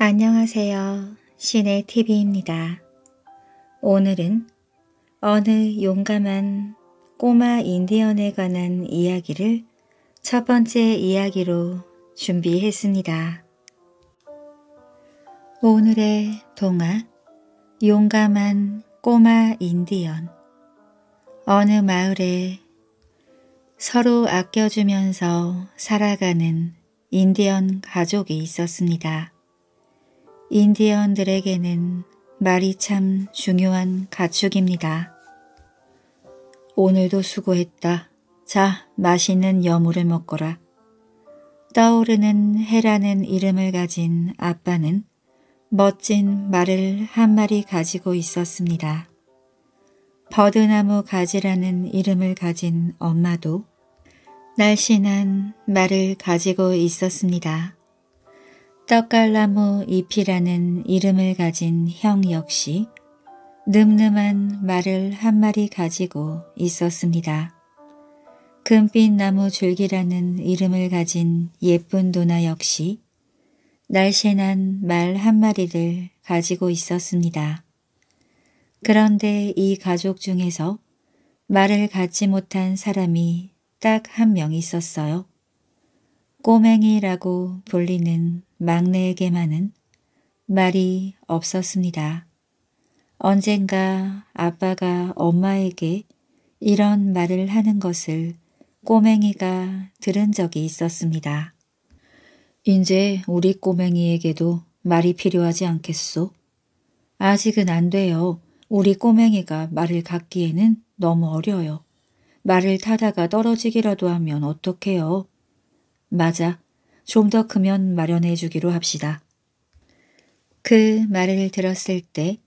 안녕하세요. 시내 TV입니다. 오늘은 어느 용감한 꼬마 인디언에 관한 이야기를 첫 번째 이야기로 준비했습니다. 오늘의 동화 용감한 꼬마 인디언 어느 마을에 서로 아껴주면서 살아가는 인디언 가족이 있었습니다. 인디언들에게는 말이 참 중요한 가축입니다. 오늘도 수고했다. 자, 맛있는 여물을 먹거라. 떠오르는 해라는 이름을 가진 아빠는 멋진 말을 한 마리 가지고 있었습니다. 버드나무 가지라는 이름을 가진 엄마도 날씬한 말을 가지고 있었습니다. 떡갈나무 잎이라는 이름을 가진 형 역시 늠름한 말을 한 마리 가지고 있었습니다. 금빛 나무 줄기라는 이름을 가진 예쁜 누나 역시 날씬한 말 한 마리를 가지고 있었습니다. 그런데 이 가족 중에서 말을 갖지 못한 사람이 딱 한 명 있었어요. 꼬맹이라고 불리는 막내에게만은 말이 없었습니다. 언젠가 아빠가 엄마에게 이런 말을 하는 것을 꼬맹이가 들은 적이 있었습니다. 이제 우리 꼬맹이에게도 말이 필요하지 않겠소? 아직은 안 돼요. 우리 꼬맹이가 말을 갖기에는 너무 어려요. 말을 타다가 떨어지기라도 하면 어떡해요? 맞아. 좀더 크면 마련해 주기로 합시다. 그 말을 들었을 때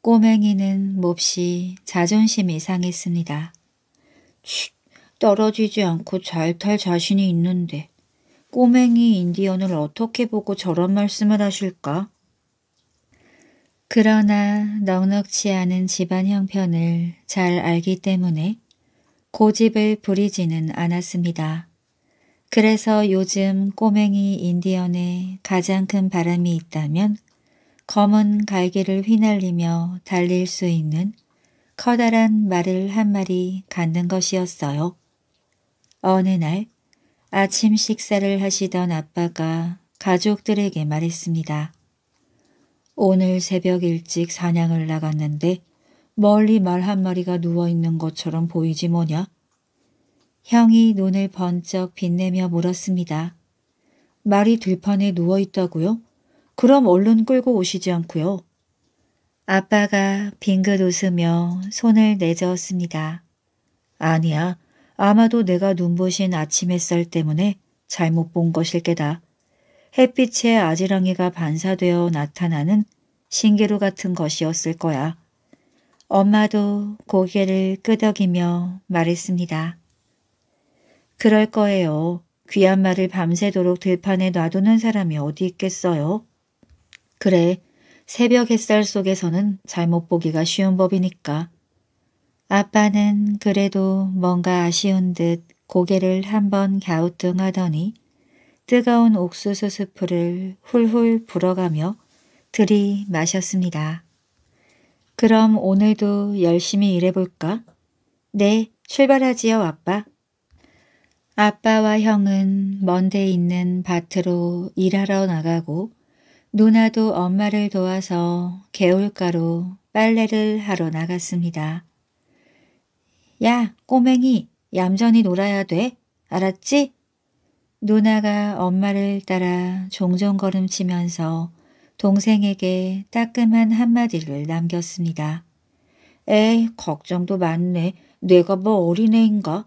꼬맹이는 몹시 자존심이 상했습니다. 쉿, 떨어지지 않고 잘 탈 자신이 있는데 꼬맹이 인디언을 어떻게 보고 저런 말씀을 하실까? 그러나 넉넉치 않은 집안 형편을 잘 알기 때문에 고집을 부리지는 않았습니다. 그래서 요즘 꼬맹이 인디언의 가장 큰 바람이 있다면 검은 갈기를 휘날리며 달릴 수 있는 커다란 말을 한 마리 갖는 것이었어요. 어느 날 아침 식사를 하시던 아빠가 가족들에게 말했습니다. 오늘 새벽 일찍 사냥을 나갔는데 멀리 말 한 마리가 누워있는 것처럼 보이지 뭐냐? 형이 눈을 번쩍 빛내며 물었습니다. 말이 들판에 누워있다고요? 그럼 얼른 끌고 오시지 않고요. 아빠가 빙긋 웃으며 손을 내저었습니다. 아니야. 아마도 내가 눈부신 아침 햇살 때문에 잘못 본 것일 게다. 햇빛에 아지랑이가 반사되어 나타나는 신기루 같은 것이었을 거야. 엄마도 고개를 끄덕이며 말했습니다. 그럴 거예요. 귀한 말을 밤새도록 들판에 놔두는 사람이 어디 있겠어요? 그래, 새벽 햇살 속에서는 잘못 보기가 쉬운 법이니까. 아빠는 그래도 뭔가 아쉬운 듯 고개를 한번 갸우뚱하더니 뜨거운 옥수수 스프를 훌훌 불어가며 들이마셨습니다. 그럼 오늘도 열심히 일해볼까? 네, 출발하지요, 아빠. 아빠와 형은 먼데 있는 밭으로 일하러 나가고 누나도 엄마를 도와서 개울가로 빨래를 하러 나갔습니다. 야, 꼬맹이, 얌전히 놀아야 돼. 알았지? 누나가 엄마를 따라 종종 걸음치면서 동생에게 따끔한 한마디를 남겼습니다. 에이, 걱정도 많네. 내가 뭐 어린애인가?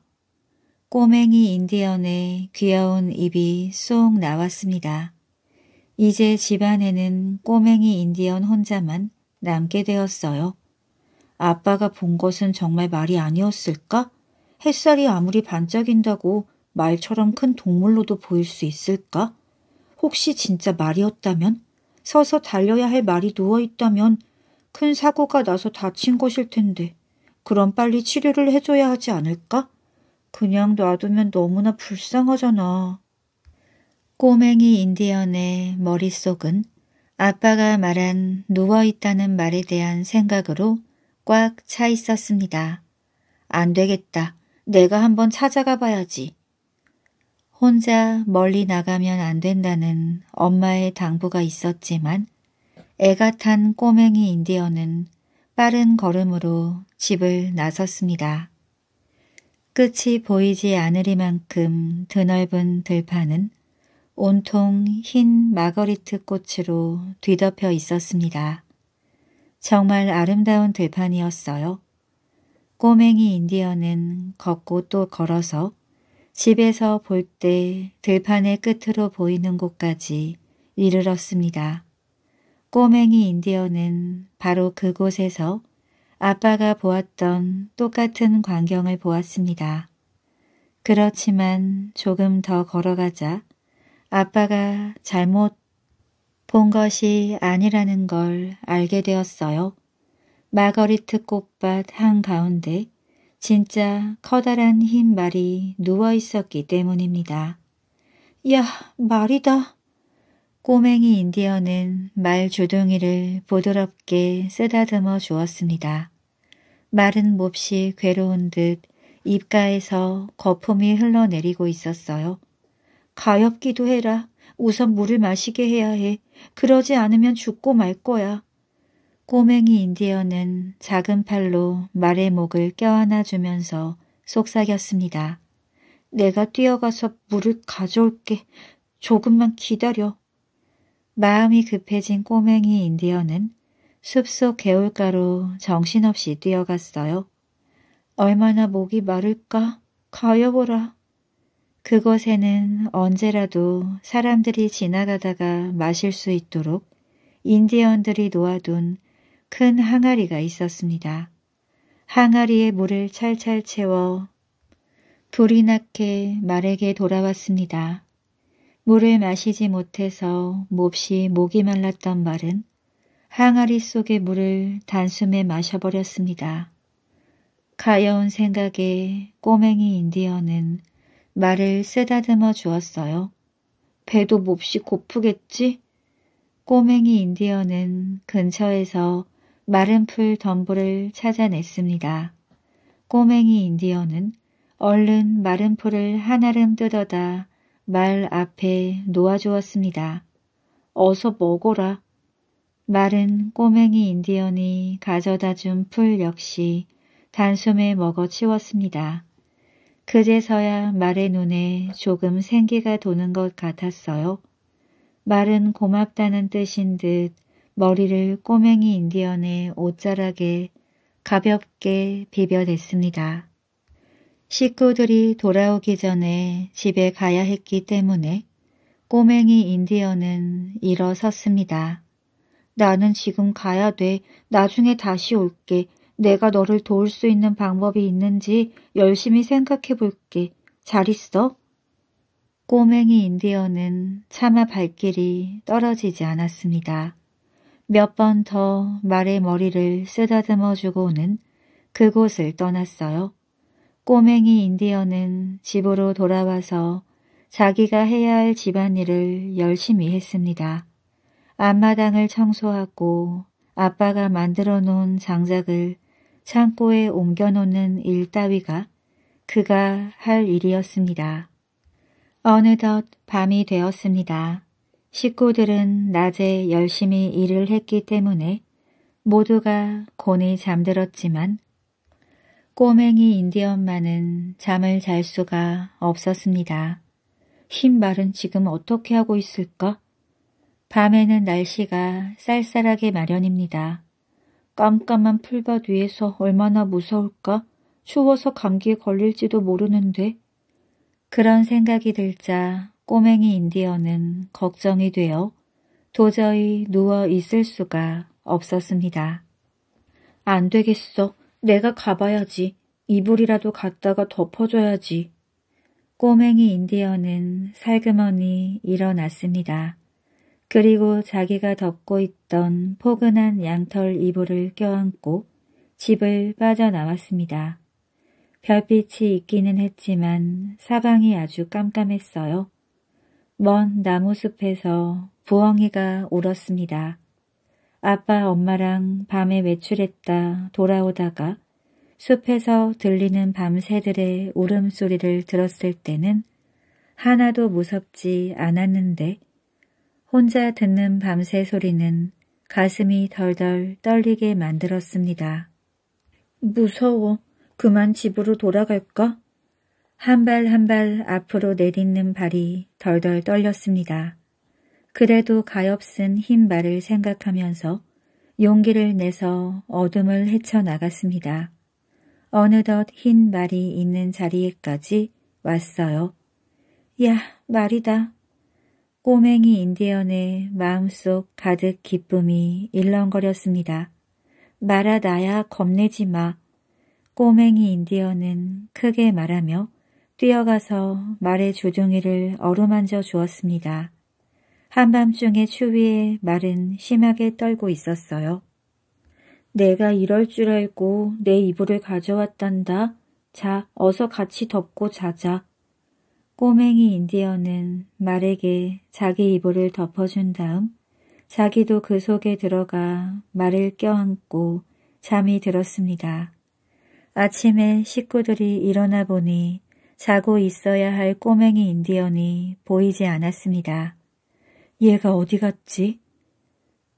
꼬맹이 인디언의 귀여운 입이 쏙 나왔습니다. 이제 집안에는 꼬맹이 인디언 혼자만 남게 되었어요. 아빠가 본 것은 정말 말이 아니었을까? 햇살이 아무리 반짝인다고 말처럼 큰 동물로도 보일 수 있을까? 혹시 진짜 말이었다면? 서서 달려야 할 말이 누워있다면 큰 사고가 나서 다친 것일 텐데 그럼 빨리 치료를 해줘야 하지 않을까? 그냥 놔두면 너무나 불쌍하잖아. 꼬맹이 인디언의 머릿속은 아빠가 말한 누워있다는 말에 대한 생각으로 꽉 차 있었습니다. 안 되겠다. 내가 한번 찾아가 봐야지. 혼자 멀리 나가면 안 된다는 엄마의 당부가 있었지만 애가 탄 꼬맹이 인디언은 빠른 걸음으로 집을 나섰습니다. 끝이 보이지 않으리만큼 드넓은 들판은 온통 흰 마거리트 꽃으로 뒤덮여 있었습니다. 정말 아름다운 들판이었어요. 꼬맹이 인디언은 걷고 또 걸어서 집에서 볼 때 들판의 끝으로 보이는 곳까지 이르렀습니다. 꼬맹이 인디언은 바로 그곳에서 아빠가 보았던 똑같은 광경을 보았습니다. 그렇지만 조금 더 걸어가자 아빠가 잘못 본 것이 아니라는 걸 알게 되었어요. 마거리트 꽃밭 한가운데 진짜 커다란 흰 말이 누워 있었기 때문입니다. 야, 말이다. 꼬맹이 인디언은 말 주둥이를 부드럽게 쓰다듬어 주었습니다. 말은 몹시 괴로운 듯 입가에서 거품이 흘러내리고 있었어요. 가엾기도 해라. 우선 물을 마시게 해야 해. 그러지 않으면 죽고 말 거야. 꼬맹이 인디언은 작은 팔로 말의 목을 껴안아 주면서 속삭였습니다. 내가 뛰어가서 물을 가져올게. 조금만 기다려. 마음이 급해진 꼬맹이 인디언은 숲속 개울가로 정신없이 뛰어갔어요. 얼마나 목이 마를까? 가여보라. 그곳에는 언제라도 사람들이 지나가다가 마실 수 있도록 인디언들이 놓아둔 큰 항아리가 있었습니다. 항아리에 물을 찰찰 채워 불이 났게 말에게 돌아왔습니다. 물을 마시지 못해서 몹시 목이 말랐던 말은 항아리 속의 물을 단숨에 마셔버렸습니다. 가여운 생각에 꼬맹이 인디언은 말을 쓰다듬어 주었어요. 배도 몹시 고프겠지? 꼬맹이 인디언은 근처에서 마른 풀 덤불을 찾아냈습니다. 꼬맹이 인디언은 얼른 마른 풀을 한아름 뜯어다 말 앞에 놓아주었습니다. 어서 먹어라. 말은 꼬맹이 인디언이 가져다 준 풀 역시 단숨에 먹어 치웠습니다. 그제서야 말의 눈에 조금 생기가 도는 것 같았어요. 말은 고맙다는 뜻인 듯 머리를 꼬맹이 인디언의 옷자락에 가볍게 비벼댔습니다. 식구들이 돌아오기 전에 집에 가야 했기 때문에 꼬맹이 인디언은 일어섰습니다. 나는 지금 가야 돼. 나중에 다시 올게. 내가 너를 도울 수 있는 방법이 있는지 열심히 생각해 볼게. 잘 있어? 꼬맹이 인디언은 차마 발길이 떨어지지 않았습니다. 몇 번 더 말의 머리를 쓰다듬어 주고는 그곳을 떠났어요. 꼬맹이 인디언은 집으로 돌아와서 자기가 해야 할 집안일을 열심히 했습니다. 앞마당을 청소하고 아빠가 만들어 놓은 장작을 창고에 옮겨놓는 일 따위가 그가 할 일이었습니다. 어느덧 밤이 되었습니다. 식구들은 낮에 열심히 일을 했기 때문에 모두가 곤히 잠들었지만 꼬맹이 인디언마는 잠을 잘 수가 없었습니다. 흰 말은 지금 어떻게 하고 있을까? 밤에는 날씨가 쌀쌀하게 마련입니다. 깜깜한 풀밭 위에서 얼마나 무서울까? 추워서 감기에 걸릴지도 모르는데. 그런 생각이 들자 꼬맹이 인디언은 걱정이 되어 도저히 누워 있을 수가 없었습니다. 안 되겠어. 내가 가봐야지. 이불이라도 갖다가 덮어줘야지. 꼬맹이 인디언은 살그머니 일어났습니다. 그리고 자기가 덮고 있던 포근한 양털 이불을 껴안고 집을 빠져나왔습니다. 별빛이 있기는 했지만 사방이 아주 깜깜했어요. 먼 나무숲에서 부엉이가 울었습니다. 아빠 엄마랑 밤에 외출했다 돌아오다가 숲에서 들리는 밤새들의 울음소리를 들었을 때는 하나도 무섭지 않았는데 혼자 듣는 밤새 소리는 가슴이 덜덜 떨리게 만들었습니다. 무서워. 그만 집으로 돌아갈까? 한 발 한 발 앞으로 내딛는 발이 덜덜 떨렸습니다. 그래도 가엾은 흰 말을 생각하면서 용기를 내서 어둠을 헤쳐나갔습니다. 어느덧 흰 말이 있는 자리에까지 왔어요. 야, 말이다. 꼬맹이 인디언의 마음속 가득 기쁨이 일렁거렸습니다. 말아나야 겁내지 마. 꼬맹이 인디언은 크게 말하며 뛰어가서 말의 조종이를 어루만져 주었습니다. 한밤중에 추위에 말은 심하게 떨고 있었어요. 내가 이럴 줄 알고 내 이불을 가져왔단다. 자, 어서 같이 덮고 자자. 꼬맹이 인디언은 말에게 자기 이불을 덮어준 다음 자기도 그 속에 들어가 말을 껴안고 잠이 들었습니다. 아침에 식구들이 일어나 보니 자고 있어야 할 꼬맹이 인디언이 보이지 않았습니다. 얘가 어디 갔지?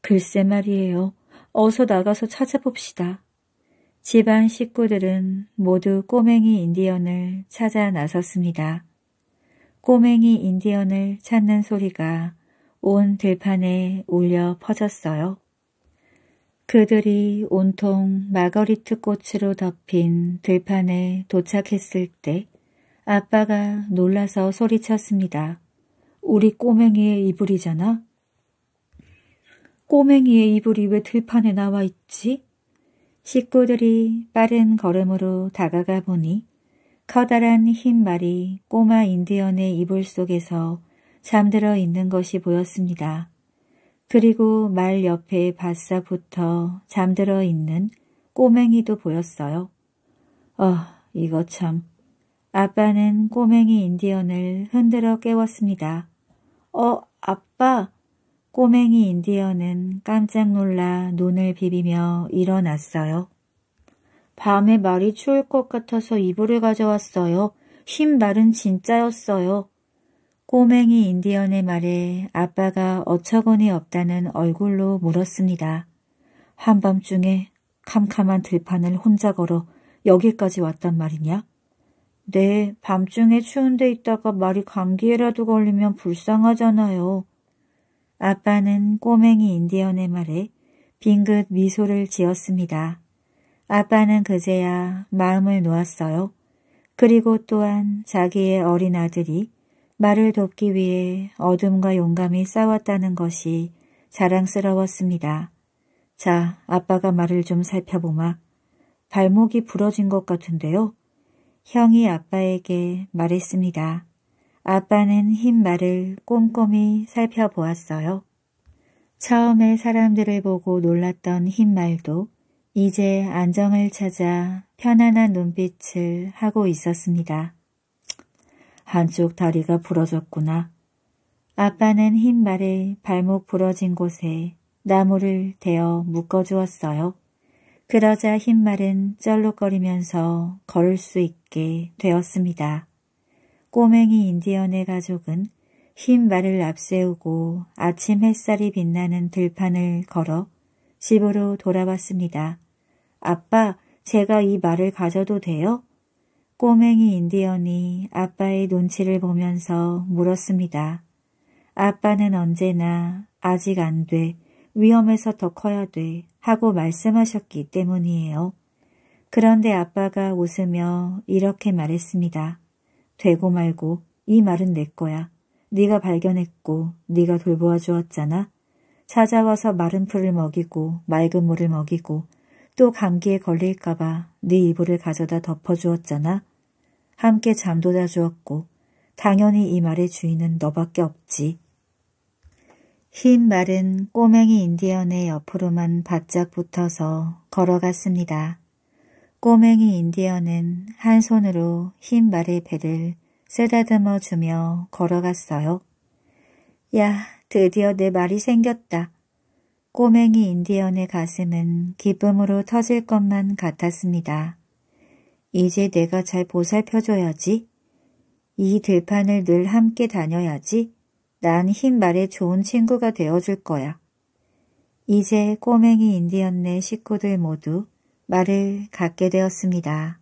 글쎄 말이에요. 어서 나가서 찾아봅시다. 집안 식구들은 모두 꼬맹이 인디언을 찾아 나섰습니다. 꼬맹이 인디언을 찾는 소리가 온 들판에 울려 퍼졌어요. 그들이 온통 마거리트 꽃으로 덮인 들판에 도착했을 때 아빠가 놀라서 소리쳤습니다. 우리 꼬맹이의 이불이잖아. 꼬맹이의 이불이 왜 들판에 나와 있지? 식구들이 빠른 걸음으로 다가가 보니 커다란 흰 말이 꼬마 인디언의 이불 속에서 잠들어 있는 것이 보였습니다. 그리고 말 옆에 바싹 붙어 잠들어 있는 꼬맹이도 보였어요. 어, 이거 참. 아빠는 꼬맹이 인디언을 흔들어 깨웠습니다. 어, 아빠! 꼬맹이 인디언은 깜짝 놀라 눈을 비비며 일어났어요. 밤에 말이 추울 것 같아서 이불을 가져왔어요. 흰 말은 진짜였어요. 꼬맹이 인디언의 말에 아빠가 어처구니 없다는 얼굴로 물었습니다. 한밤중에 캄캄한 들판을 혼자 걸어 여기까지 왔단 말이냐? 네, 밤중에 추운데 있다가 말이 감기에라도 걸리면 불쌍하잖아요. 아빠는 꼬맹이 인디언의 말에 빙긋 미소를 지었습니다. 아빠는 그제야 마음을 놓았어요. 그리고 또한 자기의 어린 아들이 말을 돕기 위해 어둠과 용감히 싸웠다는 것이 자랑스러웠습니다. 자, 아빠가 말을 좀 살펴보마. 발목이 부러진 것 같은데요. 형이 아빠에게 말했습니다. 아빠는 흰 말을 꼼꼼히 살펴보았어요. 처음에 사람들을 보고 놀랐던 흰 말도 이제 안정을 찾아 편안한 눈빛을 하고 있었습니다. 한쪽 다리가 부러졌구나. 아빠는 흰 말의 발목 부러진 곳에 나무를 대어 묶어주었어요. 그러자 흰말은 쩔룩거리면서 걸을 수 있게 되었습니다. 꼬맹이 인디언의 가족은 흰 말을 앞세우고 아침 햇살이 빛나는 들판을 걸어 집으로 돌아왔습니다. 아빠, 제가 이 말을 가져도 돼요? 꼬맹이 인디언이 아빠의 눈치를 보면서 물었습니다. 아빠는 언제나 아직 안 돼. 위험해서 더 커야 돼. 하고 말씀하셨기 때문이에요. 그런데 아빠가 웃으며 이렇게 말했습니다. 되고 말고 이 말은 내 거야. 네가 발견했고 네가 돌보아 주었잖아. 찾아와서 마른 풀을 먹이고 맑은 물을 먹이고 또 감기에 걸릴까봐 네 이불을 가져다 덮어주었잖아. 함께 잠도 자 주었고 당연히 이 말의 주인은 너밖에 없지. 흰 마른 꼬맹이 인디언의 옆으로만 바짝 붙어서 걸어갔습니다. 꼬맹이 인디언은 한 손으로 흰 말의 배를 쓰다듬어 주며 걸어갔어요. 야, 드디어 내 말이 생겼다. 꼬맹이 인디언의 가슴은 기쁨으로 터질 것만 같았습니다. 이제 내가 잘 보살펴줘야지. 이 들판을 늘 함께 다녀야지. 난 흰말에 좋은 친구가 되어줄 거야. 이제 꼬맹이 인디언네 식구들 모두 말을 갖게 되었습니다.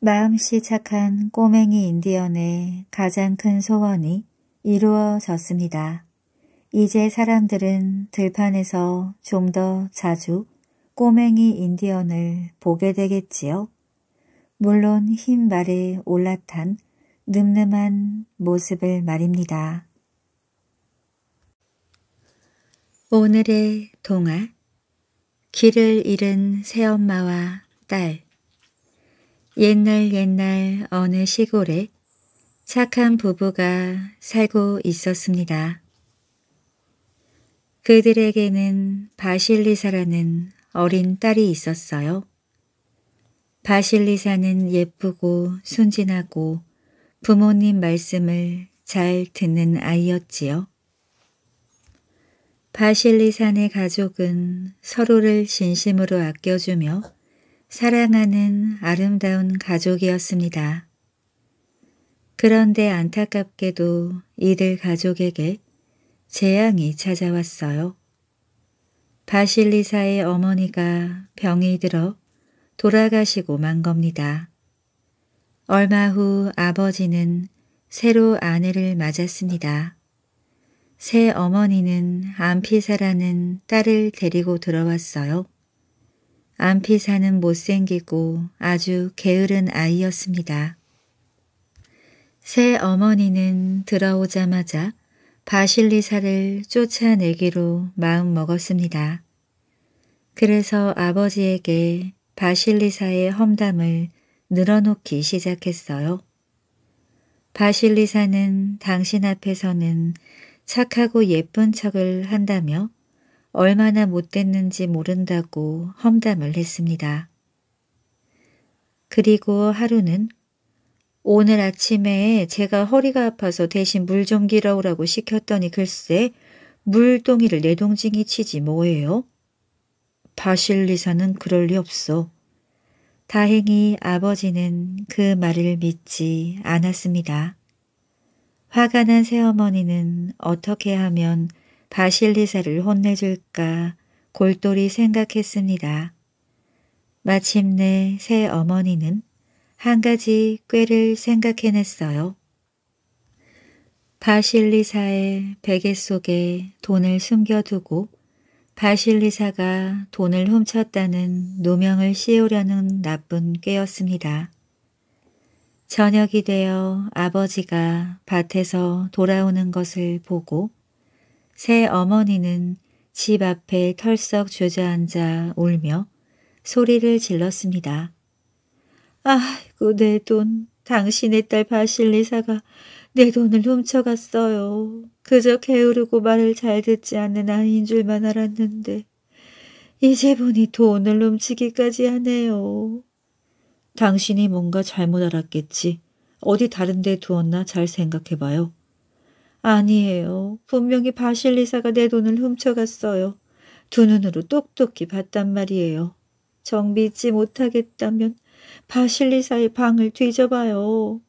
마음씨 착한 꼬맹이 인디언의 가장 큰 소원이 이루어졌습니다. 이제 사람들은 들판에서 좀 더 자주 꼬맹이 인디언을 보게 되겠지요. 물론 흰 말에 올라탄 늠름한 모습을 말입니다. 오늘의 동화 길을 잃은 새엄마와 딸 옛날 옛날 어느 시골에 착한 부부가 살고 있었습니다. 그들에게는 바실리사라는 어린 딸이 있었어요. 바실리사는 예쁘고 순진하고 부모님 말씀을 잘 듣는 아이였지요. 바실리산의 가족은 서로를 진심으로 아껴주며 사랑하는 아름다운 가족이었습니다. 그런데 안타깝게도 이들 가족에게 재앙이 찾아왔어요. 바실리사의 어머니가 병이 들어 돌아가시고 만 겁니다. 얼마 후 아버지는 새로 아내를 맞았습니다. 새 어머니는 안피사라는 딸을 데리고 들어왔어요. 안피사는 못생기고 아주 게으른 아이였습니다. 새 어머니는 들어오자마자 바실리사를 쫓아내기로 마음먹었습니다. 그래서 아버지에게 바실리사의 험담을 늘어놓기 시작했어요. 바실리사는 당신 앞에서는 착하고 예쁜 척을 한다며 얼마나 못됐는지 모른다고 험담을 했습니다. 그리고 하루는 오늘 아침에 제가 허리가 아파서 대신 물 좀 길어오라고 시켰더니 글쎄 물동이를 내동징이 치지 뭐예요? 바실리사는 그럴 리 없어. 다행히 아버지는 그 말을 믿지 않았습니다. 화가 난 새어머니는 어떻게 하면 바실리사를 혼내줄까 골똘히 생각했습니다. 마침내 새어머니는 한 가지 꾀를 생각해냈어요. 바실리사의 베개 속에 돈을 숨겨두고 바실리사가 돈을 훔쳤다는 노명을 씌우려는 나쁜 꾀였습니다. 저녁이 되어 아버지가 밭에서 돌아오는 것을 보고 새 어머니는 집 앞에 털썩 주저앉아 울며 소리를 질렀습니다. 아이고 내 돈, 당신의 딸 바실리사가 내 돈을 훔쳐갔어요. 그저 게으르고 말을 잘 듣지 않는 아이인 줄만 알았는데 이제 보니 돈을 훔치기까지 하네요. 당신이 뭔가 잘못 알았겠지. 어디 다른 데 두었나 잘 생각해봐요. 아니에요. 분명히 바실리사가 내 돈을 훔쳐갔어요. 두 눈으로 똑똑히 봤단 말이에요. 정비 잊지 못하겠다면 바실리사의 방을 뒤져봐요.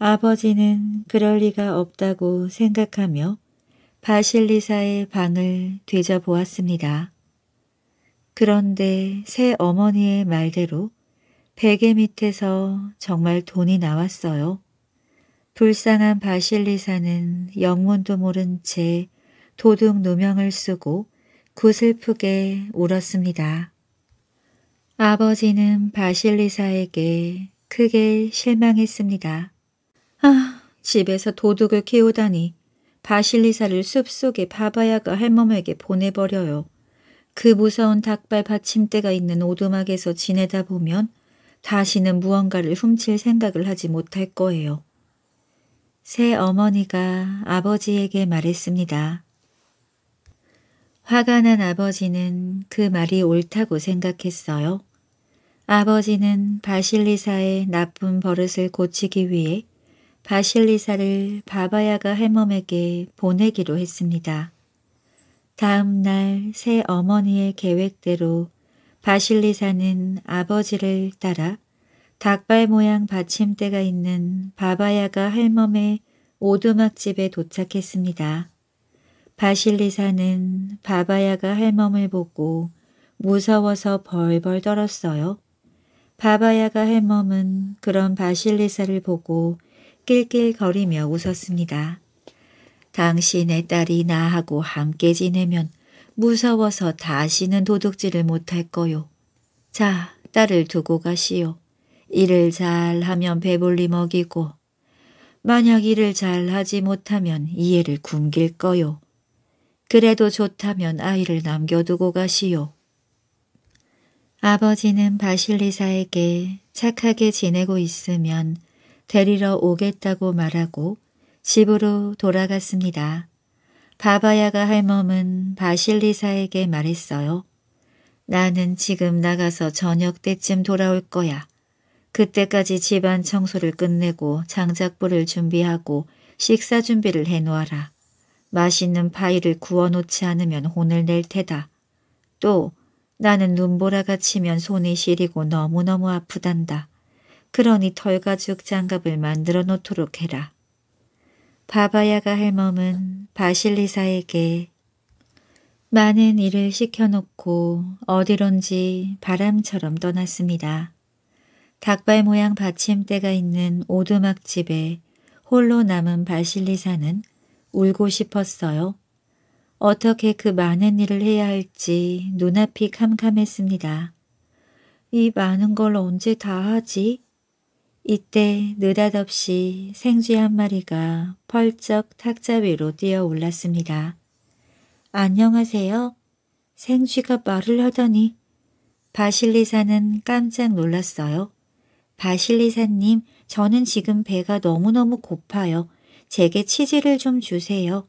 아버지는 그럴 리가 없다고 생각하며 바실리사의 방을 되져보았습니다. 그런데 새 어머니의 말대로 베개 밑에서 정말 돈이 나왔어요. 불쌍한 바실리사는 영문도 모른 채 도둑 누명을 쓰고 구슬프게 울었습니다. 아버지는 바실리사에게 크게 실망했습니다. 아, 집에서 도둑을 키우다니 바실리사를 숲속에 바바야가 할멈에게 보내버려요. 그 무서운 닭발 받침대가 있는 오두막에서 지내다 보면 다시는 무언가를 훔칠 생각을 하지 못할 거예요. 새 어머니가 아버지에게 말했습니다. 화가 난 아버지는 그 말이 옳다고 생각했어요. 아버지는 바실리사의 나쁜 버릇을 고치기 위해 바실리사를 바바야가 할멈에게 보내기로 했습니다. 다음 날 새 어머니의 계획대로 바실리사는 아버지를 따라 닭발 모양 받침대가 있는 바바야가 할멈의 오두막집에 도착했습니다. 바실리사는 바바야가 할멈을 보고 무서워서 벌벌 떨었어요. 바바야가 할멈은 그런 바실리사를 보고 낄낄거리며 웃었습니다. 당신의 딸이 나하고 함께 지내면 무서워서 다시는 도둑질을 못할 거요. 자, 딸을 두고 가시오. 일을 잘하면 배불리 먹이고 만약 일을 잘하지 못하면 이해를 굶길 거요. 그래도 좋다면 아이를 남겨두고 가시오. 아버지는 바실리사에게 착하게 지내고 있으면 데리러 오겠다고 말하고 집으로 돌아갔습니다. 바바야가 할멈은 바실리사에게 말했어요. 나는 지금 나가서 저녁 때쯤 돌아올 거야. 그때까지 집안 청소를 끝내고 장작불을 준비하고 식사 준비를 해놓아라. 맛있는 파이를 구워놓지 않으면 혼을 낼 테다. 또 나는 눈보라가 치면 손이 시리고 너무너무 아프단다. 그러니 털가죽 장갑을 만들어 놓도록 해라. 바바야가 할멈은 바실리사에게 많은 일을 시켜놓고 어디론지 바람처럼 떠났습니다. 닭발 모양 받침대가 있는 오두막집에 홀로 남은 바실리사는 울고 싶었어요. 어떻게 그 많은 일을 해야 할지 눈앞이 캄캄했습니다. 이 많은 걸 언제 다 하지? 이때 느닷없이 생쥐 한 마리가 펄쩍 탁자 위로 뛰어 올랐습니다. 안녕하세요. 생쥐가 말을 하더니 바실리사는 깜짝 놀랐어요. 바실리사님, 저는 지금 배가 너무너무 고파요. 제게 치즈를 좀 주세요.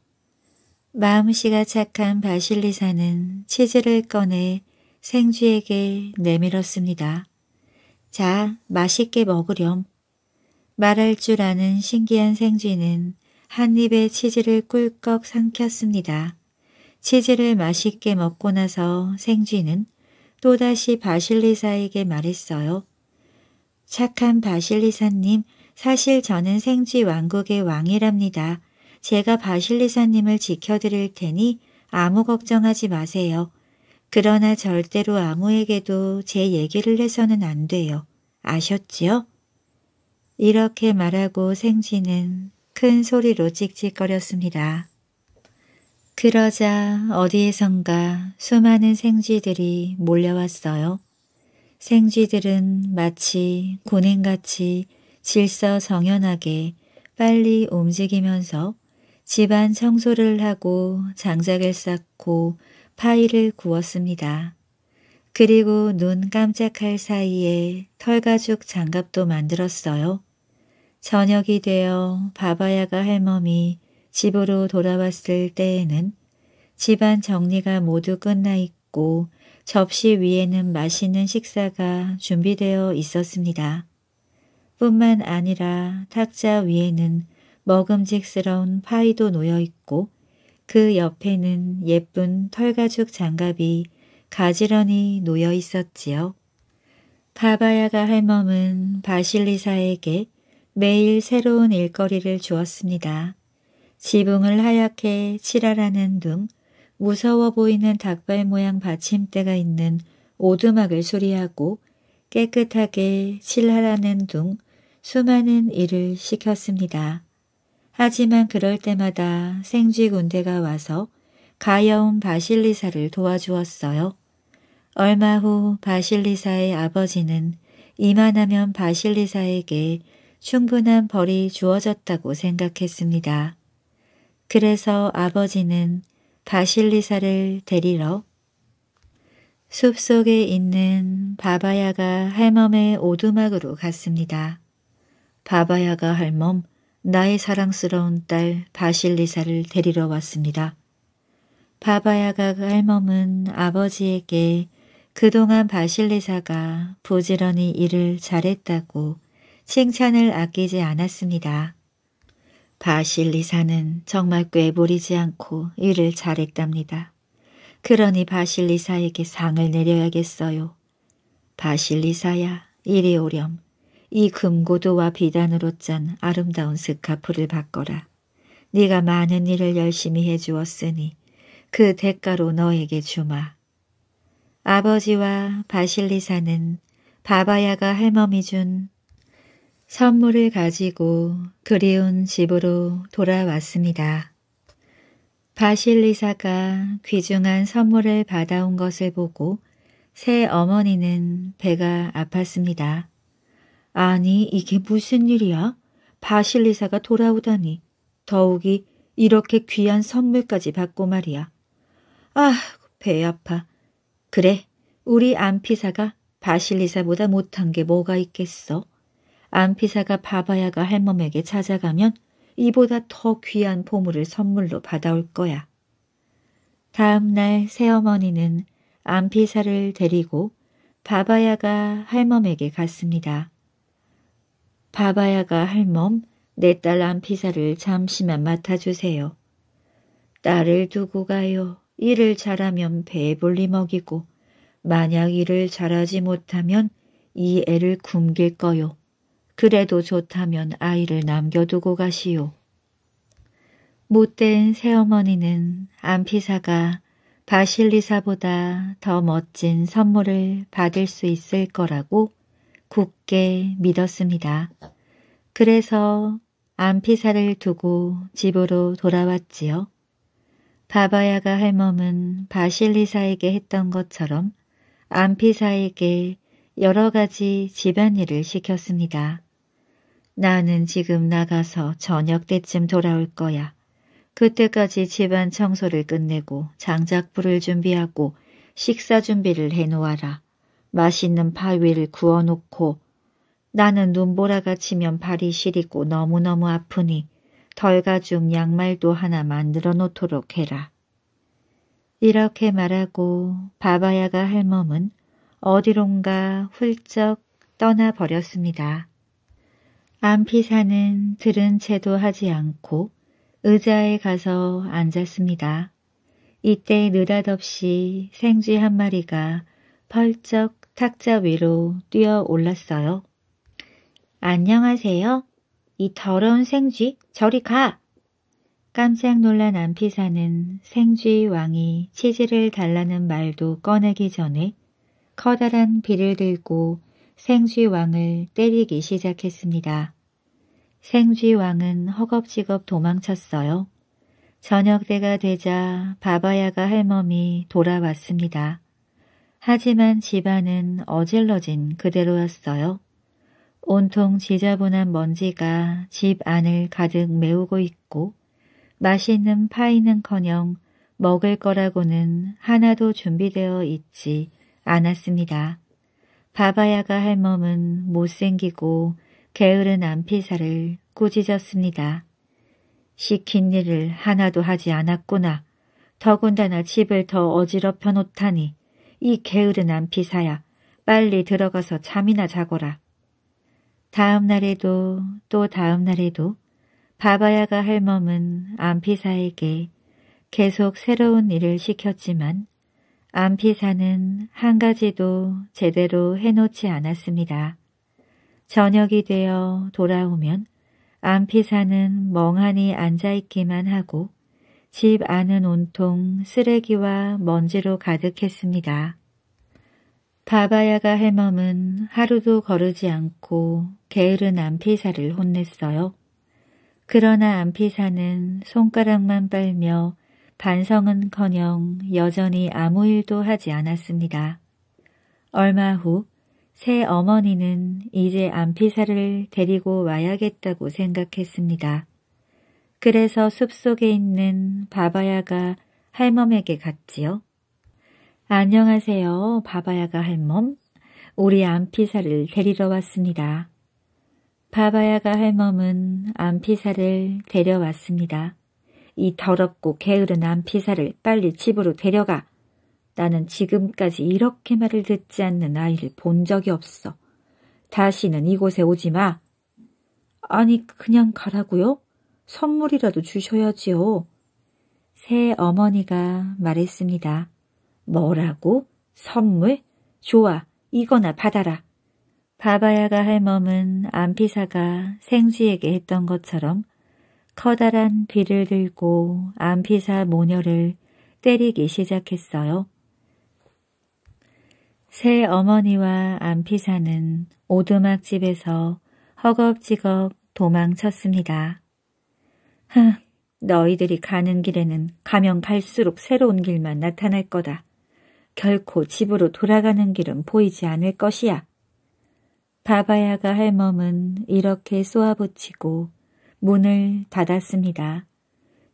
마음씨가 착한 바실리사는 치즈를 꺼내 생쥐에게 내밀었습니다. 자, 맛있게 먹으렴. 말할 줄 아는 신기한 생쥐는 한 입에 치즈를 꿀꺽 삼켰습니다. 치즈를 맛있게 먹고 나서 생쥐는 또다시 바실리사에게 말했어요. 착한 바실리사님, 사실 저는 생쥐 왕국의 왕이랍니다. 제가 바실리사님을 지켜드릴 테니 아무 걱정하지 마세요. 그러나 절대로 아무에게도 제 얘기를 해서는 안 돼요. 아셨지요? 이렇게 말하고 생쥐는 큰 소리로 찍찍거렸습니다. 그러자 어디에선가 수많은 생쥐들이 몰려왔어요. 생쥐들은 마치 고행같이 질서정연하게 빨리 움직이면서 집안 청소를 하고 장작을 쌓고 파이를 구웠습니다. 그리고 눈 깜짝할 사이에 털가죽 장갑도 만들었어요. 저녁이 되어 바바야가 할멈이 집으로 돌아왔을 때에는 집안 정리가 모두 끝나 있고 접시 위에는 맛있는 식사가 준비되어 있었습니다. 뿐만 아니라 탁자 위에는 먹음직스러운 파이도 놓여 있고 그 옆에는 예쁜 털가죽 장갑이 가지런히 놓여 있었지요. 바바야가 할멈은 바실리사에게 매일 새로운 일거리를 주었습니다. 지붕을 하얗게 칠하라는 둥 무서워 보이는 닭발 모양 받침대가 있는 오두막을 수리하고 깨끗하게 칠하라는 둥 수많은 일을 시켰습니다. 하지만 그럴 때마다 생쥐 군대가 와서 가여운 바실리사를 도와주었어요. 얼마 후 바실리사의 아버지는 이만하면 바실리사에게 충분한 벌이 주어졌다고 생각했습니다. 그래서 아버지는 바실리사를 데리러 숲속에 있는 바바야가 할멈의 오두막으로 갔습니다. 바바야가 할멈, 나의 사랑스러운 딸 바실리사를 데리러 왔습니다. 바바야가 할멈은 아버지에게 그동안 바실리사가 부지런히 일을 잘했다고 칭찬을 아끼지 않았습니다. 바실리사는 정말 꾀부리지 않고 일을 잘했답니다. 그러니 바실리사에게 상을 내려야겠어요. 바실리사야 이리 오렴. 이 금고도와 비단으로 짠 아름다운 스카프를 바꿔라. 네가 많은 일을 열심히 해주었으니 그 대가로 너에게 주마. 아버지와 바실리사는 바바야가 할멈이 준 선물을 가지고 그리운 집으로 돌아왔습니다. 바실리사가 귀중한 선물을 받아온 것을 보고 새 어머니는 배가 아팠습니다. 아니 이게 무슨 일이야? 바실리사가 돌아오다니 더욱이 이렇게 귀한 선물까지 받고 말이야. 아, 배 아파. 그래, 우리 안피사가 바실리사보다 못한 게 뭐가 있겠어? 안피사가 바바야가 할멈에게 찾아가면 이보다 더 귀한 보물을 선물로 받아올 거야. 다음 날 새어머니는 안피사를 데리고 바바야가 할멈에게 갔습니다. 바바야가 할멈, 내 딸 안피사를 잠시만 맡아주세요. 딸을 두고 가요. 일을 잘하면 배에 볼리 먹이고 만약 일을 잘하지 못하면 이 애를 굶길 거요. 그래도 좋다면 아이를 남겨두고 가시오. 못된 새어머니는 안피사가 바실리사보다 더 멋진 선물을 받을 수 있을 거라고 굳게 믿었습니다. 그래서 안피사를 두고 집으로 돌아왔지요. 바바야가 할멈은 바실리사에게 했던 것처럼 안피사에게 여러 가지 집안일을 시켰습니다. 나는 지금 나가서 저녁 때쯤 돌아올 거야. 그때까지 집안 청소를 끝내고 장작불을 준비하고 식사 준비를 해놓아라. 맛있는 파위를 구워놓고 나는 눈보라가 치면 발이 시리고 너무너무 아프니 덜가죽 양말도 하나 만들어 놓도록 해라. 이렇게 말하고 바바야가 할멈은 어디론가 훌쩍 떠나버렸습니다. 안피사는 들은 채도 하지 않고 의자에 가서 앉았습니다. 이때 느닷없이 생쥐 한 마리가 펄쩍 탁자 위로 뛰어 올랐어요. 안녕하세요. 이 더러운 생쥐 저리 가! 깜짝 놀란 안피사는 생쥐 왕이 치즈를 달라는 말도 꺼내기 전에 커다란 비를 들고 생쥐왕을 때리기 시작했습니다. 생쥐왕은 허겁지겁 도망쳤어요. 저녁 때가 되자 바바야가 할멈이 돌아왔습니다. 하지만 집안은 어질러진 그대로였어요. 온통 지저분한 먼지가 집 안을 가득 메우고 있고 맛있는 파이는커녕 먹을 거라고는 하나도 준비되어 있지 않았습니다. 바바야가 할멈은 못생기고 게으른 안피사를 꾸짖었습니다. 시킨 일을 하나도 하지 않았구나. 더군다나 집을 더 어지럽혀 놓다니 이 게으른 안피사야 빨리 들어가서 잠이나 자거라. 다음 날에도 또 다음 날에도 바바야가 할멈은 안피사에게 계속 새로운 일을 시켰지만 안피사는 한 가지도 제대로 해놓지 않았습니다. 저녁이 되어 돌아오면 안피사는 멍하니 앉아있기만 하고 집 안은 온통 쓰레기와 먼지로 가득했습니다. 바바야가 해멈은 하루도 거르지 않고 게으른 안피사를 혼냈어요. 그러나 안피사는 손가락만 빨며 반성은커녕 여전히 아무 일도 하지 않았습니다. 얼마 후 새 어머니는 이제 안피사를 데리고 와야겠다고 생각했습니다. 그래서 숲속에 있는 바바야가 할멈에게 갔지요. 안녕하세요, 바바야가 할멈. 우리 안피사를 데리러 왔습니다. 바바야가 할멈은 안피사를 데려왔습니다. 이 더럽고 게으른한 피사를 빨리 집으로 데려가. 나는 지금까지 이렇게 말을 듣지 않는 아이를 본 적이 없어. 다시는 이곳에 오지 마. 아니, 그냥 가라고요? 선물이라도 주셔야지요. 새 어머니가 말했습니다. 뭐라고? 선물? 좋아, 이거나 받아라. 바바야가 할멈은 안피사가 생쥐에게 했던 것처럼 커다란 비를 들고 안피사 모녀를 때리기 시작했어요. 새 어머니와 안피사는 오두막집에서 허겁지겁 도망쳤습니다. 흥, 너희들이 가는 길에는 가면 갈수록 새로운 길만 나타날 거다. 결코 집으로 돌아가는 길은 보이지 않을 것이야. 바바야가 할멈은 이렇게 쏘아붙이고 문을 닫았습니다.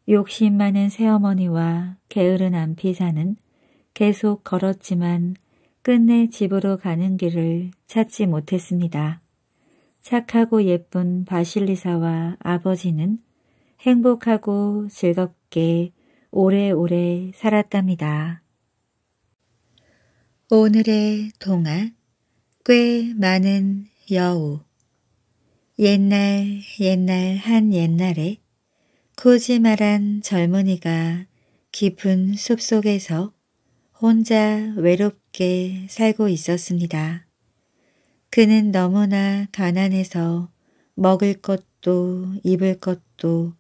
욕심 많은 새어머니와 게으른 안피사는 계속 걸었지만 끝내 집으로 가는 길을 찾지 못했습니다. 착하고 예쁜 바실리사와 아버지는 행복하고 즐겁게 오래오래 살았답니다. 오늘의 동화 꽤 많은 여우 옛날 옛날 한 옛날에 코지마란 젊은이가 깊은 숲속에서 혼자 외롭게 살고 있었습니다. 그는 너무나 가난해서 먹을 것도 입을 것도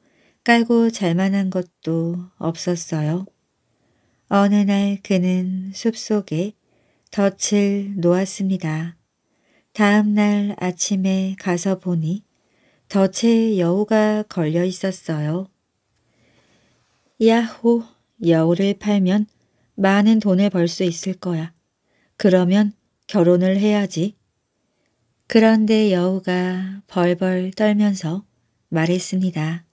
깔고 잘만한 것도 없었어요. 어느 날 그는 숲속에 덫을 놓았습니다. 다음 날 아침에 가서 보니 덫에 여우가 걸려 있었어요. 야호, 여우를 팔면 많은 돈을 벌 수 있을 거야. 그러면 결혼을 해야지. 그런데 여우가 벌벌 떨면서 말했습니다.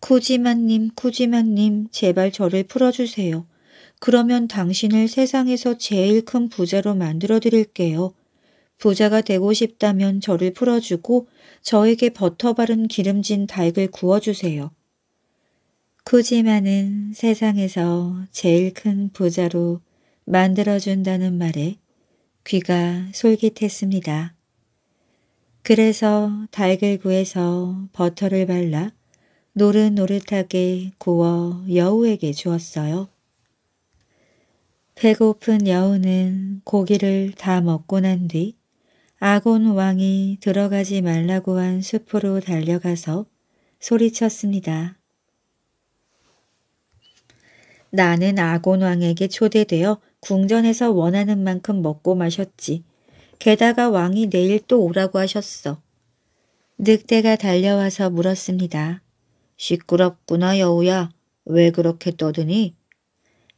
쿠지마님, 쿠지마님, 제발 저를 풀어주세요. 그러면 당신을 세상에서 제일 큰 부자로 만들어 드릴게요. 부자가 되고 싶다면 저를 풀어주고 저에게 버터 바른 기름진 닭을 구워주세요. 쿠지마는 세상에서 제일 큰 부자로 만들어준다는 말에 귀가 솔깃했습니다. 그래서 닭을 구해서 버터를 발라 노릇노릇하게 구워 여우에게 주었어요. 배고픈 여우는 고기를 다 먹고 난뒤 아곤 왕이 들어가지 말라고 한 숲으로 달려가서 소리쳤습니다. 나는 아곤 왕에게 초대되어 궁전에서 원하는 만큼 먹고 마셨지. 게다가 왕이 내일 또 오라고 하셨어. 늑대가 달려와서 물었습니다. 시끄럽구나 여우야. 왜 그렇게 떠드니?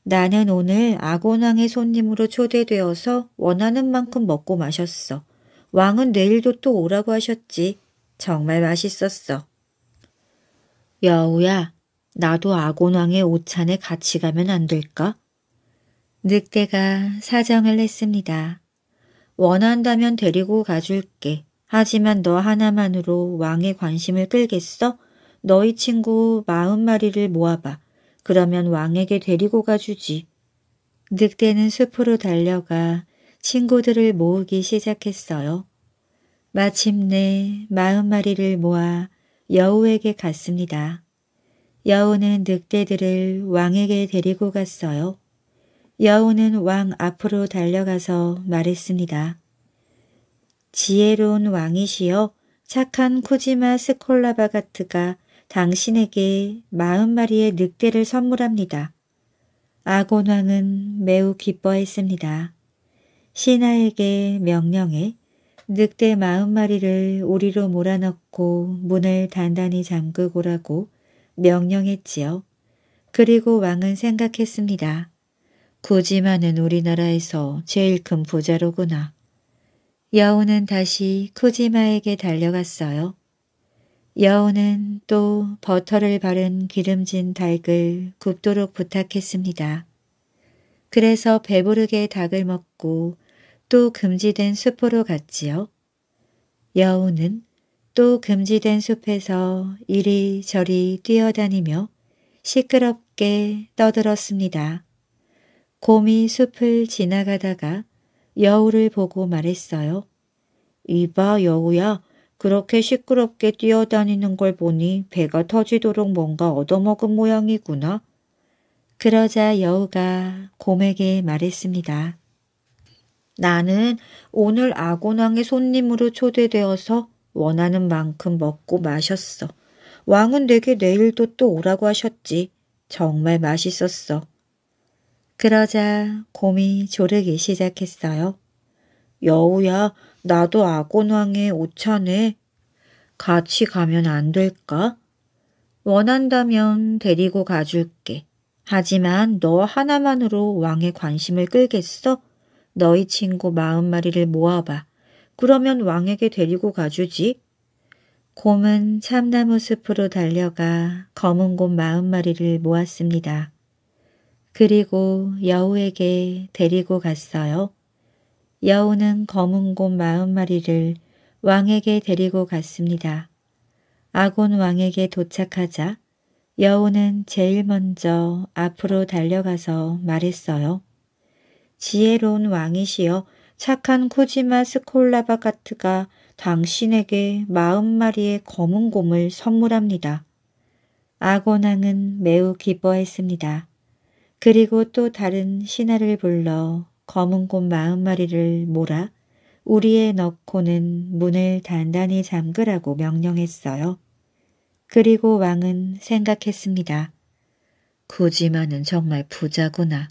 나는 오늘 아곤왕의 손님으로 초대되어서 원하는 만큼 먹고 마셨어. 왕은 내일도 또 오라고 하셨지. 정말 맛있었어. 여우야, 나도 아곤왕의 오찬에 같이 가면 안 될까? 늑대가 사정을 했습니다. 원한다면 데리고 가줄게. 하지만 너 하나만으로 왕의 관심을 끌겠어? 너희 친구 마흔 마리를 모아봐. 그러면 왕에게 데리고 가주지. 늑대는 숲으로 달려가 친구들을 모으기 시작했어요. 마침내 마흔마리를 모아 여우에게 갔습니다. 여우는 늑대들을 왕에게 데리고 갔어요. 여우는 왕 앞으로 달려가서 말했습니다. 지혜로운 왕이시여 착한 코지마 스콜라바가트가 당신에게 마흔 마리의 늑대를 선물합니다. 아곤왕은 매우 기뻐했습니다. 신하에게 명령해 늑대 마흔 마리를 우리로 몰아넣고 문을 단단히 잠그고라고 명령했지요. 그리고 왕은 생각했습니다. 구지만은 우리나라에서 제일 큰 부자로구나. 여우는 다시 쿠지마에게 달려갔어요. 여우는 또 버터를 바른 기름진 닭을 굽도록 부탁했습니다. 그래서 배부르게 닭을 먹고 또 금지된 숲으로 갔지요. 여우는 또 금지된 숲에서 이리저리 뛰어다니며 시끄럽게 떠들었습니다. 곰이 숲을 지나가다가 여우를 보고 말했어요. 이봐 여우야 그렇게 시끄럽게 뛰어다니는 걸 보니 배가 터지도록 뭔가 얻어먹은 모양이구나. 그러자 여우가 곰에게 말했습니다. 나는 오늘 아곤왕의 손님으로 초대되어서 원하는 만큼 먹고 마셨어. 왕은 내게 내일도 또 오라고 하셨지. 정말 맛있었어. 그러자 곰이 조르기 시작했어요. 여우야, 나도 아곤왕의 오찬에 같이 가면 안 될까? 원한다면 데리고 가줄게. 하지만 너 하나만으로 왕의 관심을 끌겠어? 너희 친구 마흔 마리를 모아봐. 그러면 왕에게 데리고 가주지. 곰은 참나무 숲으로 달려가 검은 곰 마흔 마리를 모았습니다. 그리고 여우에게 데리고 갔어요. 여우는 검은 곰 마흔 마리를 왕에게 데리고 갔습니다. 아곤 왕에게 도착하자 여우는 제일 먼저 앞으로 달려가서 말했어요. 지혜로운 왕이시여 착한 코지마 스콜라바가트가 당신에게 마음마리의 검은 곰을 선물합니다. 아고낭은 매우 기뻐했습니다. 그리고 또 다른 신하를 불러 검은 곰 마음마리를 몰아 우리에 넣고는 문을 단단히 잠그라고 명령했어요. 그리고 왕은 생각했습니다. 코지마는 정말 부자구나.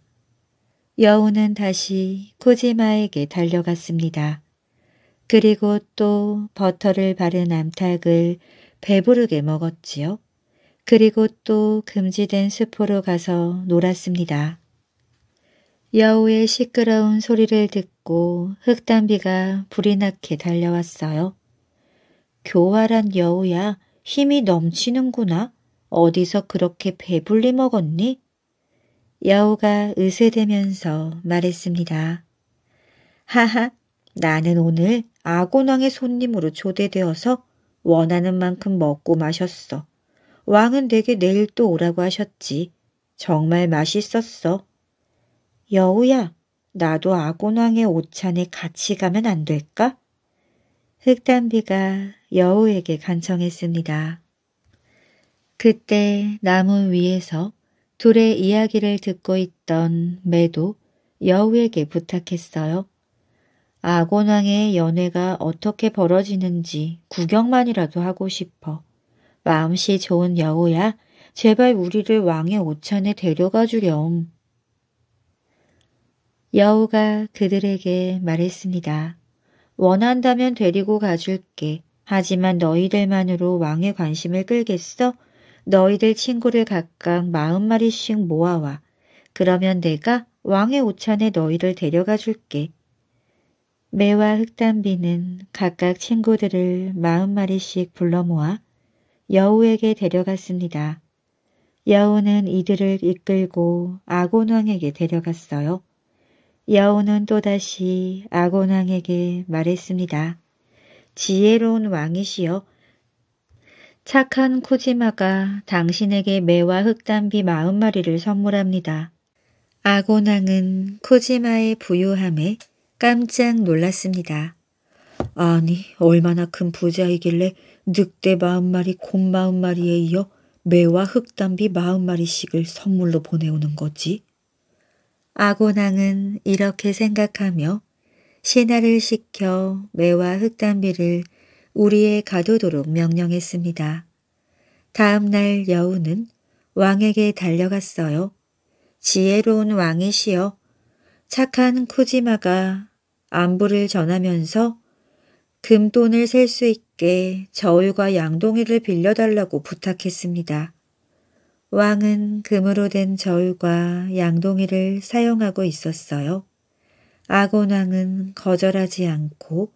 여우는 다시 코지마에게 달려갔습니다. 그리고 또 버터를 바른 암탉을 배부르게 먹었지요. 그리고 또 금지된 숲으로 가서 놀았습니다. 여우의 시끄러운 소리를 듣고 흙단비가 불이 나게 달려왔어요. 교활한 여우야 힘이 넘치는구나. 어디서 그렇게 배불리 먹었니? 여우가 으쇠대면서 말했습니다. 하하, 나는 오늘 아곤왕의 손님으로 초대되어서 원하는 만큼 먹고 마셨어. 왕은 내게 내일 또 오라고 하셨지. 정말 맛있었어. 여우야, 나도 아곤왕의 오찬에 같이 가면 안 될까? 흑단비가 여우에게 간청했습니다. 그때 나무 위에서 둘의 이야기를 듣고 있던 매도 여우에게 부탁했어요. 아곤왕의 연애가 어떻게 벌어지는지 구경만이라도 하고 싶어. 마음씨 좋은 여우야, 제발 우리를 왕의 오찬에 데려가 주렴. 여우가 그들에게 말했습니다. 원한다면 데리고 가줄게. 하지만 너희들만으로 왕의 관심을 끌겠어? 너희들 친구를 각각 마흔 마리씩 모아와. 그러면 내가 왕의 오찬에 너희를 데려가 줄게. 매와 흑단비는 각각 친구들을 마흔 마리씩 불러 모아 여우에게 데려갔습니다. 여우는 이들을 이끌고 아곤왕에게 데려갔어요. 여우는 또다시 아곤왕에게 말했습니다. 지혜로운 왕이시여 착한 코지마가 당신에게 매와 흑단비 40마리를 선물합니다. 아고낭은 코지마의 부유함에 깜짝 놀랐습니다. 아니 얼마나 큰 부자이길래 늑대 마음마리곰마음마리에 이어 매와 흑단비 40마리씩을 선물로 보내오는 거지? 아고낭은 이렇게 생각하며 신화를 시켜 매와 흑단비를 우리에 가두도록 명령했습니다. 다음 날 여우는 왕에게 달려갔어요. 지혜로운 왕이시여 착한 쿠지마가 안부를 전하면서 금돈을 셀 수 있게 저울과 양동이를 빌려달라고 부탁했습니다. 왕은 금으로 된 저울과 양동이를 사용하고 있었어요. 아곤왕은 거절하지 않고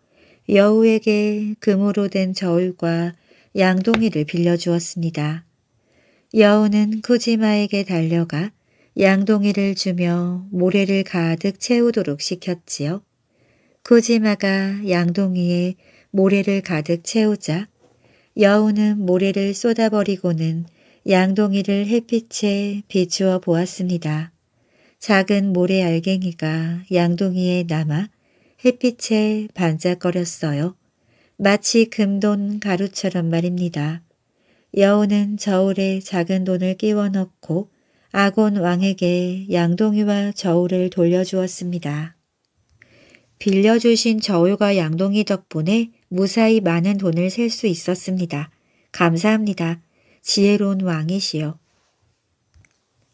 여우에게 금으로 된 저울과 양동이를 빌려주었습니다. 여우는 쿠지마에게 달려가 양동이를 주며 모래를 가득 채우도록 시켰지요. 쿠지마가 양동이에 모래를 가득 채우자 여우는 모래를 쏟아버리고는 양동이를 햇빛에 비추어 보았습니다. 작은 모래 알갱이가 양동이에 남아 햇빛에 반짝거렸어요. 마치 금돈 가루처럼 말입니다. 여우는 저울에 작은 돈을 끼워 넣고 아곤 왕에게 양동이와 저울을 돌려주었습니다. 빌려주신 저울과 양동이 덕분에 무사히 많은 돈을 셀 수 있었습니다. 감사합니다. 지혜로운 왕이시여.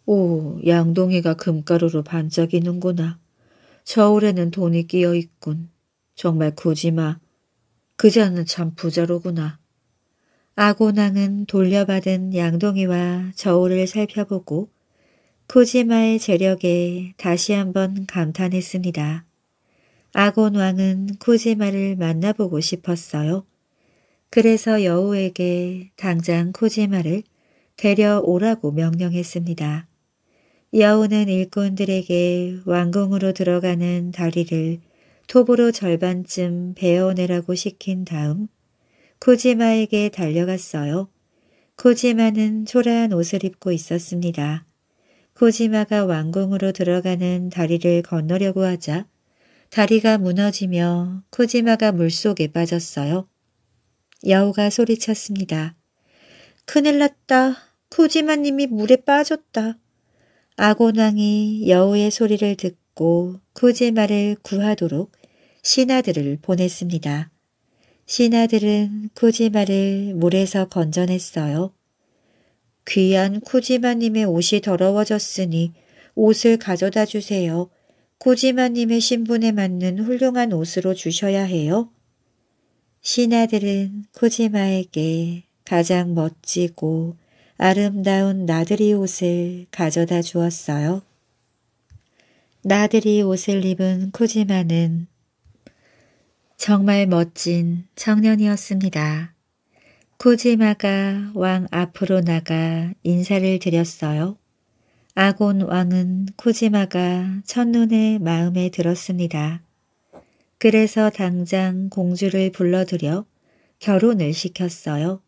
오, 양동이가 금가루로 반짝이는구나. 저울에는 돈이 끼어 있군. 정말 굳이마. 그자는 참 부자로구나. 아고낭은 돌려받은 양동이와 저울을 살펴보고 코지마의 재력에 다시 한번 감탄했습니다. 아곤 왕은 코지마를 만나보고 싶었어요. 그래서 여우에게 당장 코지마를 데려오라고 명령했습니다. 야오는 일꾼들에게 왕궁으로 들어가는 다리를 톱으로 절반쯤 베어내라고 시킨 다음 코지마에게 달려갔어요. 코지마는 초라한 옷을 입고 있었습니다. 코지마가 왕궁으로 들어가는 다리를 건너려고 하자 다리가 무너지며 코지마가 물속에 빠졌어요. 야오가 소리쳤습니다. 큰일 났다. 코지마님이 물에 빠졌다. 아곤왕이 여우의 소리를 듣고 쿠지마를 구하도록 신하들을 보냈습니다. 신하들은 쿠지마를 물에서 건져냈어요. 귀한 쿠지마님의 옷이 더러워졌으니 옷을 가져다 주세요. 쿠지마님의 신분에 맞는 훌륭한 옷으로 주셔야 해요. 신하들은 쿠지마에게 가장 멋지고 아름다운 나들이 옷을 가져다 주었어요. 나들이 옷을 입은 쿠지마는 정말 멋진 청년이었습니다. 쿠지마가 왕 앞으로 나가 인사를 드렸어요. 아곤 왕은 쿠지마가 첫눈에 마음에 들었습니다. 그래서 당장 공주를 불러들여 결혼을 시켰어요.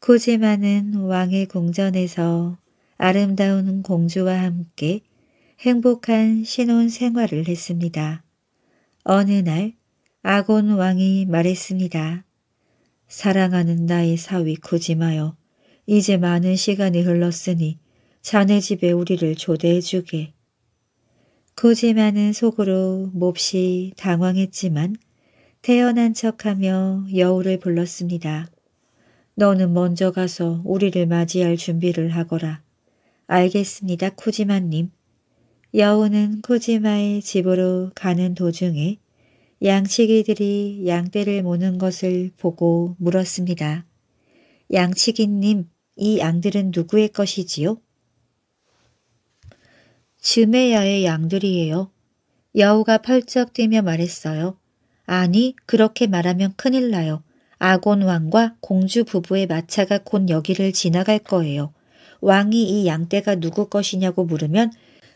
코지마는 왕의 궁전에서 아름다운 공주와 함께 행복한 신혼 생활을 했습니다. 어느 날 아곤 왕이 말했습니다. 사랑하는 나의 사위 코지마여 이제 많은 시간이 흘렀으니 자네 집에 우리를 초대해주게. 코지마는 속으로 몹시 당황했지만 태어난 척하며 여우를 불렀습니다. 너는 먼저 가서 우리를 맞이할 준비를 하거라. 알겠습니다, 코지마님 여우는 코지마의 집으로 가는 도중에 양치기들이 양떼를 모는 것을 보고 물었습니다. 양치기님, 이 양들은 누구의 것이지요? 즈메야의 양들이에요. 여우가 펄쩍 뛰며 말했어요. 아니, 그렇게 말하면 큰일 나요. 아곤 왕과 공주 부부의 마차가 곧 여기를 지나갈 거예요. 왕이 이 양떼가 누구 것이냐고 물으면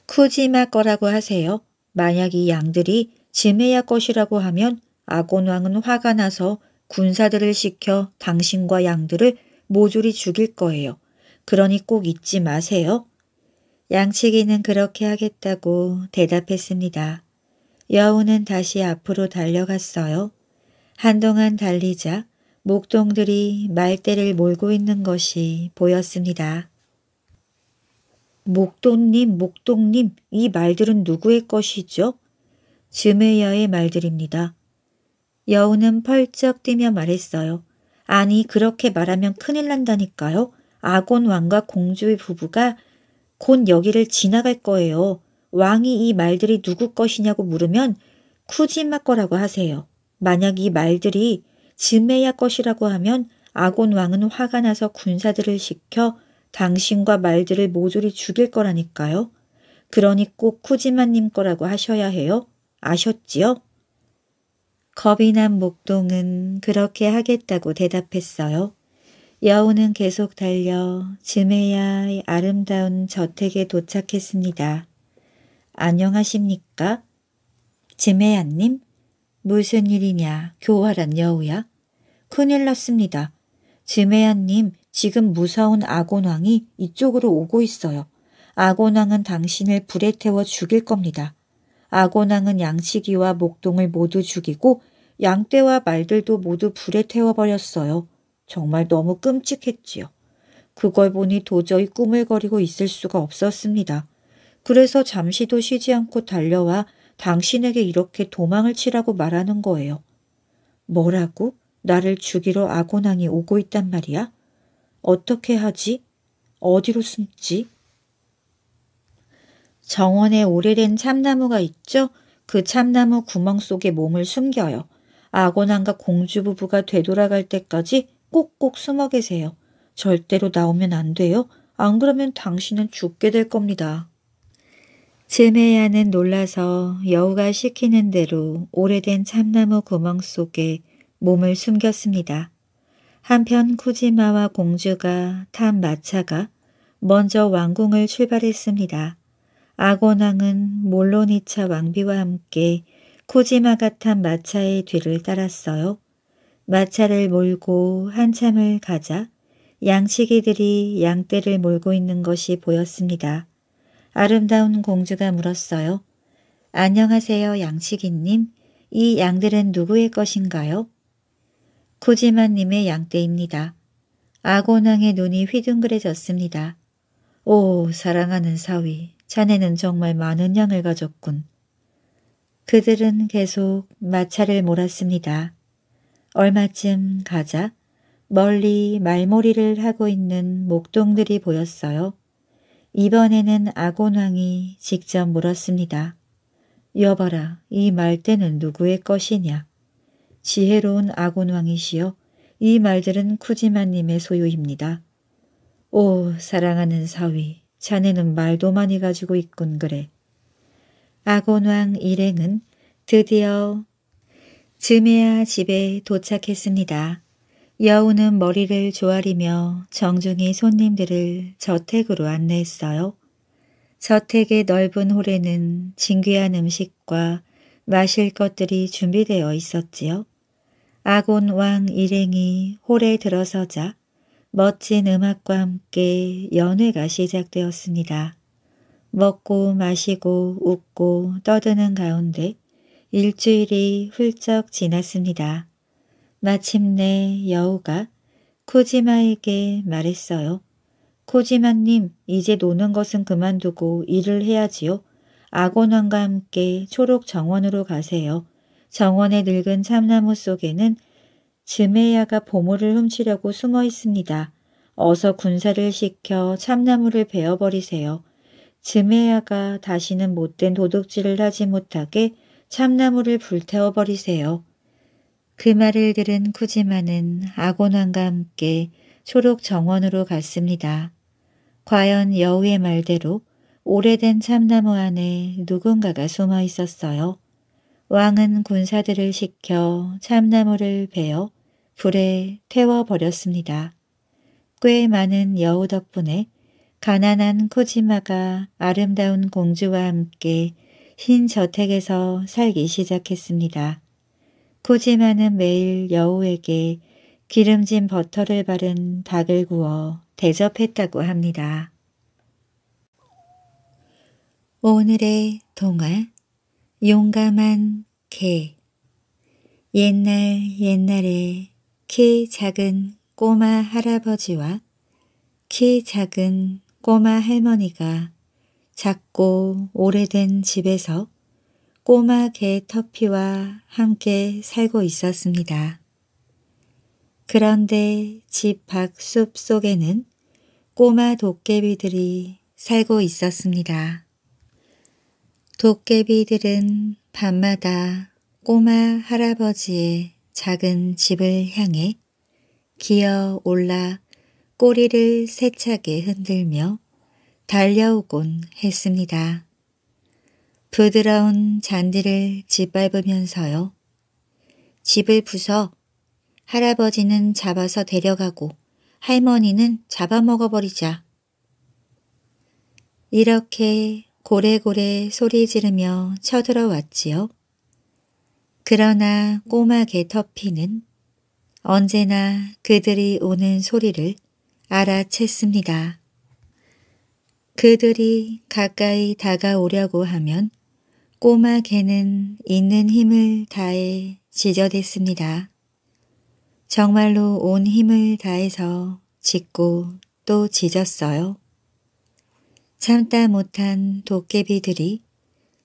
쿠지마 거라고 하세요. 만약 이 양들이 지메야 것이라고 하면 아곤 왕은 화가 나서 군사들을 시켜 당신과 양들을 모조리 죽일 거예요. 그러니 꼭 잊지 마세요. 양치기는 그렇게 하겠다고 대답했습니다. 여우는 다시 앞으로 달려갔어요. 한동안 달리자 목동들이 말대를 몰고 있는 것이 보였습니다. 목동님 목동님, 이 말들은 누구의 것이죠? 즈메야의 말들입니다. 여우는 펄쩍 뛰며 말했어요. 아니, 그렇게 말하면 큰일 난다니까요. 아곤 왕과 공주의 부부가 곧 여기를 지나갈 거예요. 왕이 이 말들이 누구 것이냐고 물으면 쿠지마 거라고 하세요. 만약 이 말들이 지메야 것이라고 하면 아곤 왕은 화가 나서 군사들을 시켜 당신과 말들을 모조리 죽일 거라니까요. 그러니 꼭 쿠지마님 거라고 하셔야 해요. 아셨지요? 겁이 난 목동은 그렇게 하겠다고 대답했어요. 여우는 계속 달려 즈메야의 아름다운 저택에 도착했습니다. 안녕하십니까? 즈메야님? 무슨 일이냐, 교활한 여우야? 큰일 났습니다. 지메야님, 지금 무서운 아곤왕이 이쪽으로 오고 있어요. 아곤왕은 당신을 불에 태워 죽일 겁니다. 아곤왕은 양치기와 목동을 모두 죽이고 양떼와 말들도 모두 불에 태워버렸어요. 정말 너무 끔찍했지요. 그걸 보니 도저히 꾸물거리고 있을 수가 없었습니다. 그래서 잠시도 쉬지 않고 달려와 당신에게 이렇게 도망을 치라고 말하는 거예요. 뭐라고? 나를 죽이러 아고낭이 오고 있단 말이야. 어떻게 하지? 어디로 숨지? 정원에 오래된 참나무가 있죠? 그 참나무 구멍 속에 몸을 숨겨요. 아고낭과 공주부부가 되돌아갈 때까지 꼭꼭 숨어 계세요. 절대로 나오면 안 돼요. 안 그러면 당신은 죽게 될 겁니다. 제메야는 놀라서 여우가 시키는 대로 오래된 참나무 구멍 속에 몸을 숨겼습니다. 한편 쿠지마와 공주가 탄 마차가 먼저 왕궁을 출발했습니다. 아고낭은 몰로니차 왕비와 함께 쿠지마가 탄 마차의 뒤를 따랐어요. 마차를 몰고 한참을 가자 양치기들이 양떼를 몰고 있는 것이 보였습니다. 아름다운 공주가 물었어요. 안녕하세요 양치기님. 이 양들은 누구의 것인가요? 쿠지마님의 양떼입니다. 아고낭의 눈이 휘둥그레졌습니다. 오, 사랑하는 사위, 자네는 정말 많은 양을 가졌군. 그들은 계속 마차를 몰았습니다. 얼마쯤 가자 멀리 말몰이를 하고 있는 목동들이 보였어요. 이번에는 아곤왕이 직접 물었습니다. 여봐라, 이 말대는 누구의 것이냐? 지혜로운 아곤왕이시여 이 말들은 쿠지마님의 소유입니다. 오 사랑하는 사위 자네는 말도 많이 가지고 있군 그래. 아곤왕 일행은 드디어 즈메아 집에 도착했습니다. 여우는 머리를 조아리며 정중히 손님들을 저택으로 안내했어요. 저택의 넓은 홀에는 진귀한 음식과 마실 것들이 준비되어 있었지요. 아곤 왕 일행이 홀에 들어서자 멋진 음악과 함께 연회가 시작되었습니다. 먹고 마시고 웃고 떠드는 가운데 일주일이 훌쩍 지났습니다. 마침내 여우가 코지마에게 말했어요. 코지마님, 이제 노는 것은 그만두고 일을 해야지요. 아원왕과 함께 초록 정원으로 가세요. 정원의 늙은 참나무 속에는 즈메야가 보물을 훔치려고 숨어 있습니다. 어서 군사를 시켜 참나무를 베어버리세요. 즈메야가 다시는 못된 도둑질을 하지 못하게 참나무를 불태워버리세요. 그 말을 들은 쿠지마는 아고난과 함께 초록 정원으로 갔습니다. 과연 여우의 말대로 오래된 참나무 안에 누군가가 숨어 있었어요. 왕은 군사들을 시켜 참나무를 베어 불에 태워버렸습니다. 꽤 많은 여우 덕분에 가난한 코지마가 아름다운 공주와 함께 흰 저택에서 살기 시작했습니다. 코지마는 매일 여우에게 기름진 버터를 바른 닭을 구워 대접했다고 합니다. 오늘의 동화 용감한 개 옛날 옛날에 키 작은 꼬마 할아버지와 키 작은 꼬마 할머니가 작고 오래된 집에서 꼬마 개 터피와 함께 살고 있었습니다. 그런데 집 밖 숲 속에는 꼬마 도깨비들이 살고 있었습니다. 도깨비들은 밤마다 꼬마 할아버지의 작은 집을 향해 기어 올라 꼬리를 세차게 흔들며 달려오곤 했습니다. 부드러운 잔디를 짓밟으면서요. 집을 부숴 할아버지는 잡아서 데려가고 할머니는 잡아먹어버리자. 이렇게 고래고래 소리 지르며 쳐들어왔지요. 그러나 꼬마 개터피는 언제나 그들이 오는 소리를 알아챘습니다. 그들이 가까이 다가오려고 하면 꼬마 개는 있는 힘을 다해 지저댔습니다. 정말로 온 힘을 다해서 짖고 또 짖었어요. 참다 못한 도깨비들이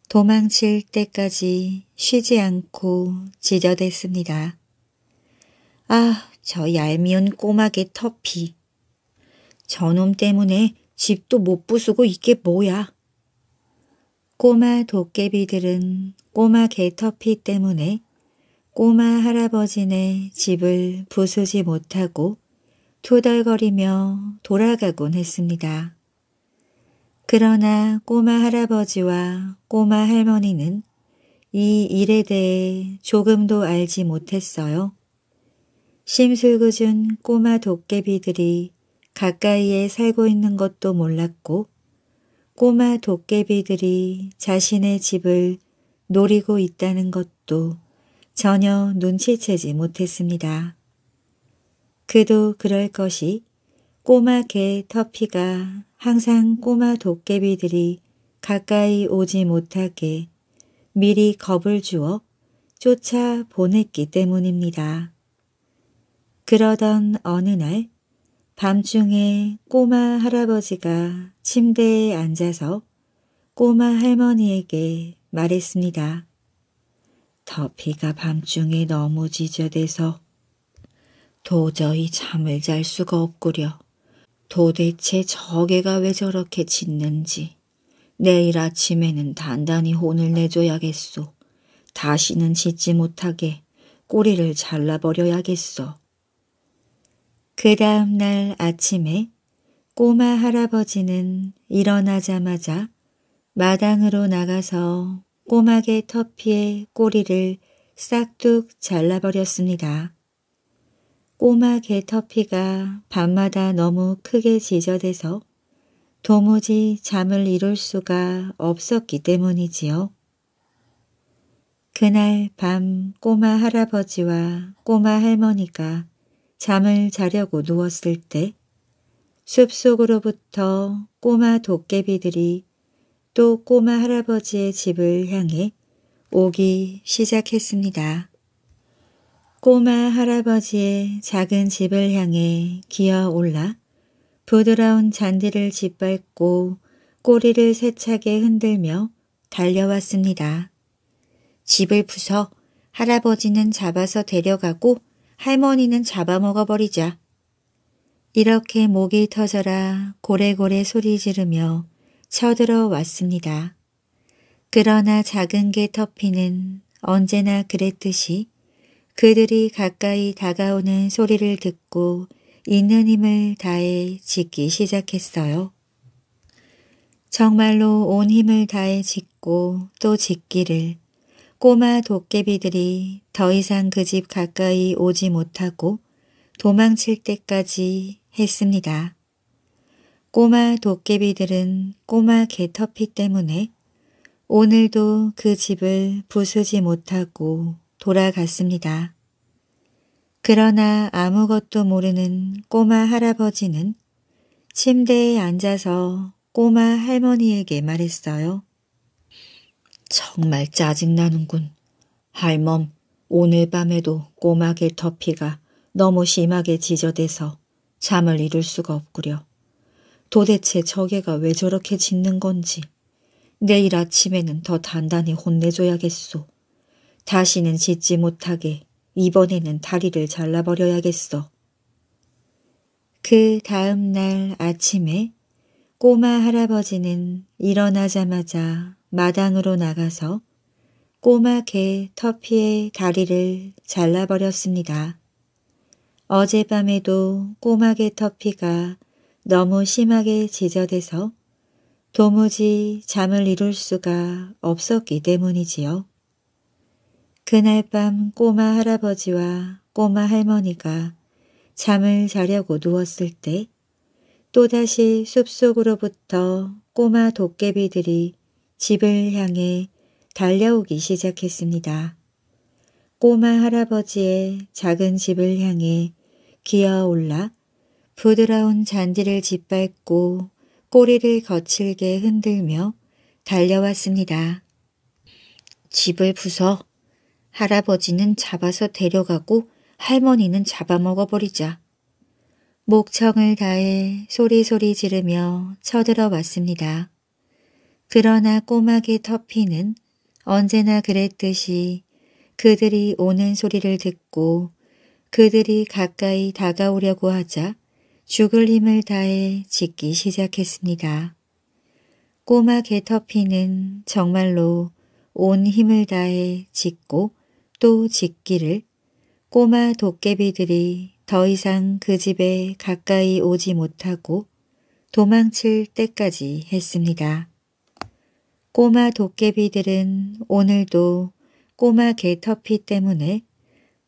도망칠 때까지 쉬지 않고 지저댔습니다. 아, 저 얄미운 꼬막의 터피. 저놈 때문에 집도 못 부수고 이게 뭐야. 꼬마 도깨비들은 꼬마 개터피 때문에 꼬마 할아버지네 집을 부수지 못하고 투덜거리며 돌아가곤 했습니다. 그러나 꼬마 할아버지와 꼬마 할머니는 이 일에 대해 조금도 알지 못했어요. 심술궂은 꼬마 도깨비들이 가까이에 살고 있는 것도 몰랐고 꼬마 도깨비들이 자신의 집을 노리고 있다는 것도 전혀 눈치채지 못했습니다. 그도 그럴 것이 꼬마 개 터피가 항상 꼬마 도깨비들이 가까이 오지 못하게 미리 겁을 주어 쫓아 보냈기 때문입니다. 그러던 어느 날 밤중에 꼬마 할아버지가 침대에 앉아서 꼬마 할머니에게 말했습니다. 터피가 밤중에 너무 지저대서 도저히 잠을 잘 수가 없구려. 도대체 저게가 왜 저렇게 짖는지 내일 아침에는 단단히 혼을 내줘야겠소. 다시는 짖지 못하게 꼬리를 잘라버려야겠소. 그 다음 날 아침에 꼬마 할아버지는 일어나자마자 마당으로 나가서 꼬막의 터피에 꼬리를 싹둑 잘라버렸습니다. 꼬마 개터피가 밤마다 너무 크게 지저대서 도무지 잠을 이룰 수가 없었기 때문이지요. 그날 밤 꼬마 할아버지와 꼬마 할머니가 잠을 자려고 누웠을 때 숲속으로부터 꼬마 도깨비들이 또 꼬마 할아버지의 집을 향해 오기 시작했습니다. 꼬마 할아버지의 작은 집을 향해 기어올라 부드러운 잔디를 짓밟고 꼬리를 세차게 흔들며 달려왔습니다. 집을 부숴 할아버지는 잡아서 데려가고 할머니는 잡아먹어버리자. 이렇게 목이 터져라 고래고래 소리 지르며 쳐들어왔습니다. 그러나 작은 개 터피는 언제나 그랬듯이 그들이 가까이 다가오는 소리를 듣고 있는 힘을 다해 짓기 시작했어요. 정말로 온 힘을 다해 짓고 또 짓기를 꼬마 도깨비들이 더 이상 그 집 가까이 오지 못하고 도망칠 때까지 했습니다. 꼬마 도깨비들은 꼬마 개터피 때문에 오늘도 그 집을 부수지 못하고 돌아갔습니다. 그러나 아무것도 모르는 꼬마 할아버지는 침대에 앉아서 꼬마 할머니에게 말했어요. 정말 짜증나는군. 할멈, 오늘 밤에도 꼬마 의터피가 너무 심하게 지저대서 잠을 이룰 수가 없구려. 도대체 저게가 왜 저렇게 짖는 건지 내일 아침에는 더 단단히 혼내줘야겠소. 다시는 짓지 못하게 이번에는 다리를 잘라버려야겠어. 그 다음 날 아침에 꼬마 할아버지는 일어나자마자 마당으로 나가서 꼬마 개 터피의 다리를 잘라버렸습니다. 어젯밤에도 꼬마 개 터피가 너무 심하게 지저대서 도무지 잠을 이룰 수가 없었기 때문이지요. 그날 밤 꼬마 할아버지와 꼬마 할머니가 잠을 자려고 누웠을 때 또다시 숲속으로부터 꼬마 도깨비들이 집을 향해 달려오기 시작했습니다. 꼬마 할아버지의 작은 집을 향해 기어올라 부드러운 잔디를 짓밟고 꼬리를 거칠게 흔들며 달려왔습니다. 집을 부숴 할아버지는 잡아서 데려가고 할머니는 잡아먹어버리자 목청을 다해 소리소리 지르며 쳐들어 왔습니다. 그러나 꼬막의 터피는 언제나 그랬듯이 그들이 오는 소리를 듣고 그들이 가까이 다가오려고 하자 죽을 힘을 다해 짖기 시작했습니다. 꼬마 개터피는 정말로 온 힘을 다해 짖고 또 짓기를 꼬마 도깨비들이 더 이상 그 집에 가까이 오지 못하고 도망칠 때까지 했습니다. 꼬마 도깨비들은 오늘도 꼬마 개터피 때문에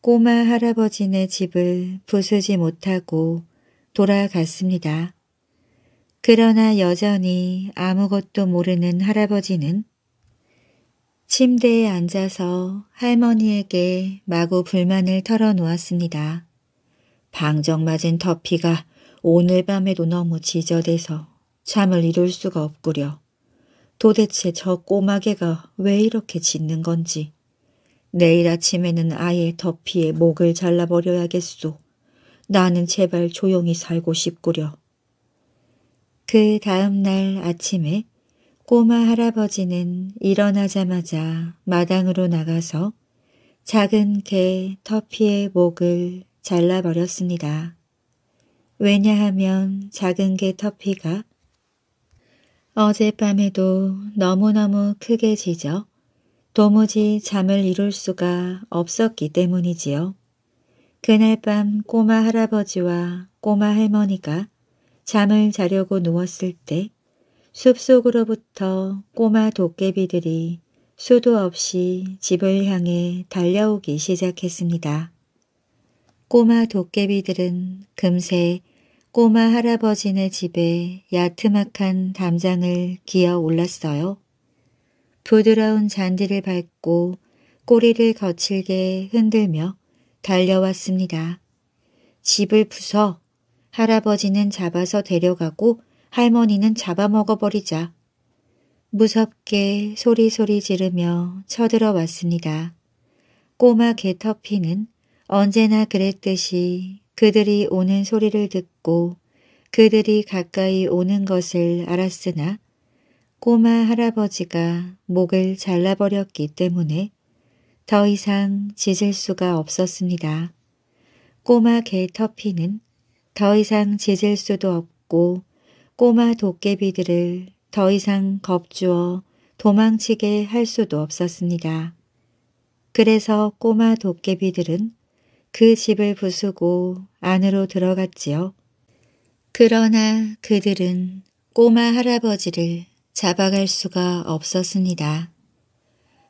꼬마 할아버지네 집을 부수지 못하고 돌아갔습니다. 그러나 여전히 아무것도 모르는 할아버지는 침대에 앉아서 할머니에게 마구 불만을 털어놓았습니다. 방정맞은 터피가 오늘 밤에도 너무 지저대서 잠을 이룰 수가 없구려. 도대체 저 꼬마개가 왜 이렇게 짖는 건지. 내일 아침에는 아예 더피의 목을 잘라버려야겠소. 나는 제발 조용히 살고 싶구려. 그 다음 날 아침에 꼬마 할아버지는 일어나자마자 마당으로 나가서 작은 개 터피의 목을 잘라버렸습니다. 왜냐하면 작은 개 터피가 어젯밤에도 너무너무 크게 지져 도무지 잠을 이룰 수가 없었기 때문이지요. 그날 밤 꼬마 할아버지와 꼬마 할머니가 잠을 자려고 누웠을 때 숲속으로부터 꼬마 도깨비들이 수도 없이 집을 향해 달려오기 시작했습니다. 꼬마 도깨비들은 금세 꼬마 할아버지네 집에 야트막한 담장을 기어 올랐어요. 부드러운 잔디를 밟고 꼬리를 거칠게 흔들며 달려왔습니다. 집을 부숴 할아버지는 잡아서 데려가고 할머니는 잡아먹어버리자 무섭게 소리소리 지르며 쳐들어왔습니다. 꼬마 개터피는 언제나 그랬듯이 그들이 오는 소리를 듣고 그들이 가까이 오는 것을 알았으나 꼬마 할아버지가 목을 잘라버렸기 때문에 더 이상 짖을 수가 없었습니다. 꼬마 개터피는 더 이상 짖을 수도 없고 꼬마 도깨비들을 더 이상 겁주어 도망치게 할 수도 없었습니다. 그래서 꼬마 도깨비들은 그 집을 부수고 안으로 들어갔지요. 그러나 그들은 꼬마 할아버지를 잡아갈 수가 없었습니다.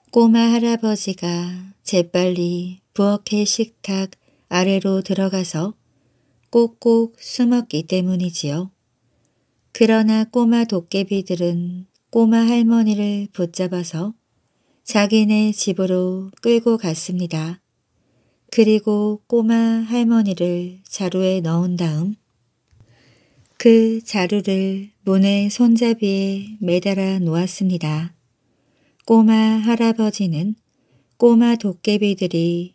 꼬마 할아버지가 재빨리 부엌의 식탁 아래로 들어가서 꼭꼭 숨었기 때문이지요. 그러나 꼬마 도깨비들은 꼬마 할머니를 붙잡아서 자기네 집으로 끌고 갔습니다. 그리고 꼬마 할머니를 자루에 넣은 다음 그 자루를 문의 손잡이에 매달아 놓았습니다. 꼬마 할아버지는 꼬마 도깨비들이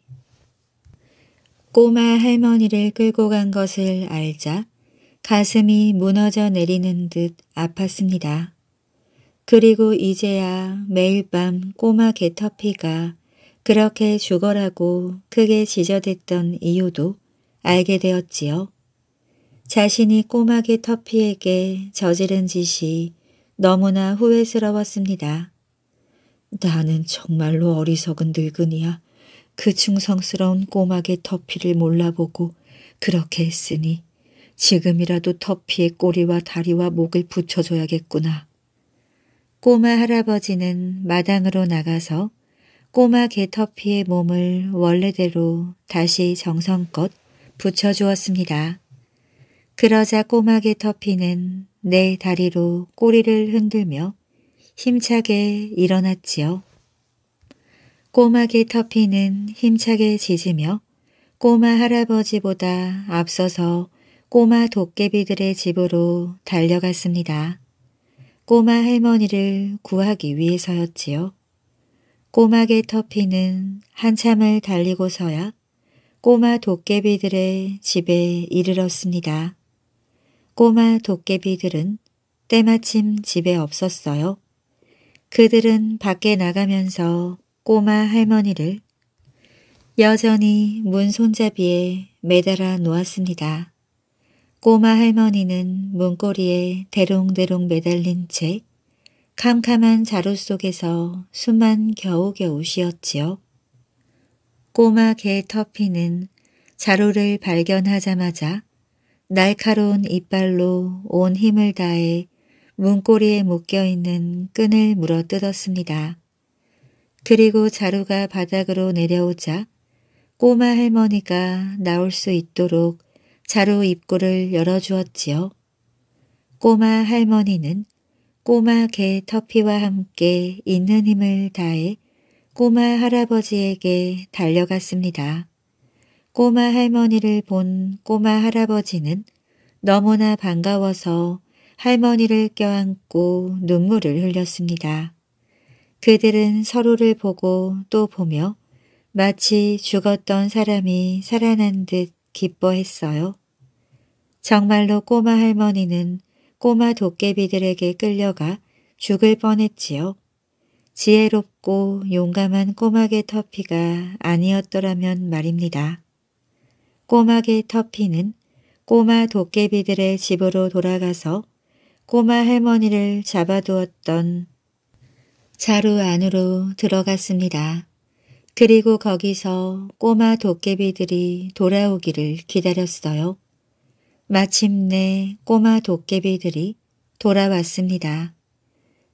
꼬마 할머니를 끌고 간 것을 알자 가슴이 무너져 내리는 듯 아팠습니다. 그리고 이제야 매일 밤 꼬마 개터피가 그렇게 죽어라고 크게 지저댔던 이유도 알게 되었지요. 자신이 꼬마 개터피에게 저지른 짓이 너무나 후회스러웠습니다. 나는 정말로 어리석은 늙은이야. 그 충성스러운 꼬마개 터피를 몰라보고 그렇게 했으니 지금이라도 터피의 꼬리와 다리와 목을 붙여줘야겠구나. 꼬마 할아버지는 마당으로 나가서 꼬마 개 터피의 몸을 원래대로 다시 정성껏 붙여주었습니다. 그러자 꼬마 개 터피는 내 다리로 꼬리를 흔들며 힘차게 일어났지요. 꼬마 개 터피는 힘차게 짖으며 꼬마 할아버지보다 앞서서 꼬마 도깨비들의 집으로 달려갔습니다. 꼬마 할머니를 구하기 위해서였지요. 꼬마 게터피는 한참을 달리고서야 꼬마 도깨비들의 집에 이르렀습니다. 꼬마 도깨비들은 때마침 집에 없었어요. 그들은 밖에 나가면서 꼬마 할머니를 여전히 문 손잡이에 매달아 놓았습니다. 꼬마 할머니는 문고리에 대롱대롱 매달린 채 캄캄한 자루 속에서 숨만 겨우겨우 쉬었지요. 꼬마 개 터피는 자루를 발견하자마자 날카로운 이빨로 온 힘을 다해 문고리에 묶여있는 끈을 물어뜯었습니다. 그리고 자루가 바닥으로 내려오자 꼬마 할머니가 나올 수 있도록 자루 입구를 열어주었지요. 꼬마 할머니는 꼬마 개 터피와 함께 있는 힘을 다해 꼬마 할아버지에게 달려갔습니다. 꼬마 할머니를 본 꼬마 할아버지는 너무나 반가워서 할머니를 껴안고 눈물을 흘렸습니다. 그들은 서로를 보고 또 보며 마치 죽었던 사람이 살아난 듯 기뻐했어요. 정말로 꼬마 할머니는 꼬마 도깨비들에게 끌려가 죽을 뻔했지요. 지혜롭고 용감한 꼬마개 터피가 아니었더라면 말입니다. 꼬마개 터피는 꼬마 도깨비들의 집으로 돌아가서 꼬마 할머니를 잡아두었던 자루 안으로 들어갔습니다. 그리고 거기서 꼬마 도깨비들이 돌아오기를 기다렸어요. 마침내 꼬마 도깨비들이 돌아왔습니다.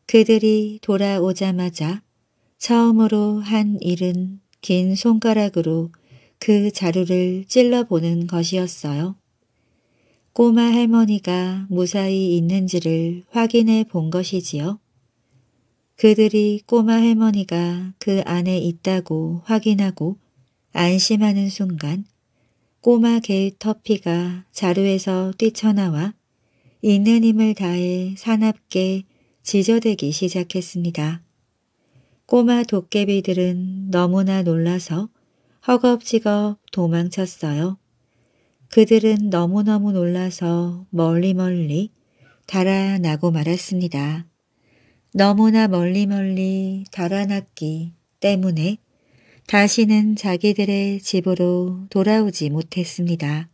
그들이 돌아오자마자 처음으로 한 일은 긴 손가락으로 그 자루를 찔러보는 것이었어요. 꼬마 할머니가 무사히 있는지를 확인해 본 것이지요. 그들이 꼬마 할머니가 그 안에 있다고 확인하고 안심하는 순간 꼬마 개 터피가 자루에서 뛰쳐나와 있는 힘을 다해 사납게 지저대기 시작했습니다. 꼬마 도깨비들은 너무나 놀라서 허겁지겁 도망쳤어요. 그들은 너무너무 놀라서 멀리멀리 달아나고 말았습니다. 너무나 멀리 멀리 달아났기 때문에 다시는 자기들의 집으로 돌아오지 못했습니다.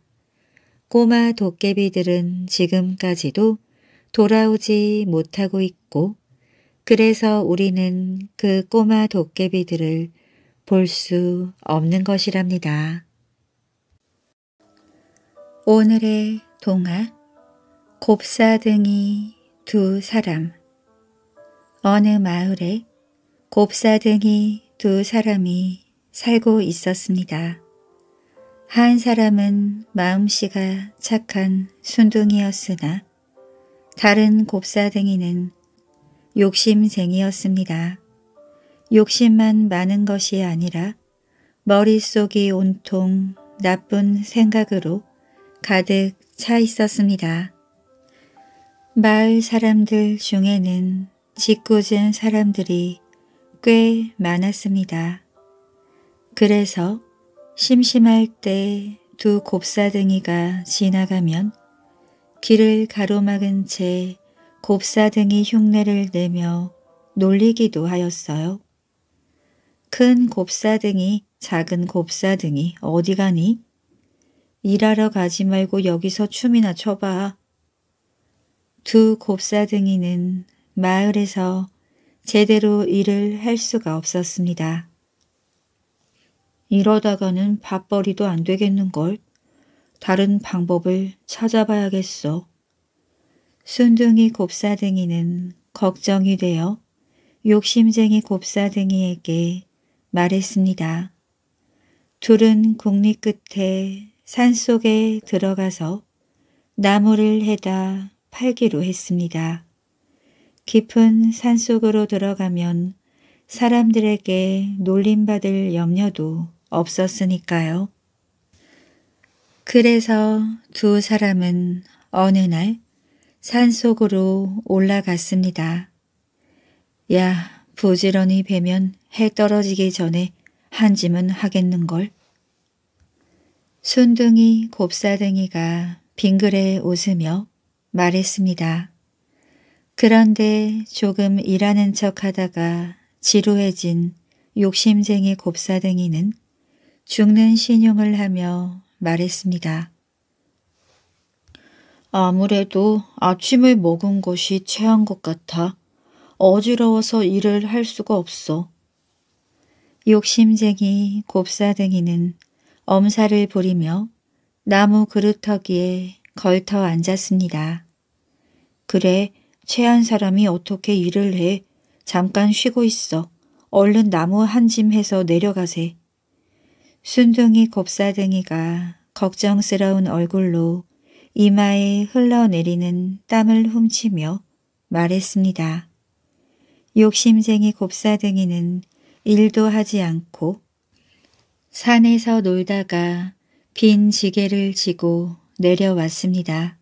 꼬마 도깨비들은 지금까지도 돌아오지 못하고 있고 그래서 우리는 그 꼬마 도깨비들을 볼 수 없는 것이랍니다. 오늘의 동화 곱사등이 두 사람 어느 마을에 곱사등이 두 사람이 살고 있었습니다. 한 사람은 마음씨가 착한 순둥이였으나 다른 곱사등이는 욕심쟁이였습니다. 욕심만 많은 것이 아니라 머릿속이 온통 나쁜 생각으로 가득 차 있었습니다. 마을 사람들 중에는 짓궂은 사람들이 꽤 많았습니다. 그래서 심심할 때 두 곱사등이가 지나가면 길을 가로막은 채 곱사등이 흉내를 내며 놀리기도 하였어요. 큰 곱사등이 작은 곱사등이 어디 가니? 일하러 가지 말고 여기서 춤이나 춰봐. 두 곱사등이는 마을에서 제대로 일을 할 수가 없었습니다. 이러다가는 밥벌이도 안 되겠는걸. 다른 방법을 찾아봐야겠어. 순둥이 곱사등이는 걱정이 되어 욕심쟁이 곱사등이에게 말했습니다. 둘은 국립 끝에 산속에 들어가서 나무를 해다 팔기로 했습니다. 깊은 산속으로 들어가면 사람들에게 놀림받을 염려도 없었으니까요. 그래서 두 사람은 어느 날 산속으로 올라갔습니다. 야, 부지런히 베면 해 떨어지기 전에 한 짐은 하겠는걸. 순둥이 곱사등이가 빙그레 웃으며 말했습니다. 그런데 조금 일하는 척 하다가 지루해진 욕심쟁이 곱사등이는 죽는 신용을 하며 말했습니다. 아무래도 아침을 먹은 것이 체한 것 같아. 어지러워서 일을 할 수가 없어. 욕심쟁이 곱사등이는 엄살을 부리며 나무 그루터기에 걸터 앉았습니다. 그래 체한 사람이 어떻게 일을 해. 잠깐 쉬고 있어. 얼른 나무 한 짐 해서 내려가세. 순둥이 곱사등이가 걱정스러운 얼굴로 이마에 흘러내리는 땀을 훔치며 말했습니다. 욕심쟁이 곱사등이는 일도 하지 않고 산에서 놀다가 빈 지게를 지고 내려왔습니다.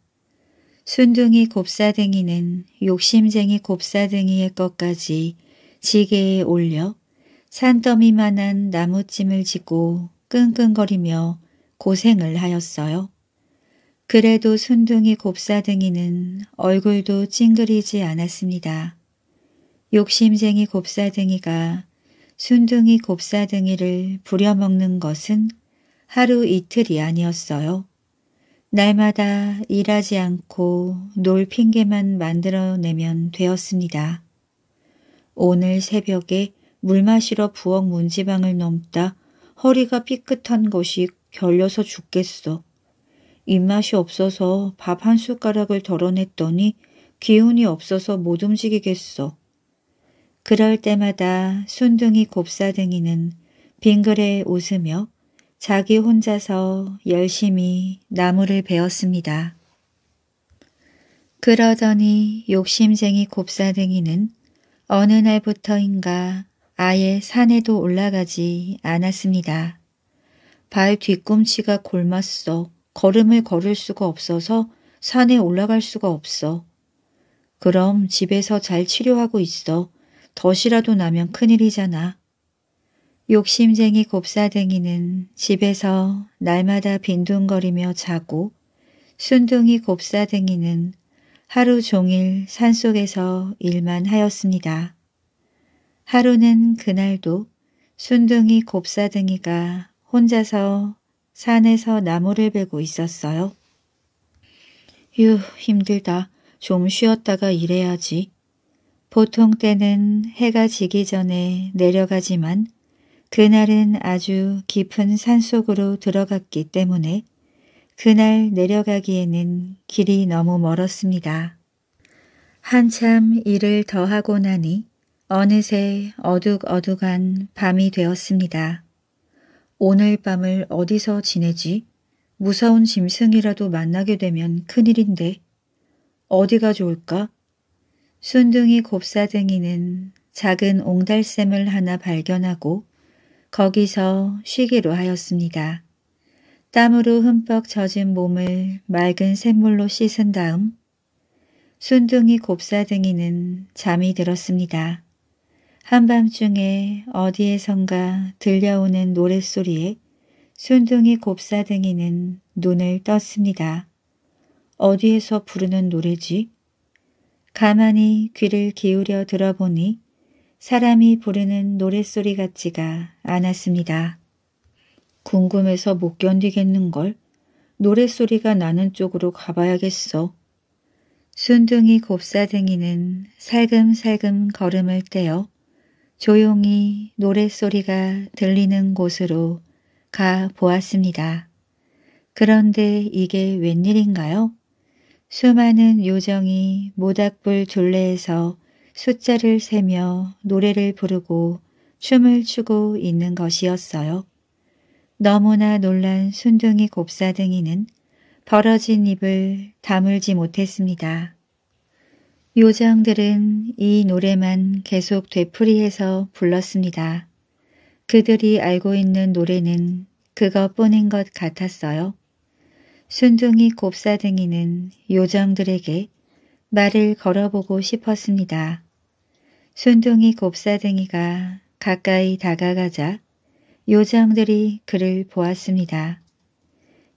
순둥이 곱사등이는 욕심쟁이 곱사등이의 것까지 지게에 올려 산더미만한 나무찜을 지고 끙끙거리며 고생을 하였어요. 그래도 순둥이 곱사등이는 얼굴도 찡그리지 않았습니다. 욕심쟁이 곱사등이가 순둥이 곱사등이를 부려먹는 것은 하루 이틀이 아니었어요. 날마다 일하지 않고 놀 핑계만 만들어내면 되었습니다. 오늘 새벽에 물 마시러 부엌 문지방을 넘다 허리가 삐끗한 것이 결려서 죽겠어. 입맛이 없어서 밥 한 숟가락을 덜어냈더니 기운이 없어서 못 움직이겠어. 그럴 때마다 순둥이 곱사등이는 빙그레 웃으며 자기 혼자서 열심히 나무를 베었습니다. 그러더니 욕심쟁이 곱사등이는 어느 날부터인가 아예 산에도 올라가지 않았습니다. 발 뒤꿈치가 골맞어 걸음을 걸을 수가 없어서 산에 올라갈 수가 없어. 그럼 집에서 잘 치료하고 있어. 덫이라도 나면 큰일이잖아. 욕심쟁이 곱사댕이는 집에서 날마다 빈둥거리며 자고 순둥이 곱사댕이는 하루 종일 산속에서 일만 하였습니다. 하루는 그날도 순둥이 곱사댕이가 혼자서 산에서 나무를 베고 있었어요. 휴 힘들다. 좀 쉬었다가 일해야지. 보통 때는 해가 지기 전에 내려가지만 그날은 아주 깊은 산속으로 들어갔기 때문에 그날 내려가기에는 길이 너무 멀었습니다. 한참 일을 더 하고 나니 어느새 어둑어둑한 밤이 되었습니다. 오늘 밤을 어디서 지내지? 무서운 짐승이라도 만나게 되면 큰일인데 어디가 좋을까? 순둥이 곱사등이는 작은 옹달샘을 하나 발견하고 거기서 쉬기로 하였습니다. 땀으로 흠뻑 젖은 몸을 맑은 샘물로 씻은 다음 순둥이 곱사등이는 잠이 들었습니다. 한밤중에 어디에선가 들려오는 노랫소리에 순둥이 곱사등이는 눈을 떴습니다. 어디에서 부르는 노래지? 가만히 귀를 기울여 들어보니 사람이 부르는 노랫소리 같지가 않았습니다. 궁금해서 못 견디겠는걸. 노랫소리가 나는 쪽으로 가봐야겠어. 순둥이 곱사등이는 살금살금 걸음을 떼어 조용히 노랫소리가 들리는 곳으로 가 보았습니다. 그런데 이게 웬일인가요? 수많은 요정이 모닥불 둘레에서 숫자를 세며 노래를 부르고 춤을 추고 있는 것이었어요. 너무나 놀란 순둥이 곱사등이는 벌어진 입을 다물지 못했습니다. 요정들은 이 노래만 계속 되풀이해서 불렀습니다. 그들이 알고 있는 노래는 그것뿐인 것 같았어요. 순둥이 곱사등이는 요정들에게 말을 걸어보고 싶었습니다. 순둥이 곱사등이가 가까이 다가가자 요장들이 그를 보았습니다.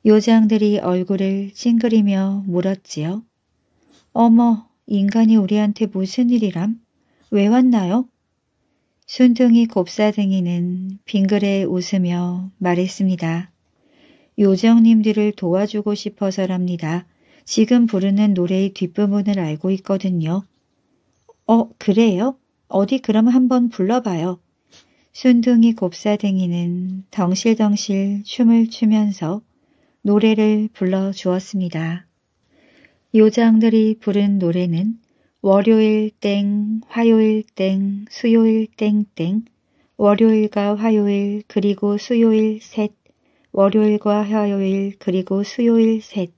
요장들이 얼굴을 찡그리며 물었지요. 어머, 인간이 우리한테 무슨 일이람? 왜 왔나요? 순둥이 곱사등이는 빙그레 웃으며 말했습니다. 요정님들을 도와주고 싶어서랍니다. 지금 부르는 노래의 뒷부분을 알고 있거든요. 어, 그래요? 어디 그럼 한번 불러봐요. 순둥이 곱사댕이는 덩실덩실 춤을 추면서 노래를 불러주었습니다. 요장들이 부른 노래는 월요일 땡, 화요일 땡, 수요일 땡땡, 월요일과 화요일 그리고 수요일 셋, 월요일과 화요일 그리고 수요일 셋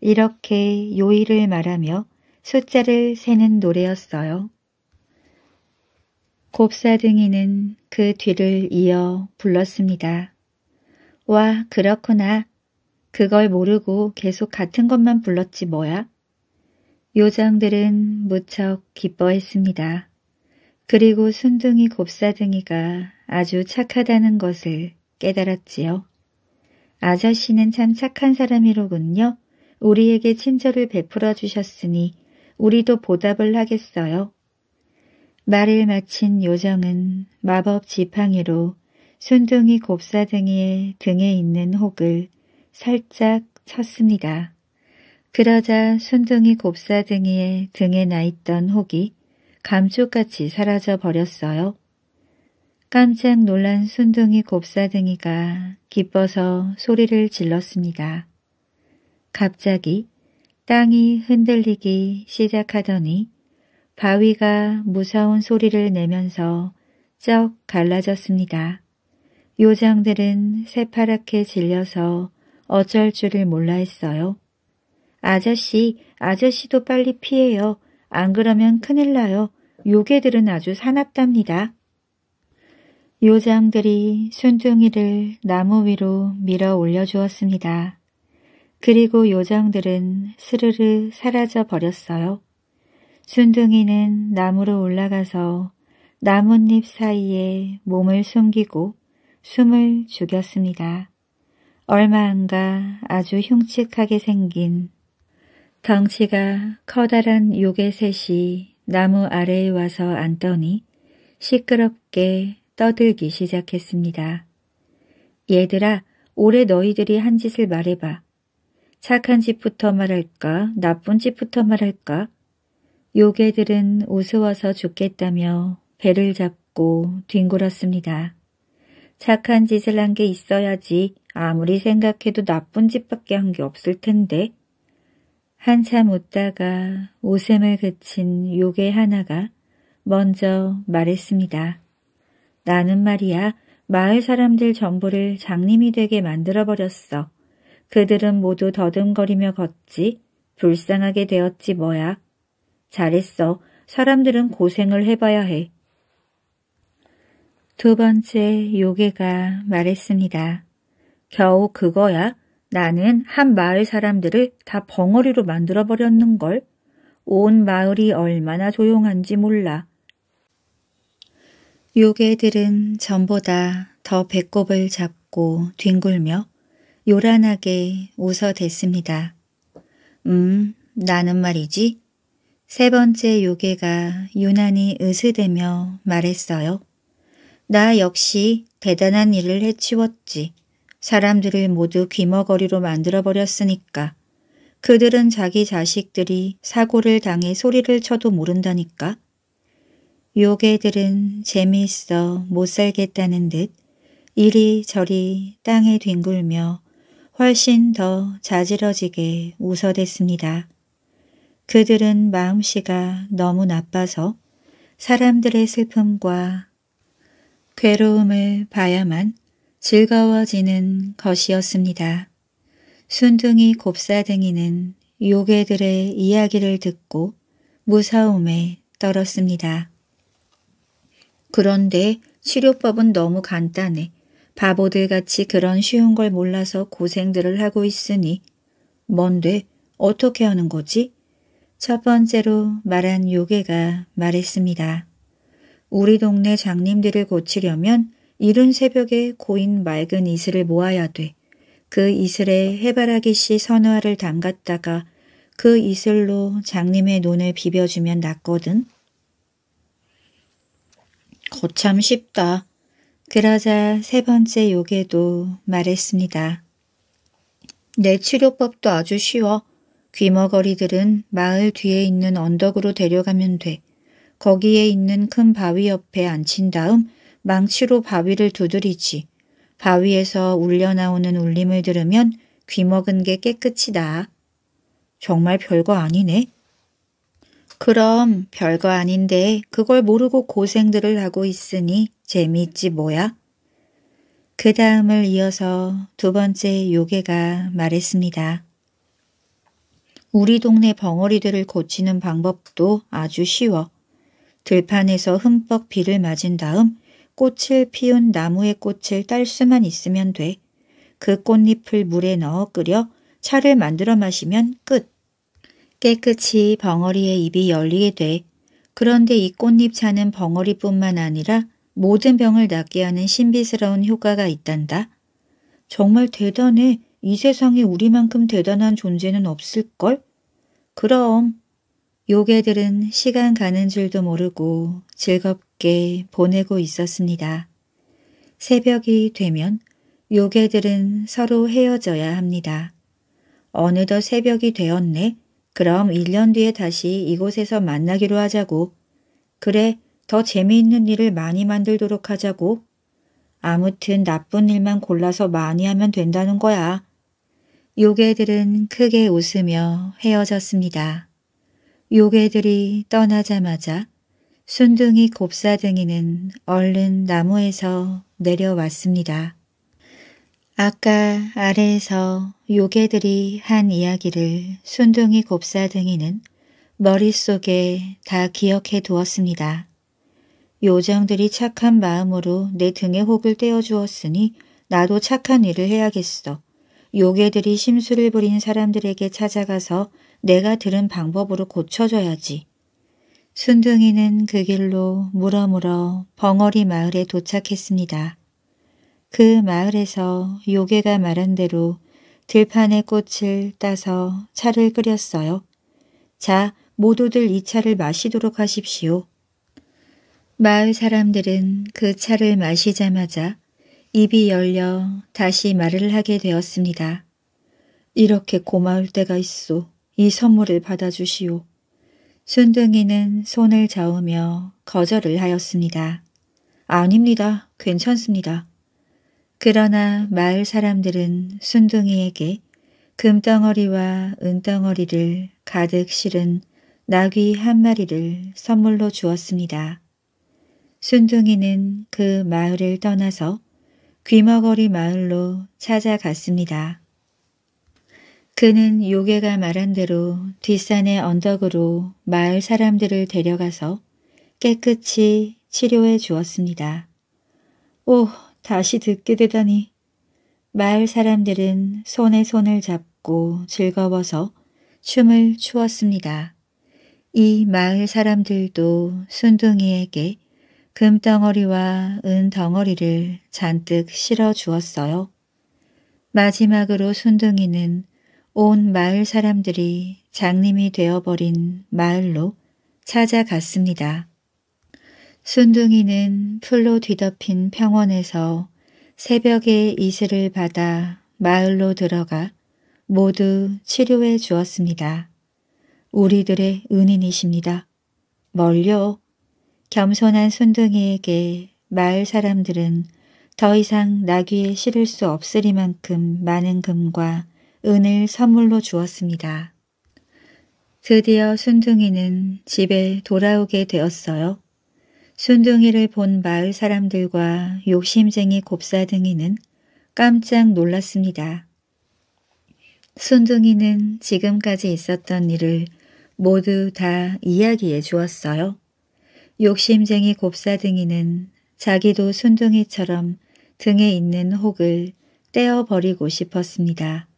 이렇게 요일을 말하며 숫자를 세는 노래였어요. 곱사등이는 그 뒤를 이어 불렀습니다. 와, 그렇구나. 그걸 모르고 계속 같은 것만 불렀지 뭐야? 요정들은 무척 기뻐했습니다. 그리고 순둥이 곱사등이가 아주 착하다는 것을 깨달았지요. 아저씨는 참 착한 사람이로군요. 우리에게 친절을 베풀어 주셨으니 우리도 보답을 하겠어요. 말을 마친 요정은 마법 지팡이로 순둥이 곱사등이의 등에 있는 혹을 살짝 쳤습니다. 그러자 순둥이 곱사등이의 등에 나 있던 혹이 감쪽같이 사라져 버렸어요. 깜짝 놀란 순둥이 곱사등이가 기뻐서 소리를 질렀습니다. 갑자기 땅이 흔들리기 시작하더니 바위가 무서운 소리를 내면서 쩍 갈라졌습니다. 요정들은 새파랗게 질려서 어쩔 줄을 몰라 했어요. 아저씨, 아저씨도 빨리 피해요. 안 그러면 큰일 나요. 요괴들은 아주 사납답니다. 요장들이 순둥이를 나무 위로 밀어 올려주었습니다. 그리고 요장들은 스르르 사라져 버렸어요. 순둥이는 나무로 올라가서 나뭇잎 사이에 몸을 숨기고 숨을 죽였습니다. 얼마 안 가 아주 흉측하게 생긴 덩치가 커다란 요괴 셋이 나무 아래에 와서 앉더니 시끄럽게 떠들기 시작했습니다. 얘들아, 올해 너희들이 한 짓을 말해봐. 착한 짓부터 말할까, 나쁜 짓부터 말할까, 요괴들은 우스워서 죽겠다며 배를 잡고 뒹굴었습니다. 착한 짓을 한 게 있어야지 아무리 생각해도 나쁜 짓밖에 한 게 없을 텐데. 한참 웃다가 웃음을 그친 요괴 하나가 먼저 말했습니다. 나는 말이야 마을 사람들 전부를 장님이 되게 만들어버렸어. 그들은 모두 더듬거리며 걷지 불쌍하게 되었지 뭐야. 잘했어. 사람들은 고생을 해봐야 해. 두 번째 요괴가 말했습니다. 겨우 그거야? 나는 한 마을 사람들을 다 벙어리로 만들어버렸는걸. 온 마을이 얼마나 조용한지 몰라. 요괴들은 전보다 더 배꼽을 잡고 뒹굴며 요란하게 웃어댔습니다. 음, 나는 말이지 세 번째 요괴가 유난히 으스대며 말했어요. 나 역시 대단한 일을 해치웠지. 사람들을 모두 귀머거리로 만들어버렸으니까. 그들은 자기 자식들이 사고를 당해 소리를 쳐도 모른다니까. 요괴들은 재미있어 못 살겠다는 듯 이리저리 땅에 뒹굴며 훨씬 더 자지러지게 웃어댔습니다. 그들은 마음씨가 너무 나빠서 사람들의 슬픔과 괴로움을 봐야만 즐거워지는 것이었습니다. 순둥이 곱사등이는 요괴들의 이야기를 듣고 무서움에 떨었습니다. 그런데 치료법은 너무 간단해. 바보들같이 그런 쉬운 걸 몰라서 고생들을 하고 있으니 뭔데 어떻게 하는 거지? 첫 번째로 말한 요괴가 말했습니다. 우리 동네 장님들을 고치려면 이른 새벽에 고인 맑은 이슬을 모아야 돼. 그 이슬에 해바라기씨 선화를 담갔다가 그 이슬로 장님의 눈을 비벼주면 낫거든. 거참 쉽다. 그러자 세 번째 요괴도 말했습니다. 내 치료법도 아주 쉬워. 귀머거리들은 마을 뒤에 있는 언덕으로 데려가면 돼. 거기에 있는 큰 바위 옆에 앉힌 다음 망치로 바위를 두드리지. 바위에서 울려나오는 울림을 들으면 귀먹은 게 깨끗이 나. 정말 별거 아니네. 그럼 별거 아닌데 그걸 모르고 고생들을 하고 있으니 재미있지 뭐야? 그 다음을 이어서 두 번째 요괴가 말했습니다. 우리 동네 벙어리들을 고치는 방법도 아주 쉬워. 들판에서 흠뻑 비를 맞은 다음 꽃을 피운 나무의 꽃을 딸 수만 있으면 돼. 그 꽃잎을 물에 넣어 끓여 차를 만들어 마시면 끝. 깨끗이 벙어리의 입이 열리게 돼. 그런데 이 꽃잎 차는 벙어리뿐만 아니라 모든 병을 낫게 하는 신비스러운 효과가 있단다. 정말 대단해. 이 세상에 우리만큼 대단한 존재는 없을걸? 그럼 요괴들은 시간 가는 줄도 모르고 즐겁게 보내고 있었습니다. 새벽이 되면 요괴들은 서로 헤어져야 합니다. 어느덧 새벽이 되었네. 그럼 1년 뒤에 다시 이곳에서 만나기로 하자고. 그래, 더 재미있는 일을 많이 만들도록 하자고. 아무튼 나쁜 일만 골라서 많이 하면 된다는 거야. 요괴들은 크게 웃으며 헤어졌습니다. 요괴들이 떠나자마자 순둥이 곱사등이는 얼른 나무에서 내려왔습니다. 아까 아래에서 요괴들이 한 이야기를 순둥이 곱사등이는 머릿속에 다 기억해 두었습니다. 요정들이 착한 마음으로 내 등에 혹을 떼어주었으니 나도 착한 일을 해야겠어. 요괴들이 심술을 부린 사람들에게 찾아가서 내가 들은 방법으로 고쳐줘야지. 순둥이는 그 길로 물어물어 벙어리 마을에 도착했습니다. 그 마을에서 요괴가 말한 대로 들판의 꽃을 따서 차를 끓였어요. 자, 모두들 이 차를 마시도록 하십시오. 마을 사람들은 그 차를 마시자마자 입이 열려 다시 말을 하게 되었습니다. 이렇게 고마울 때가 있소. 이 선물을 받아주시오. 순둥이는 손을 저으며 거절을 하였습니다. 아닙니다. 괜찮습니다. 그러나 마을 사람들은 순둥이에게 금덩어리와 은덩어리를 가득 실은 나귀 한 마리를 선물로 주었습니다. 순둥이는 그 마을을 떠나서 귀머거리 마을로 찾아갔습니다. 그는 요괴가 말한 대로 뒷산의 언덕으로 마을 사람들을 데려가서 깨끗이 치료해 주었습니다. 오, 다시 듣게 되다니. 마을 사람들은 손에 손을 잡고 즐거워서 춤을 추었습니다. 이 마을 사람들도 순둥이에게 금덩어리와 은덩어리를 잔뜩 실어 주었어요. 마지막으로 순둥이는 온 마을 사람들이 장님이 되어버린 마을로 찾아갔습니다. 순둥이는 풀로 뒤덮인 평원에서 새벽에 이슬을 받아 마을로 들어가 모두 치료해 주었습니다. 우리들의 은인이십니다. 멀려 겸손한 순둥이에게 마을 사람들은 더 이상 나귀에 실을 수 없으리만큼 많은 금과 은을 선물로 주었습니다. 드디어 순둥이는 집에 돌아오게 되었어요. 순둥이를 본 마을 사람들과 욕심쟁이 곱사등이는 깜짝 놀랐습니다. 순둥이는 지금까지 있었던 일을 모두 다 이야기해 주었어요. 욕심쟁이 곱사등이는 자기도 순둥이처럼 등에 있는 혹을 떼어버리고 싶었습니다.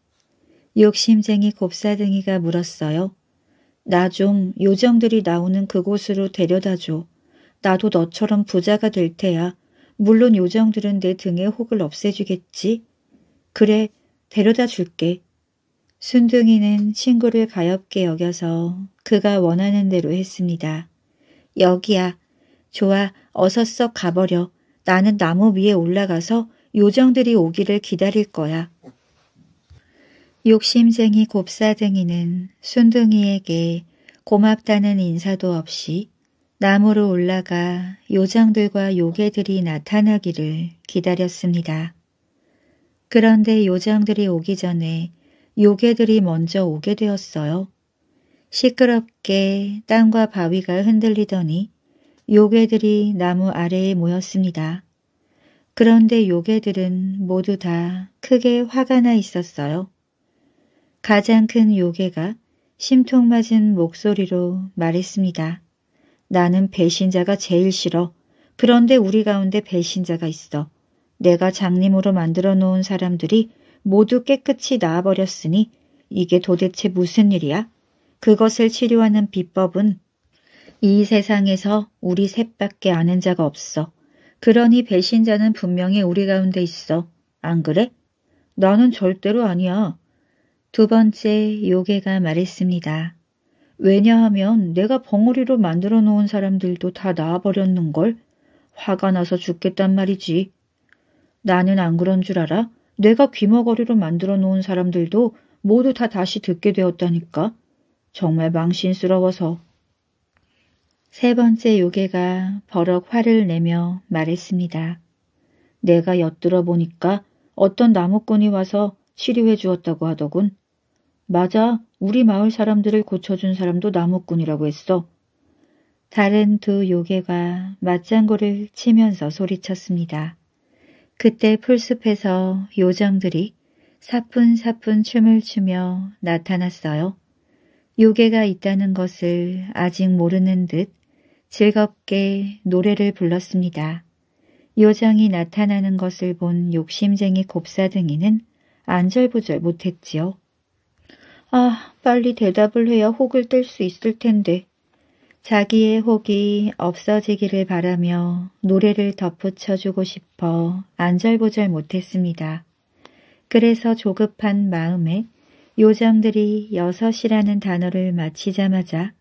욕심쟁이 곱사등이가 물었어요. 나 좀 요정들이 나오는 그곳으로 데려다줘. 나도 너처럼 부자가 될 테야. 물론 요정들은 내 등에 혹을 없애주겠지. 그래, 데려다 줄게. 순둥이는 친구를 가엽게 여겨서 그가 원하는 대로 했습니다. 여기야. 좋아, 어서 썩 가버려. 나는 나무 위에 올라가서 요정들이 오기를 기다릴 거야. 욕심쟁이 곱사등이는 순둥이에게 고맙다는 인사도 없이 나무로 올라가 요정들과 요괴들이 나타나기를 기다렸습니다. 그런데 요정들이 오기 전에 요괴들이 먼저 오게 되었어요. 시끄럽게 땅과 바위가 흔들리더니 요괴들이 나무 아래에 모였습니다. 그런데 요괴들은 모두 다 크게 화가 나 있었어요. 가장 큰 요괴가 심통맞은 목소리로 말했습니다. 나는 배신자가 제일 싫어. 그런데 우리 가운데 배신자가 있어. 내가 장님으로 만들어 놓은 사람들이 모두 깨끗이 나아버렸으니 이게 도대체 무슨 일이야? 그것을 치료하는 비법은 이 세상에서 우리 셋밖에 아는 자가 없어. 그러니 배신자는 분명히 우리 가운데 있어. 안 그래? 나는 절대로 아니야. 두 번째 요괴가 말했습니다. 왜냐하면 내가 벙어리로 만들어 놓은 사람들도 다 나아버렸는걸. 화가 나서 죽겠단 말이지. 나는 안 그런 줄 알아? 내가 귀머거리로 만들어 놓은 사람들도 모두 다 다시 듣게 되었다니까. 정말 망신스러워서. 세 번째 요괴가 버럭 화를 내며 말했습니다. 내가 엿들어 보니까 어떤 나무꾼이 와서 치료해 주었다고 하더군. 맞아, 우리 마을 사람들을 고쳐준 사람도 나무꾼이라고 했어. 다른 두 요괴가 맞장구를 치면서 소리쳤습니다. 그때 풀숲에서 요정들이 사뿐사뿐 춤을 추며 나타났어요. 요괴가 있다는 것을 아직 모르는 듯 즐겁게 노래를 불렀습니다. 요정이 나타나는 것을 본 욕심쟁이 곱사등이는 안절부절 못했지요. 아, 빨리 대답을 해야 혹을 뜰 수 있을 텐데. 자기의 혹이 없어지기를 바라며 노래를 덧붙여주고 싶어 안절부절 못했습니다. 그래서 조급한 마음에 요정들이 여섯이라는 단어를 마치자마자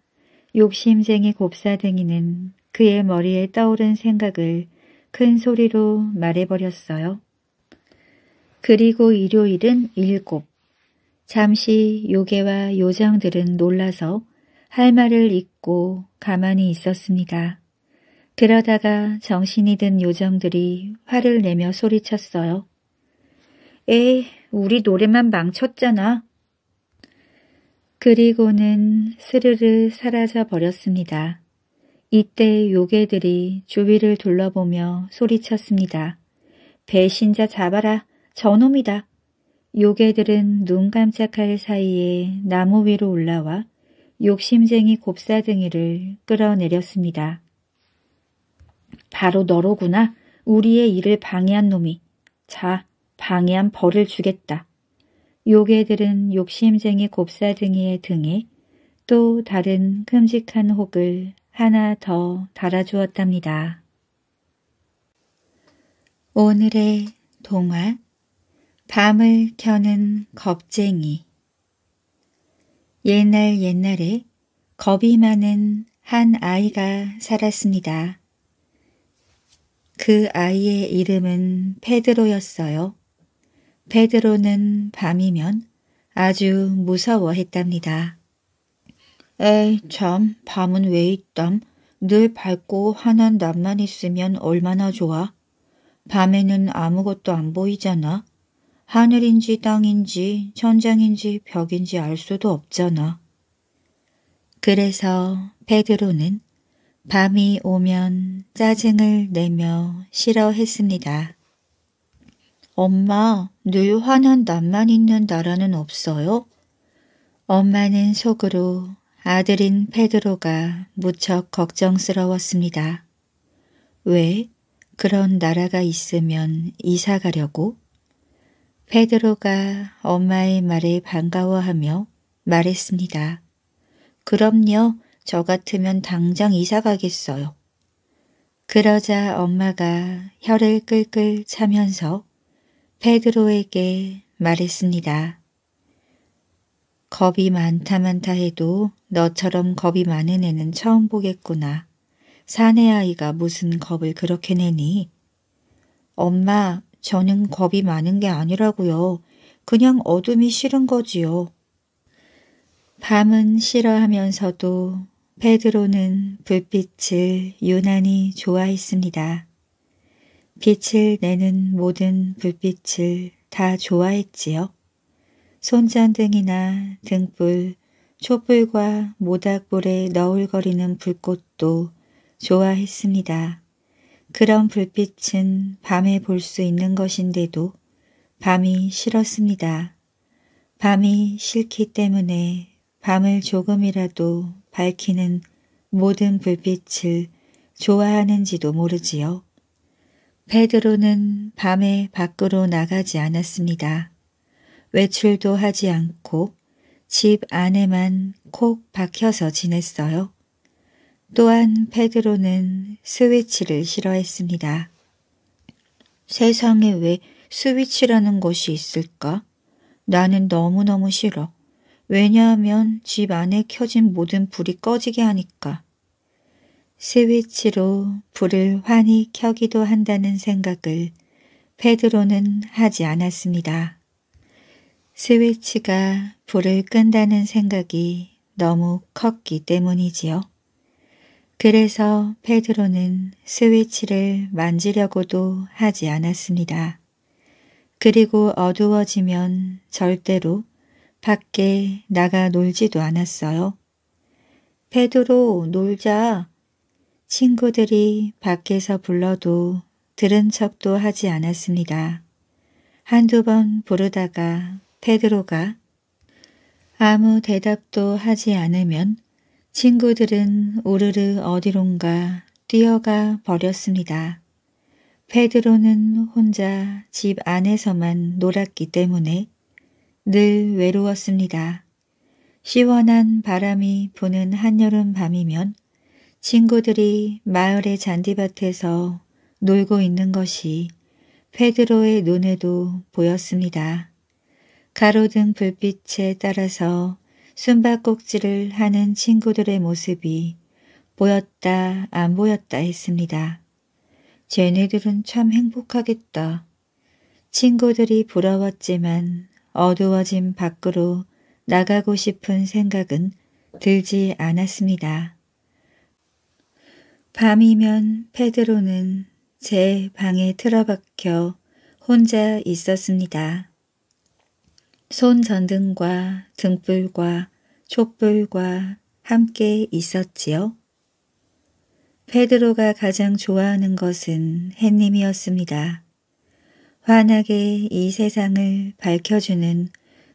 욕심쟁이 곱사댕이는 그의 머리에 떠오른 생각을 큰 소리로 말해버렸어요. 그리고 일요일은 일곱. 잠시 요괴와 요정들은 놀라서 할 말을 잊고 가만히 있었습니다. 그러다가 정신이 든 요정들이 화를 내며 소리쳤어요. 에이, 우리 노래만 망쳤잖아. 그리고는 스르르 사라져 버렸습니다. 이때 요괴들이 주위를 둘러보며 소리쳤습니다. 배신자 잡아라! 저놈이다! 요괴들은 눈 깜짝할 사이에 나무 위로 올라와 욕심쟁이 곱사등이를 끌어내렸습니다. 바로 너로구나. 우리의 일을 방해한 놈이. 자, 방해한 벌을 주겠다. 요괴들은 욕심쟁이 곱사등이의 등에 또 다른 큼직한 혹을 하나 더 달아주었답니다. 오늘의 동화 밤을 켜는 겁쟁이 옛날 옛날에 겁이 많은 한 아이가 살았습니다. 그 아이의 이름은 페드로였어요. 페드로는 밤이면 아주 무서워했답니다. 에이 참 밤은 왜 있담 늘 밝고 환한 낮만 있으면 얼마나 좋아 밤에는 아무것도 안 보이잖아 하늘인지 땅인지 천장인지 벽인지 알 수도 없잖아 그래서 페드로는 밤이 오면 짜증을 내며 싫어했습니다. 엄마, 늘 화난 남만 있는 나라는 없어요? 엄마는 속으로 아들인 페드로가 무척 걱정스러웠습니다. 왜? 그런 나라가 있으면 이사 가려고? 페드로가 엄마의 말에 반가워하며 말했습니다. 그럼요. 저 같으면 당장 이사 가겠어요. 그러자 엄마가 혀를 끌끌 차면서 페드로에게 말했습니다. 겁이 많다 많다 해도 너처럼 겁이 많은 애는 처음 보겠구나. 사내 아이가 무슨 겁을 그렇게 내니? 엄마, 저는 겁이 많은 게 아니라고요. 그냥 어둠이 싫은 거지요. 밤은 싫어하면서도 페드로는 불빛을 유난히 좋아했습니다. 빛을 내는 모든 불빛을 다 좋아했지요. 손전등이나 등불, 촛불과 모닥불에 너울거리는 불꽃도 좋아했습니다. 그런 불빛은 밤에 볼 수 있는 것인데도 밤이 싫었습니다. 밤이 싫기 때문에 밤을 조금이라도 밝히는 모든 불빛을 좋아하는지도 모르지요. 페드로는 밤에 밖으로 나가지 않았습니다. 외출도 하지 않고 집 안에만 콕 박혀서 지냈어요. 또한 페드로는 스위치를 싫어했습니다. 세상에 왜 스위치라는 것이 있을까? 나는 너무너무 싫어. 왜냐하면 집 안에 켜진 모든 불이 꺼지게 하니까. 스위치로 불을 환히 켜기도 한다는 생각을 페드로는 하지 않았습니다. 스위치가 불을 끈다는 생각이 너무 컸기 때문이지요. 그래서 페드로는 스위치를 만지려고도 하지 않았습니다. 그리고 어두워지면 절대로 밖에 나가 놀지도 않았어요. 페드로 놀자. 친구들이 밖에서 불러도 들은 척도 하지 않았습니다. 한두 번 부르다가 페드로가 아무 대답도 하지 않으면 친구들은 우르르 어디론가 뛰어가 버렸습니다. 페드로는 혼자 집 안에서만 놀았기 때문에 늘 외로웠습니다. 시원한 바람이 부는 한여름 밤이면 친구들이 마을의 잔디밭에서 놀고 있는 것이 페드로의 눈에도 보였습니다. 가로등 불빛에 따라서 숨바꼭질을 하는 친구들의 모습이 보였다 안 보였다 했습니다. 쟤네들은 참 행복하겠다. 친구들이 부러웠지만 어두워진 밖으로 나가고 싶은 생각은 들지 않았습니다. 밤이면 페드로는 제 방에 틀어박혀 혼자 있었습니다. 손전등과 등불과 촛불과 함께 있었지요. 페드로가 가장 좋아하는 것은 햇님이었습니다. 환하게 이 세상을 밝혀주는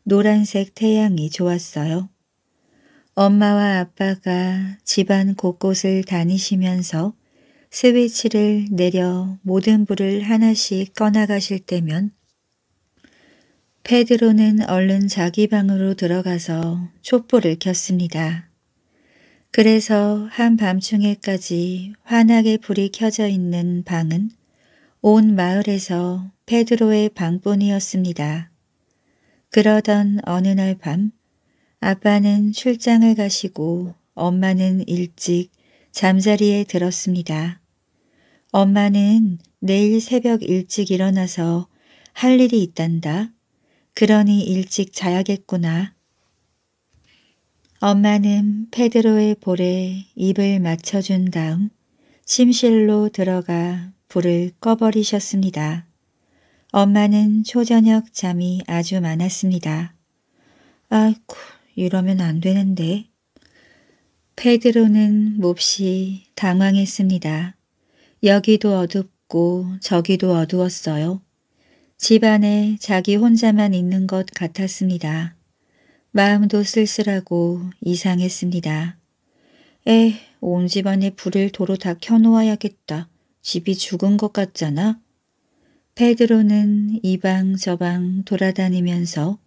노란색 태양이 좋았어요. 엄마와 아빠가 집안 곳곳을 다니시면서 스위치를 내려 모든 불을 하나씩 꺼나가실 때면 페드로는 얼른 자기 방으로 들어가서 촛불을 켰습니다. 그래서 한밤중에까지 환하게 불이 켜져 있는 방은 온 마을에서 페드로의 방뿐이었습니다. 그러던 어느 날밤 아빠는 출장을 가시고 엄마는 일찍 잠자리에 들었습니다. 엄마는 내일 새벽 일찍 일어나서 할 일이 있단다. 그러니 일찍 자야겠구나. 엄마는 페드로의 볼에 입을 맞춰준 다음 침실로 들어가 불을 꺼버리셨습니다. 엄마는 초저녁 잠이 아주 많았습니다. 아이쿠, 이러면 안 되는데. 페드로는 몹시 당황했습니다. 여기도 어둡고 저기도 어두웠어요. 집안에 자기 혼자만 있는 것 같았습니다. 마음도 쓸쓸하고 이상했습니다. 에, 온 집안에 불을 도로 다 켜놓아야겠다. 집이 죽은 것 같잖아. 페드로는 이 방 저 방 돌아다니면서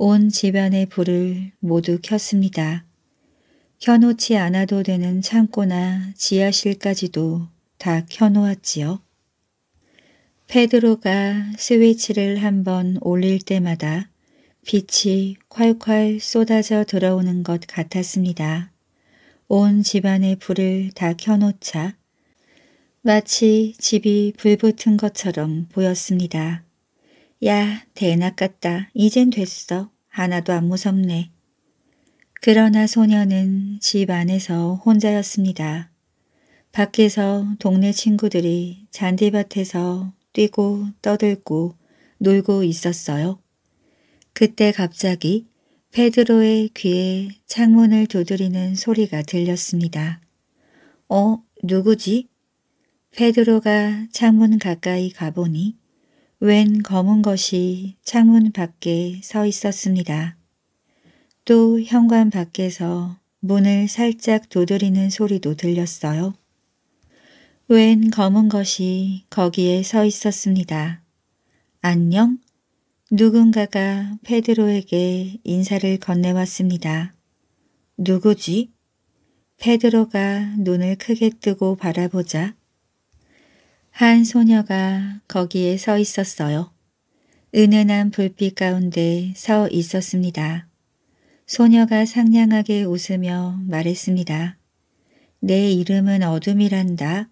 온 집안의 불을 모두 켰습니다. 켜놓지 않아도 되는 창고나 지하실까지도 다 켜놓았지요. 페드로가 스위치를 한 번 올릴 때마다 빛이 콸콸 쏟아져 들어오는 것 같았습니다. 온 집안의 불을 다 켜놓자 마치 집이 불붙은 것처럼 보였습니다. 야, 대낮 같다. 이젠 됐어. 하나도 안 무섭네. 그러나 소녀는 집 안에서 혼자였습니다. 밖에서 동네 친구들이 잔디밭에서 뛰고 떠들고 놀고 있었어요. 그때 갑자기 페드로의 귀에 창문을 두드리는 소리가 들렸습니다. 어? 누구지? 페드로가 창문 가까이 가보니 웬 검은 것이 창문 밖에 서 있었습니다. 또 현관 밖에서 문을 살짝 두드리는 소리도 들렸어요. 웬 검은 것이 거기에 서 있었습니다. 안녕? 누군가가 페드로에게 인사를 건네왔습니다. 누구지? 페드로가 눈을 크게 뜨고 바라보자 한 소녀가 거기에 서 있었어요. 은은한 불빛 가운데 서 있었습니다. 소녀가 상냥하게 웃으며 말했습니다. 내 이름은 어둠이란다.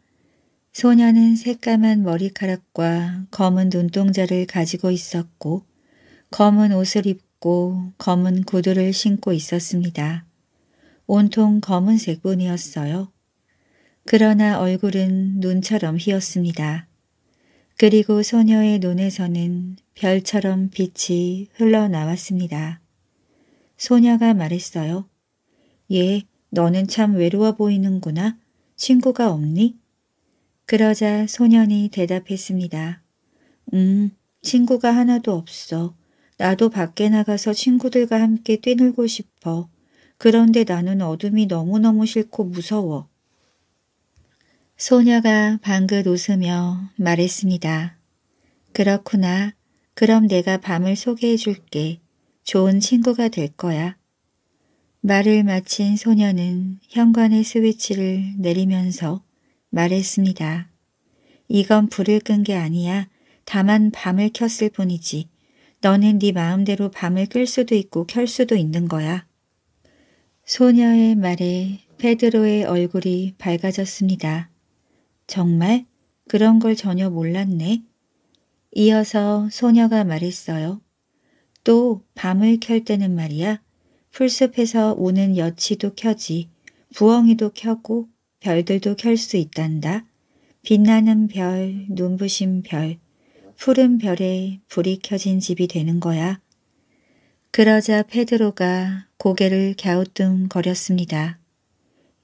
소녀는 새까만 머리카락과 검은 눈동자를 가지고 있었고 검은 옷을 입고 검은 구두를 신고 있었습니다. 온통 검은색 분이었어요. 그러나 얼굴은 눈처럼 희었습니다. 그리고 소녀의 눈에서는 별처럼 빛이 흘러나왔습니다. 소녀가 말했어요. 예, 너는 참 외로워 보이는구나. 친구가 없니? 그러자 소년이 대답했습니다. 음, 친구가 하나도 없어. 나도 밖에 나가서 친구들과 함께 뛰놀고 싶어. 그런데 나는 어둠이 너무너무 싫고 무서워. 소녀가 방긋 웃으며 말했습니다. 그렇구나. 그럼 내가 밤을 소개해 줄게. 좋은 친구가 될 거야. 말을 마친 소녀는 현관의 스위치를 내리면서 말했습니다. 이건 불을 끈 게 아니야. 다만 밤을 켰을 뿐이지. 너는 네 마음대로 밤을 끌 수도 있고 켤 수도 있는 거야. 소녀의 말에 페드로의 얼굴이 밝아졌습니다. 정말 그런 걸 전혀 몰랐네. 이어서 소녀가 말했어요. 또 밤을 켤 때는 말이야. 풀숲에서 우는 여치도 켜지, 부엉이도 켜고 별들도 켤 수 있단다. 빛나는 별, 눈부신 별, 푸른 별에 불이 켜진 집이 되는 거야. 그러자 페드로가 고개를 갸우뚱거렸습니다.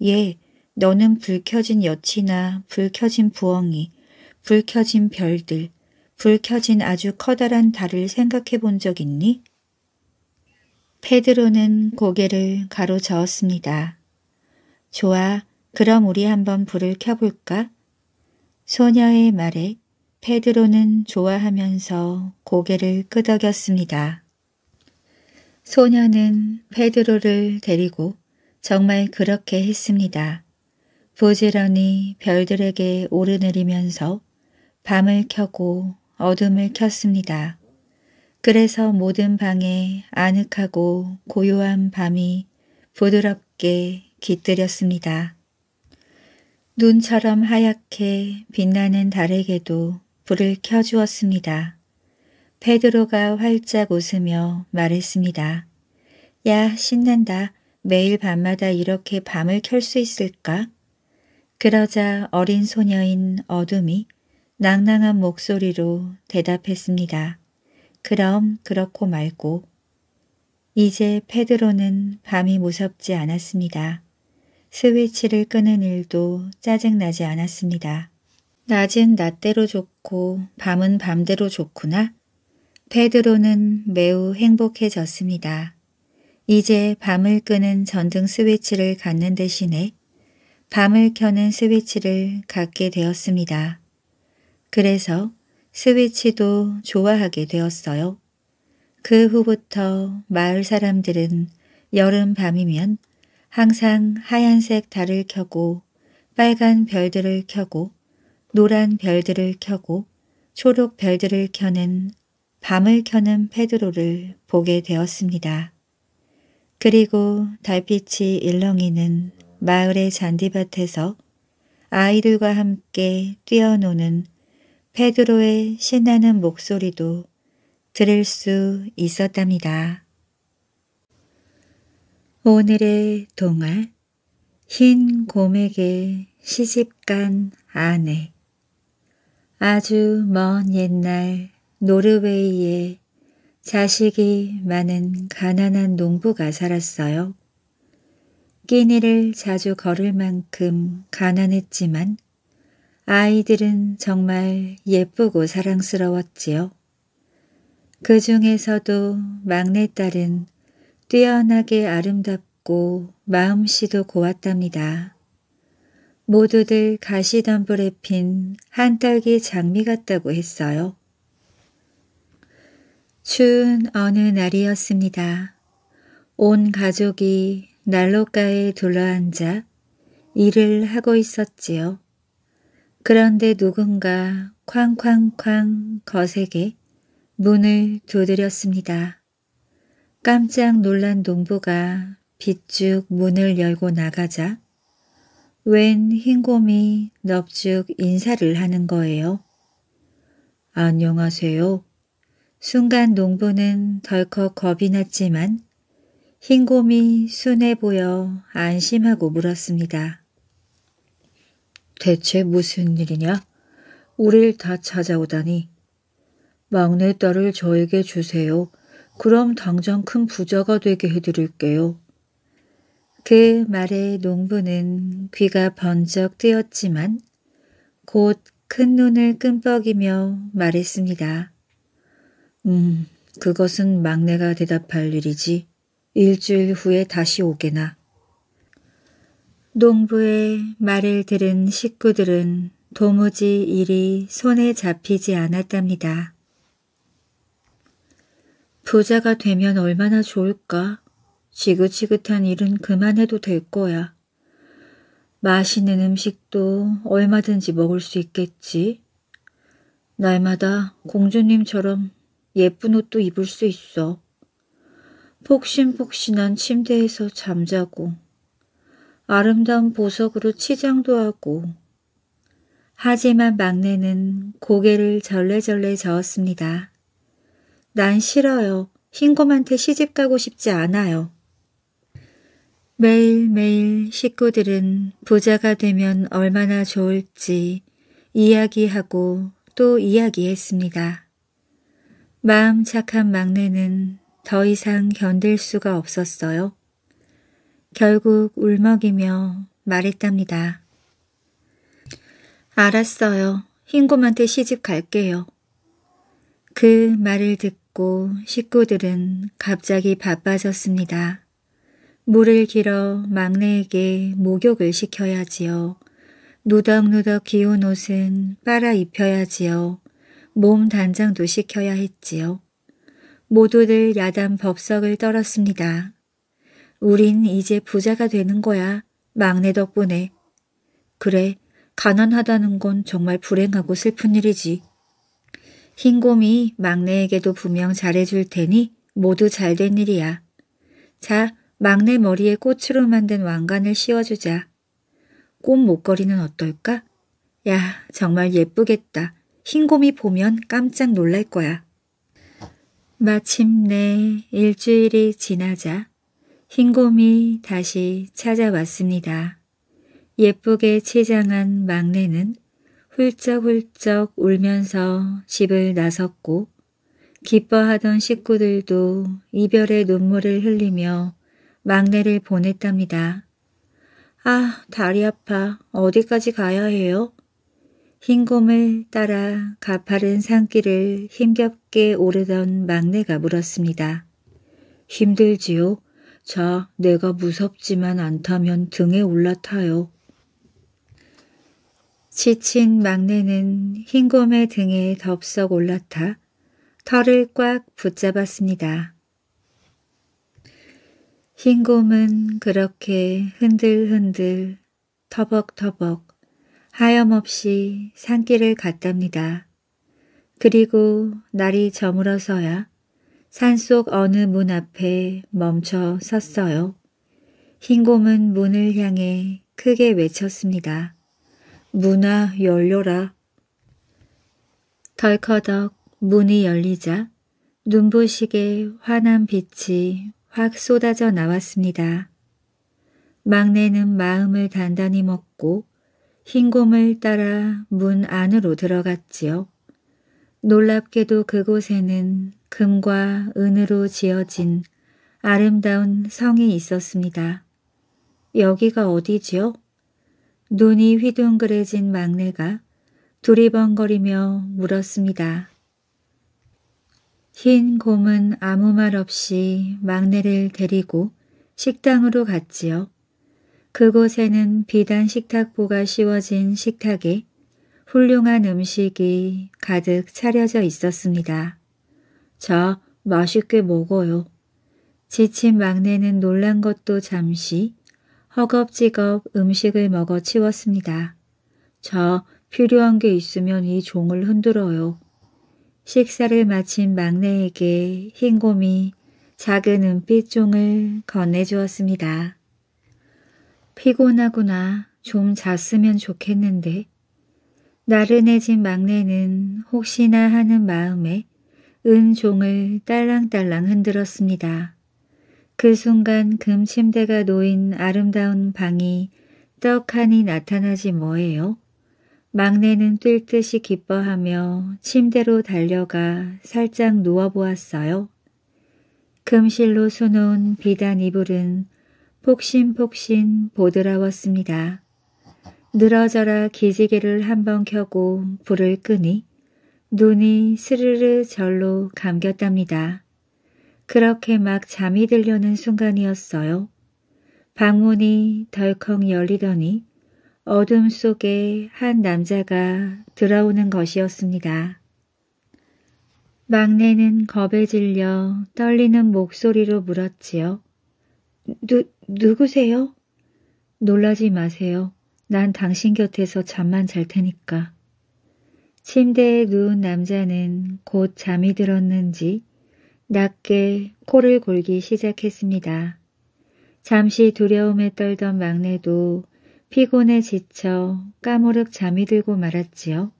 예, 너는 불 켜진 여치나 불 켜진 부엉이, 불 켜진 별들, 불 켜진 아주 커다란 달을 생각해 본 적 있니? 페드로는 고개를 가로저었습니다. 좋아, 그럼 우리 한번 불을 켜볼까? 소녀의 말에 페드로는 좋아하면서 고개를 끄덕였습니다. 소녀는 페드로를 데리고 정말 그렇게 했습니다. 부지런히 별들에게 오르내리면서 밤을 켜고 어둠을 켰습니다. 그래서 모든 방에 아늑하고 고요한 밤이 부드럽게 깃들였습니다. 눈처럼 하얗게 빛나는 달에게도 불을 켜주었습니다. 페드로가 활짝 웃으며 말했습니다. 야, 신난다. 매일 밤마다 이렇게 밤을 켤 수 있을까? 그러자 어린 소녀인 어둠이 낭낭한 목소리로 대답했습니다. 그럼 그렇고 말고. 이제 페드로는 밤이 무섭지 않았습니다. 스위치를 끄는 일도 짜증나지 않았습니다. 낮은 낮대로 좋고 밤은 밤대로 좋구나. 페드로는 매우 행복해졌습니다. 이제 밤을 끄는 전등 스위치를 갖는 대신에 밤을 켜는 스위치를 갖게 되었습니다. 그래서 스위치도 좋아하게 되었어요. 그 후부터 마을 사람들은 여름 밤이면 항상 하얀색 달을 켜고 빨간 별들을 켜고 노란 별들을 켜고 초록 별들을 켜는 밤을 켜는 페드로를 보게 되었습니다. 그리고 달빛이 일렁이는 마을의 잔디밭에서 아이들과 함께 뛰어노는 페드로의 신나는 목소리도 들을 수 있었답니다. 오늘의 동화 흰 곰에게 시집간 아내 아주 먼 옛날 노르웨이에 자식이 많은 가난한 농부가 살았어요. 끼니를 자주 걸을 만큼 가난했지만 아이들은 정말 예쁘고 사랑스러웠지요. 그 중에서도 막내딸은 뛰어나게 아름답고 마음씨도 고왔답니다. 모두들 가시덤불에 핀 한딸기 장미 같다고 했어요. 추운 어느 날이었습니다. 온 가족이 난로가에 둘러앉아 일을 하고 있었지요. 그런데 누군가 쾅쾅쾅 거세게 문을 두드렸습니다. 깜짝 놀란 농부가 빗죽 문을 열고 나가자 웬 흰곰이 넙죽 인사를 하는 거예요. 안녕하세요. 순간 농부는 덜컥 겁이 났지만 흰곰이 순해 보여 안심하고 물었습니다. 대체 무슨 일이냐? 우릴 다 찾아오다니. 막내딸을 저에게 주세요. 그럼 당장 큰 부자가 되게 해드릴게요. 그 말에 농부는 귀가 번쩍 뜨였지만 곧 큰 눈을 끔뻑이며 말했습니다. 음, 그것은 막내가 대답할 일이지. 일주일 후에 다시 오게나. 농부의 말을 들은 식구들은 도무지 일이 손에 잡히지 않았답니다. 부자가 되면 얼마나 좋을까? 지긋지긋한 일은 그만해도 될 거야. 맛있는 음식도 얼마든지 먹을 수 있겠지. 날마다 공주님처럼 예쁜 옷도 입을 수 있어. 폭신폭신한 침대에서 잠자고 아름다운 보석으로 치장도 하고 하지만 막내는 고개를 절레절레 저었습니다. 난 싫어요. 흰곰한테 시집 가고 싶지 않아요. 매일매일 식구들은 부자가 되면 얼마나 좋을지 이야기하고 또 이야기했습니다. 마음 착한 막내는 더 이상 견딜 수가 없었어요. 결국 울먹이며 말했답니다. 알았어요. 흰곰한테 시집 갈게요. 그 말을 듣고 식구들은 갑자기 바빠졌습니다. 물을 길어 막내에게 목욕을 시켜야지요. 누덕누덕 기운 옷은 빨아 입혀야지요. 몸 단장도 시켜야 했지요. 모두들 야단 법석을 떨었습니다. 우린 이제 부자가 되는 거야. 막내 덕분에. 그래, 가난하다는 건 정말 불행하고 슬픈 일이지. 흰곰이 막내에게도 분명 잘해줄 테니 모두 잘 된 일이야. 자, 막내 머리에 꽃으로 만든 왕관을 씌워주자. 꽃 목걸이는 어떨까? 야, 정말 예쁘겠다. 흰곰이 보면 깜짝 놀랄 거야. 마침내 일주일이 지나자 흰곰이 다시 찾아왔습니다. 예쁘게 치장한 막내는 훌쩍훌쩍 울면서 집을 나섰고 기뻐하던 식구들도 이별의 눈물을 흘리며 막내를 보냈답니다. 아, 다리 아파. 어디까지 가야 해요? 흰곰을 따라 가파른 산길을 힘겹게 오르던 막내가 물었습니다. 힘들지요? 저 내가 무섭지만 않다면 등에 올라타요. 지친 막내는 흰곰의 등에 덥석 올라타 털을 꽉 붙잡았습니다. 흰곰은 그렇게 흔들흔들 터벅터벅 하염없이 산길을 갔답니다. 그리고 날이 저물어서야 산속 어느 문 앞에 멈춰 섰어요. 흰곰은 문을 향해 크게 외쳤습니다. 문아 열려라. 덜커덕 문이 열리자 눈부시게 환한 빛이 확 쏟아져 나왔습니다. 막내는 마음을 단단히 먹고 흰곰을 따라 문 안으로 들어갔지요. 놀랍게도 그곳에는 금과 은으로 지어진 아름다운 성이 있었습니다. 여기가 어디지요? 눈이 휘둥그레진 막내가 두리번거리며 물었습니다. 흰 곰은 아무 말 없이 막내를 데리고 식당으로 갔지요. 그곳에는 비단 식탁보가 씌워진 식탁에 훌륭한 음식이 가득 차려져 있었습니다. 저 맛있게 먹어요. 지친 막내는 놀란 것도 잠시 허겁지겁 음식을 먹어 치웠습니다. 저 필요한 게 있으면 이 종을 흔들어요. 식사를 마친 막내에게 흰곰이 작은 은빛 종을 건네주었습니다. 피곤하구나. 좀 잤으면 좋겠는데. 나른해진 막내는 혹시나 하는 마음에 은종을 딸랑딸랑 흔들었습니다. 그 순간 금침대가 놓인 아름다운 방이 떡하니 나타나지 뭐예요? 막내는 뛸 듯이 기뻐하며 침대로 달려가 살짝 누워보았어요. 금실로 수놓은 비단 이불은 폭신폭신 보드라웠습니다. 늘어져라 기지개를 한번 켜고 불을 끄니 눈이 스르르 절로 감겼답니다. 그렇게 막 잠이 들려는 순간이었어요. 방문이 덜컥 열리더니 어둠 속에 한 남자가 들어오는 것이었습니다. 막내는 겁에 질려 떨리는 목소리로 물었지요. 누, 누구세요? 놀라지 마세요. 난 당신 곁에서 잠만 잘 테니까. 침대에 누운 남자는 곧 잠이 들었는지 낮게 코를 골기 시작했습니다. 잠시 두려움에 떨던 막내도 피곤에 지쳐 까무룩 잠이 들고 말았지요.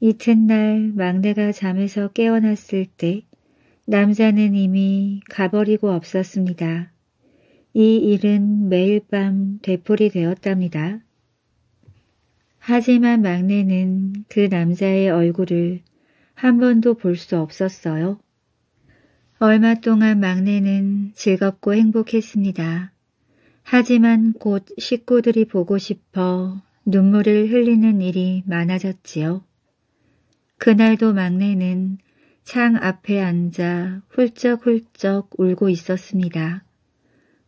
이튿날 막내가 잠에서 깨어났을 때 남자는 이미 가버리고 없었습니다. 이 일은 매일 밤 되풀이 되었답니다. 하지만 막내는 그 남자의 얼굴을 한 번도 볼 수 없었어요. 얼마 동안 막내는 즐겁고 행복했습니다. 하지만 곧 식구들이 보고 싶어 눈물을 흘리는 일이 많아졌지요. 그날도 막내는 창 앞에 앉아 훌쩍훌쩍 울고 있었습니다.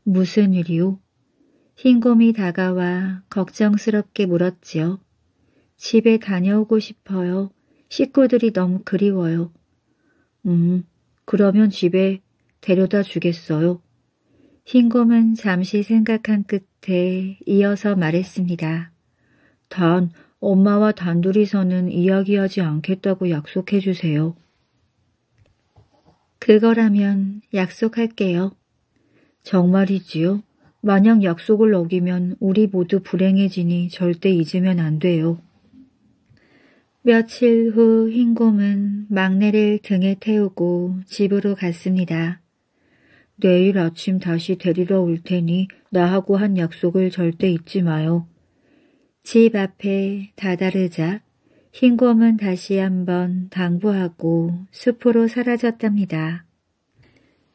무슨 일이오? 흰곰이 다가와 걱정스럽게 물었지요. 집에 다녀오고 싶어요. 식구들이 너무 그리워요. 음, 그러면 집에 데려다 주겠어요. 흰곰은 잠시 생각한 끝에 이어서 말했습니다. 단, 엄마와 단둘이서는 이야기하지 않겠다고 약속해 주세요. 그거라면 약속할게요. 정말이지요. 만약 약속을 어기면 우리 모두 불행해지니 절대 잊으면 안 돼요. 며칠 후 흰곰은 막내를 등에 태우고 집으로 갔습니다. 내일 아침 다시 데리러 올 테니 나하고 한 약속을 절대 잊지 마요. 집 앞에 다다르자 흰곰은 다시 한번 당부하고 숲으로 사라졌답니다.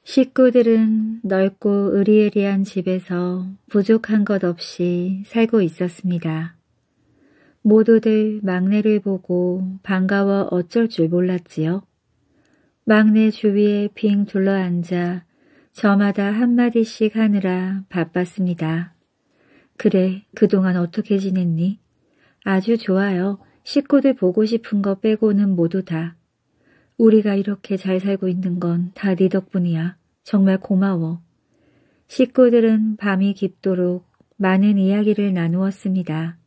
식구들은 넓고 으리으리한 집에서 부족한 것 없이 살고 있었습니다. 모두들 막내를 보고 반가워 어쩔 줄 몰랐지요. 막내 주위에 빙 둘러앉아 저마다 한마디씩 하느라 바빴습니다. 그래, 그동안 어떻게 지냈니? 아주 좋아요. 식구들 보고 싶은 거 빼고는 모두 다. 우리가 이렇게 잘 살고 있는 건 다 네 덕분이야. 정말 고마워. 식구들은 밤이 깊도록 많은 이야기를 나누었습니다.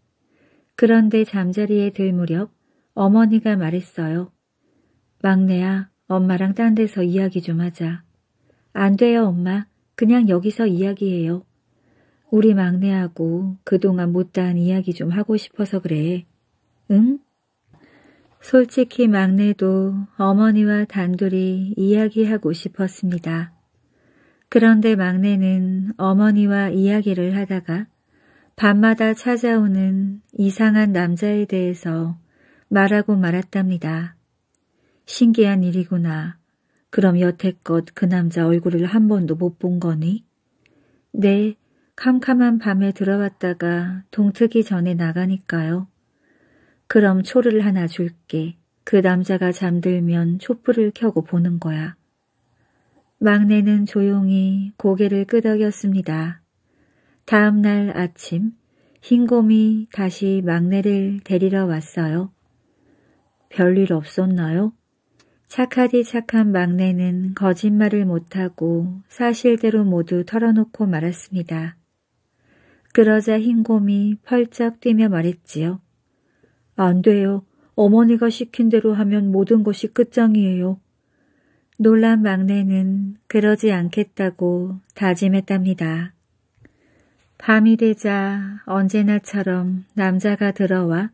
그런데 잠자리에 들 무렵 어머니가 말했어요. 막내야, 엄마랑 딴 데서 이야기 좀 하자. 안 돼요, 엄마. 그냥 여기서 이야기해요. 우리 막내하고 그동안 못다한 이야기 좀 하고 싶어서 그래. 응? 솔직히 막내도 어머니와 단둘이 이야기하고 싶었습니다. 그런데 막내는 어머니와 이야기를 하다가 밤마다 찾아오는 이상한 남자에 대해서 말하고 말았답니다. 신기한 일이구나. 그럼 여태껏 그 남자 얼굴을 한 번도 못 본 거니? 네, 캄캄한 밤에 들어왔다가 동트기 전에 나가니까요. 그럼 초를 하나 줄게. 그 남자가 잠들면 촛불을 켜고 보는 거야. 막내는 조용히 고개를 끄덕였습니다. 다음 날 아침 흰곰이 다시 막내를 데리러 왔어요. 별일 없었나요? 착하디 착한 막내는 거짓말을 못하고 사실대로 모두 털어놓고 말았습니다. 그러자 흰곰이 펄쩍 뛰며 말했지요. 안 돼요. 어머니가 시킨 대로 하면 모든 것이 끝장이에요. 놀란 막내는 그러지 않겠다고 다짐했답니다. 밤이 되자 언제나처럼 남자가 들어와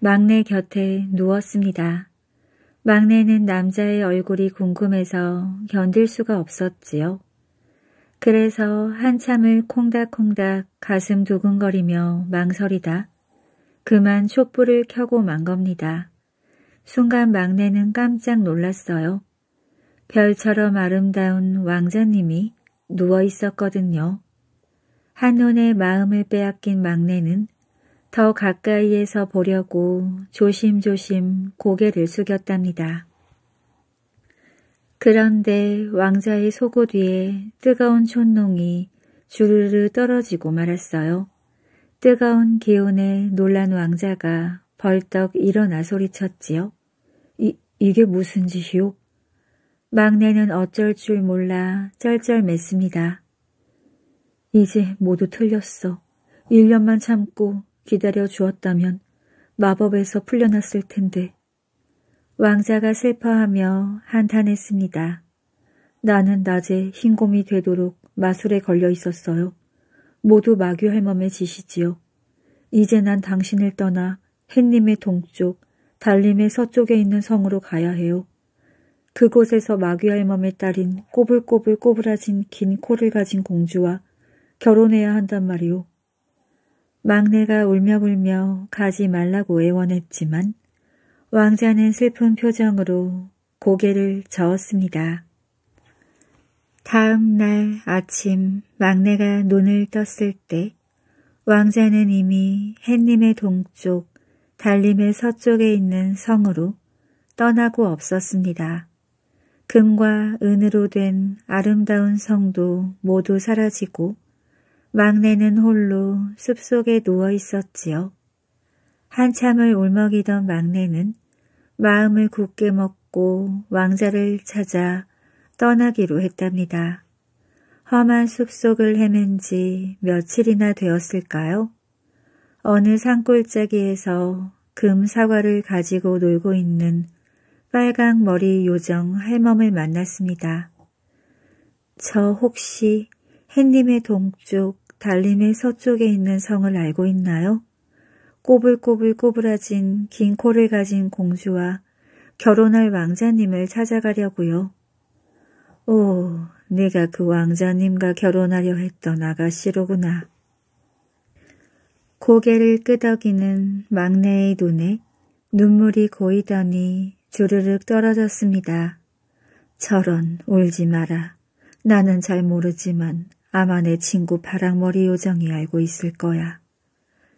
막내 곁에 누웠습니다. 막내는 남자의 얼굴이 궁금해서 견딜 수가 없었지요. 그래서 한참을 콩닥콩닥 가슴 두근거리며 망설이다 그만 촛불을 켜고 만 겁니다. 순간 막내는 깜짝 놀랐어요. 별처럼 아름다운 왕자님이 누워 있었거든요. 한눈에 마음을 빼앗긴 막내는 더 가까이에서 보려고 조심조심 고개를 숙였답니다. 그런데 왕자의 속옷 위에 뜨거운 촛농이 주르르 떨어지고 말았어요. 뜨거운 기운에 놀란 왕자가 벌떡 일어나 소리쳤지요. 이, 이게 무슨 짓이오 막내는 어쩔 줄 몰라 쩔쩔맸습니다. 이제 모두 틀렸어. 1년만 참고 기다려 주었다면 마법에서 풀려났을 텐데. 왕자가 슬퍼하며 한탄했습니다. 나는 낮에 흰곰이 되도록 마술에 걸려 있었어요. 모두 마귀 할멈의 짓이지요. 이제 난 당신을 떠나 햇님의 동쪽, 달림의 서쪽에 있는 성으로 가야 해요. 그곳에서 마귀 할멈의 딸인 꼬불꼬불 꼬부라진 긴 코를 가진 공주와 결혼해야 한단 말이오. 막내가 울며불며 가지 말라고 애원했지만 왕자는 슬픈 표정으로 고개를 저었습니다. 다음 날 아침 막내가 눈을 떴을 때 왕자는 이미 햇님의 동쪽, 달림의 서쪽에 있는 성으로 떠나고 없었습니다. 금과 은으로 된 아름다운 성도 모두 사라지고 막내는 홀로 숲속에 누워 있었지요. 한참을 울먹이던 막내는 마음을 굳게 먹고 왕자를 찾아 떠나기로 했답니다. 험한 숲속을 헤맨 지 며칠이나 되었을까요? 어느 산골짜기에서 금사과를 가지고 놀고 있는 빨강머리 요정 할멈을 만났습니다. 저 혹시 햇님의 동쪽, 달림의 서쪽에 있는 성을 알고 있나요? 꼬불꼬불 꼬불아진 긴 코를 가진 공주와 결혼할 왕자님을 찾아가려고요. 오, 네가 그 왕자님과 결혼하려 했던 아가씨로구나. 고개를 끄덕이는 막내의 눈에 눈물이 고이더니 주르륵 떨어졌습니다. 저런 울지 마라. 나는 잘 모르지만 아마 내 친구 파랑머리 요정이 알고 있을 거야.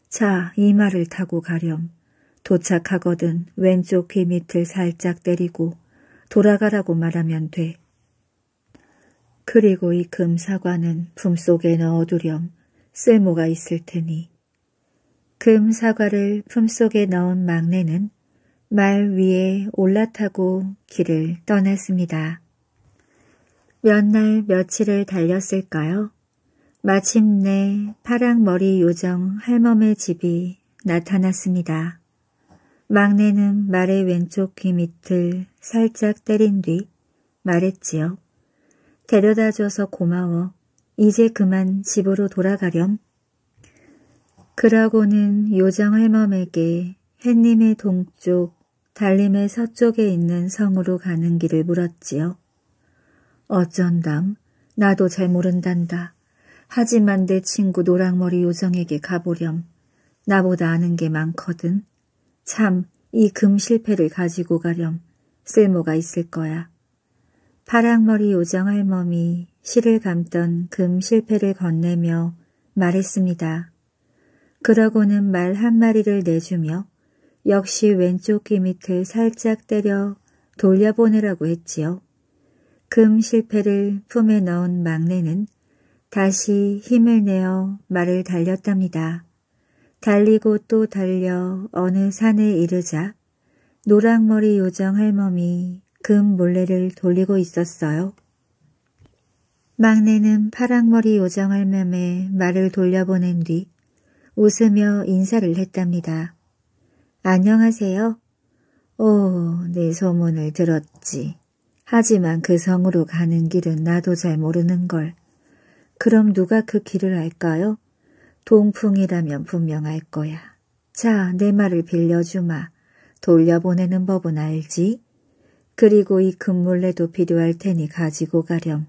자, 이 말을 타고 가렴. 도착하거든 왼쪽 귀 밑을 살짝 때리고 돌아가라고 말하면 돼. 그리고 이 금사과는 품속에 넣어두렴 쓸모가 있을 테니. 금사과를 품속에 넣은 막내는 말 위에 올라타고 길을 떠났습니다. 몇 날 며칠을 달렸을까요? 마침내 파랑머리 요정 할멈의 집이 나타났습니다. 막내는 말의 왼쪽 귀 밑을 살짝 때린 뒤 말했지요. 데려다 줘서 고마워. 이제 그만 집으로 돌아가렴. 그러고는 요정 할멈에게 햇님의 동쪽, 달림의 서쪽에 있는 성으로 가는 길을 물었지요. 어쩐담, 나도 잘 모른단다. 하지만 내 친구 노랑머리 요정에게 가보렴. 나보다 아는 게 많거든. 참, 이 금 실패를 가지고 가렴. 쓸모가 있을 거야. 파랑머리 요정 할멈이 실을 감던 금 실패를 건네며 말했습니다. 그러고는 말 한마리를 내주며 역시 왼쪽 귀 밑을 살짝 때려 돌려보내라고 했지요. 금 실패를 품에 넣은 막내는 다시 힘을 내어 말을 달렸답니다. 달리고 또 달려 어느 산에 이르자 노랑머리 요정 할멈이 금 몰래를 돌리고 있었어요. 막내는 파랑머리 요정할매매 말을 돌려보낸 뒤 웃으며 인사를 했답니다. 안녕하세요. 오, 내 소문을 들었지. 하지만 그 성으로 가는 길은 나도 잘 모르는걸. 그럼 누가 그 길을 알까요? 동풍이라면 분명할 거야. 자, 내 말을 빌려주마. 돌려보내는 법은 알지? 그리고 이 금물레도 필요할 테니 가지고 가렴.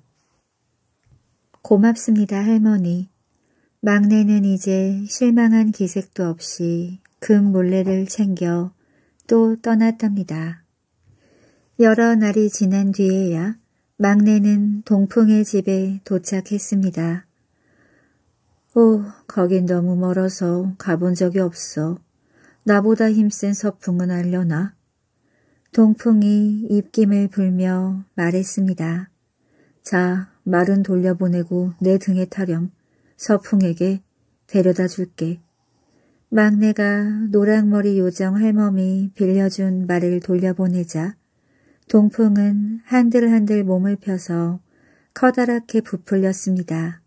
고맙습니다, 할머니. 막내는 이제 실망한 기색도 없이 금물레를 챙겨 또 떠났답니다. 여러 날이 지난 뒤에야 막내는 동풍의 집에 도착했습니다. 오, 거긴 너무 멀어서 가본 적이 없어. 나보다 힘센 서풍은 알려나? 동풍이 입김을 불며 말했습니다. 자, 말은 돌려보내고 내 등에 타렴. 서풍에게 데려다 줄게. 막내가 노랑머리 요정 할멈이 빌려준 말을 돌려보내자 동풍은 한들한들 몸을 펴서 커다랗게 부풀렸습니다.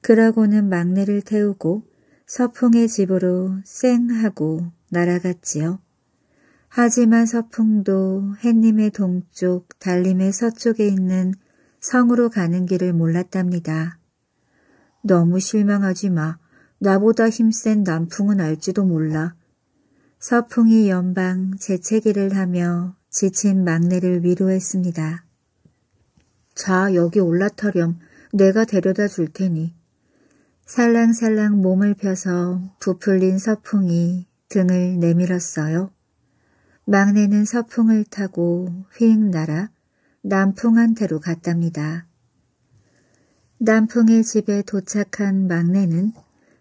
그러고는 막내를 태우고 서풍의 집으로 쌩 하고 날아갔지요. 하지만 서풍도 햇님의 동쪽, 달림의 서쪽에 있는 성으로 가는 길을 몰랐답니다. 너무 실망하지 마. 나보다 힘센 남풍은 알지도 몰라. 서풍이 연방 재채기를 하며 지친 막내를 위로했습니다. 자, 여기 올라타렴. 내가 데려다 줄 테니. 살랑살랑 몸을 펴서 부풀린 서풍이 등을 내밀었어요. 막내는 서풍을 타고 휙 날아 남풍한테로 갔답니다. 남풍의 집에 도착한 막내는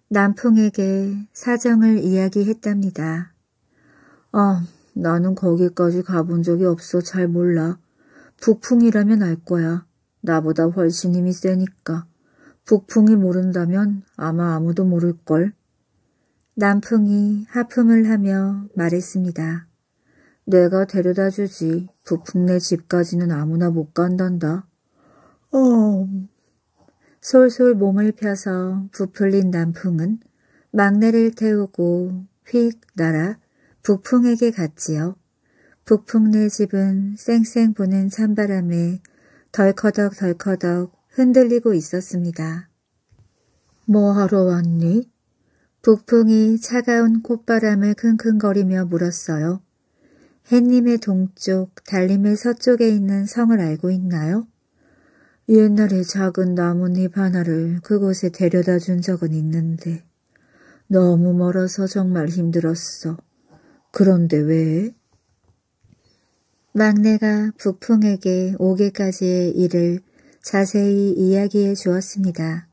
남풍에게 사정을 이야기했답니다. 어, 나는 거기까지 가본 적이 없어 잘 몰라. 북풍이라면 알 거야. 나보다 훨씬 힘이 세니까. 북풍이 모른다면 아마 아무도 모를걸. 남풍이 하품을 하며 말했습니다. 내가 데려다 주지. 부품네 집까지는 아무나 못 간단다. 어... 솔솔 몸을 펴서 부풀린 남풍은 막내를 태우고 휙 날아 북풍에게 갔지요. 북풍네 집은 쌩쌩 부는 찬바람에 덜커덕 덜커덕 흔들리고 있었습니다. 뭐하러 왔니? 북풍이 차가운 콧바람을 킁킁거리며 물었어요. 햇님의 동쪽, 달림의 서쪽에 있는 성을 알고 있나요? 옛날에 작은 나뭇잎 하나를 그곳에 데려다 준 적은 있는데 너무 멀어서 정말 힘들었어. 그런데 왜? 막내가 부풍에게 오개까지의 일을 자세히 이야기해 주었습니다.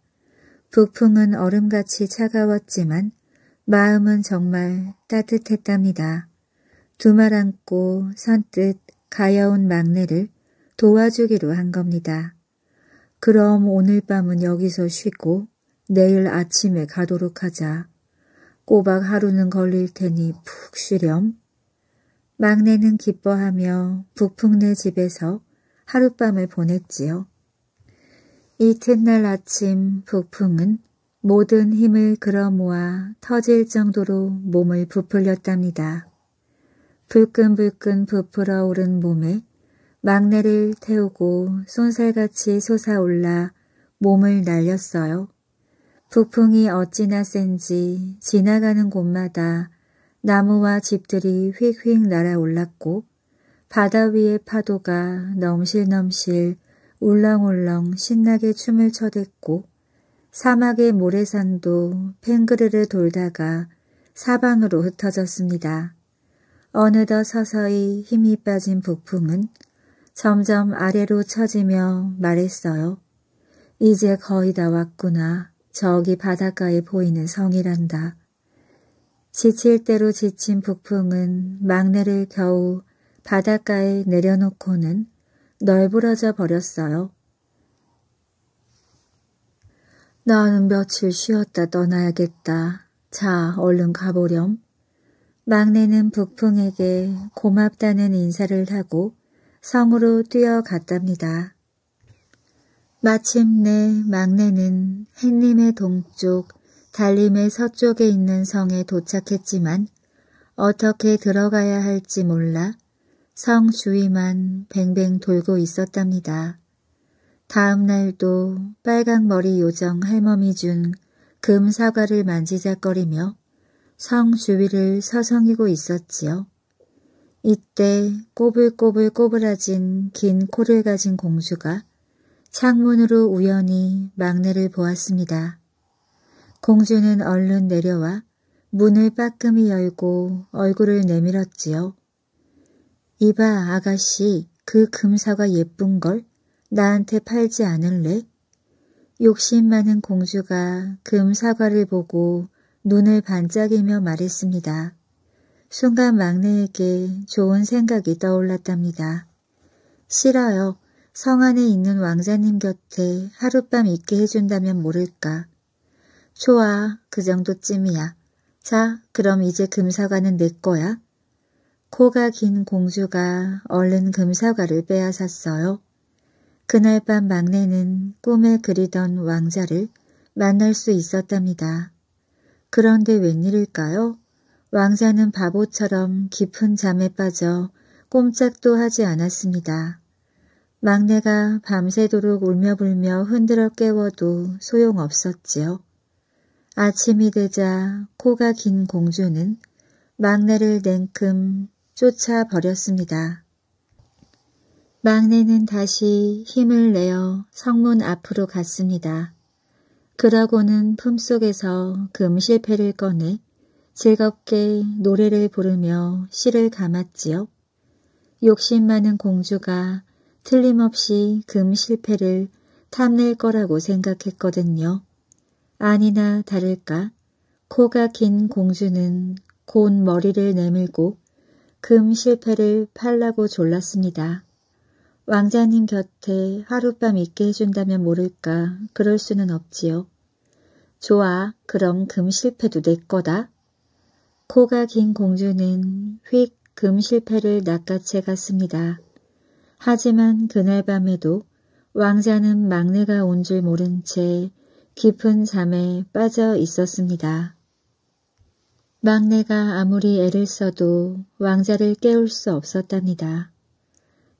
부풍은 얼음같이 차가웠지만 마음은 정말 따뜻했답니다. 두말 안고 선뜻 가여운 막내를 도와주기로 한 겁니다. 그럼 오늘 밤은 여기서 쉬고 내일 아침에 가도록 하자. 꼬박 하루는 걸릴 테니 푹 쉬렴. 막내는 기뻐하며 북풍네 집에서 하룻밤을 보냈지요. 이튿날 아침 북풍은 모든 힘을 그어모아 터질 정도로 몸을 부풀렸답니다. 불끈불끈 부풀어 오른 몸에 막내를 태우고 손살같이 솟아올라 몸을 날렸어요. 북풍이 어찌나 센지 지나가는 곳마다 나무와 집들이 휙휙 날아올랐고 바다 위의 파도가 넘실넘실 울렁울렁 신나게 춤을 춰댔고 사막의 모래산도 팽그르르 돌다가 사방으로 흩어졌습니다. 어느덧 서서히 힘이 빠진 북풍은 점점 아래로 처지며 말했어요. 이제 거의 다 왔구나. 저기 바닷가에 보이는 성이란다. 지칠 대로 지친 북풍은 막내를 겨우 바닷가에 내려놓고는 널브러져 버렸어요. 나는 며칠 쉬었다 떠나야겠다. 자, 얼른 가보렴. 막내는 북풍에게 고맙다는 인사를 하고 성으로 뛰어갔답니다. 마침내 막내는 햇님의 동쪽, 달림의 서쪽에 있는 성에 도착했지만 어떻게 들어가야 할지 몰라 성 주위만 뱅뱅 돌고 있었답니다. 다음 날도 빨강머리 요정 할멈이 준 금사과를 만지작거리며 성주위를 서성이고 있었지요. 이때 꼬불꼬불 꼬부라진 긴 코를 가진 공주가 창문으로 우연히 막내를 보았습니다. 공주는 얼른 내려와 문을 빠끔히 열고 얼굴을 내밀었지요. 이봐 아가씨 그 금사가 예쁜걸 나한테 팔지 않을래? 욕심 많은 공주가 금사과를 보고 눈을 반짝이며 말했습니다. 순간 막내에게 좋은 생각이 떠올랐답니다. 싫어요. 성 안에 있는 왕자님 곁에 하룻밤 있게 해준다면 모를까. 좋아, 그 정도쯤이야. 자, 그럼 이제 금사과는 내 거야. 코가 긴 공주가 얼른 금사과를 빼앗았어요. 그날 밤 막내는 꿈에 그리던 왕자를 만날 수 있었답니다. 그런데 웬일일까요? 왕자는 바보처럼 깊은 잠에 빠져 꼼짝도 하지 않았습니다. 막내가 밤새도록 울며불며 흔들어 깨워도 소용없었지요. 아침이 되자 코가 긴 공주는 막내를 냉큼 쫓아버렸습니다. 막내는 다시 힘을 내어 성문 앞으로 갔습니다. 그러고는 품속에서 금실패를 꺼내 즐겁게 노래를 부르며 시를 감았지요. 욕심 많은 공주가 틀림없이 금실패를 탐낼 거라고 생각했거든요. 아니나 다를까 코가 긴 공주는 곧 머리를 내밀고 금실패를 팔라고 졸랐습니다. 왕자님 곁에 하룻밤 있게 해준다면 모를까 그럴 수는 없지요. 좋아 그럼 금 실패도 내 거다. 코가 긴 공주는 휙 금 실패를 낚아채 갔습니다. 하지만 그날 밤에도 왕자는 막내가 온 줄 모른 채 깊은 잠에 빠져 있었습니다. 막내가 아무리 애를 써도 왕자를 깨울 수 없었답니다.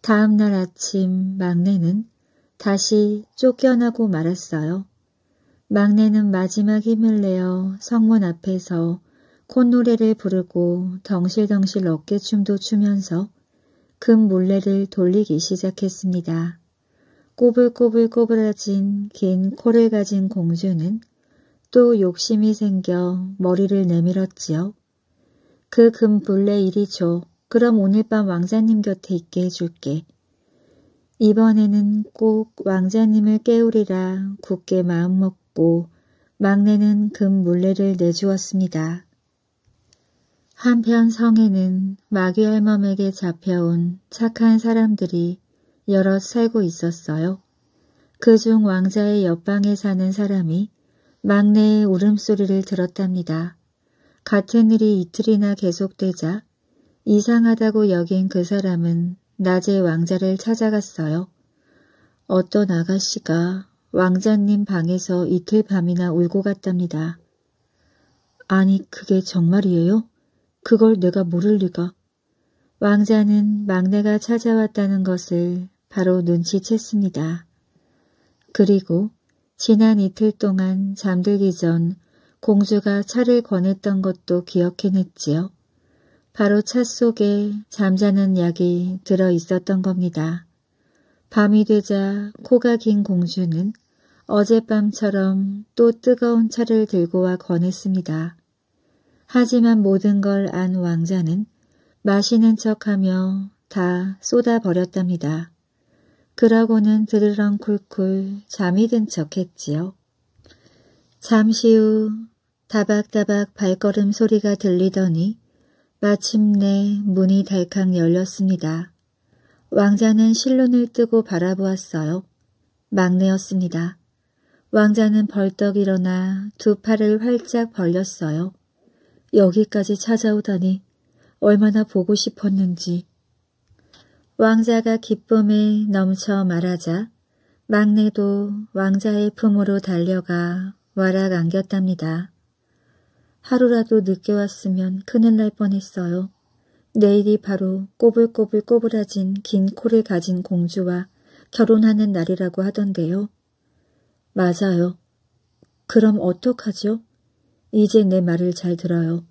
다음 날 아침 막내는 다시 쫓겨나고 말았어요. 막내는 마지막 힘을 내어 성문 앞에서 콧노래를 부르고 덩실덩실 어깨춤도 추면서 금 물레를 돌리기 시작했습니다. 꼬불꼬불꼬불해진 긴 코를 가진 공주는 또 욕심이 생겨 머리를 내밀었지요. 그금불레 이리 줘. 그럼 오늘 밤 왕자님 곁에 있게 해줄게. 이번에는 꼭 왕자님을 깨우리라 굳게 마음먹고 막내는 금 물레를 내주었습니다. 한편 성에는 마귀 할멈에게 잡혀온 착한 사람들이 여럿 살고 있었어요. 그 중 왕자의 옆방에 사는 사람이 막내의 울음소리를 들었답니다. 같은 일이 이틀이나 계속되자 이상하다고 여긴 그 사람은 낮에 왕자를 찾아갔어요. 어떤 아가씨가 왕자님 방에서 이틀 밤이나 울고 갔답니다. 아니 그게 정말이에요? 그걸 내가 모를 리가. 왕자는 막내가 찾아왔다는 것을 바로 눈치챘습니다. 그리고 지난 이틀 동안 잠들기 전 공주가 차를 권했던 것도 기억해냈지요. 바로 차 속에 잠자는 약이 들어 있었던 겁니다. 밤이 되자 코가 긴 공주는 어젯밤처럼 또 뜨거운 차를 들고 와 권했습니다. 하지만 모든 걸 안 왕자는 마시는 척하며 다 쏟아버렸답니다. 그러고는 드르렁쿨쿨 잠이 든 척했지요. 잠시 후 다박다박 발걸음 소리가 들리더니 마침내 문이 달캉 열렸습니다. 왕자는 실눈을 뜨고 바라보았어요. 막내였습니다. 왕자는 벌떡 일어나 두 팔을 활짝 벌렸어요. 여기까지 찾아오다니 얼마나 보고 싶었는지. 왕자가 기쁨에 넘쳐 말하자 막내도 왕자의 품으로 달려가 와락 안겼답니다. 하루라도 늦게 왔으면 큰일 날 뻔했어요. 내일이 바로 꼬불꼬불 꼬부라진 긴 코를 가진 공주와 결혼하는 날이라고 하던데요. 맞아요. 그럼 어떡하죠? 이제 내 말을 잘 들어요.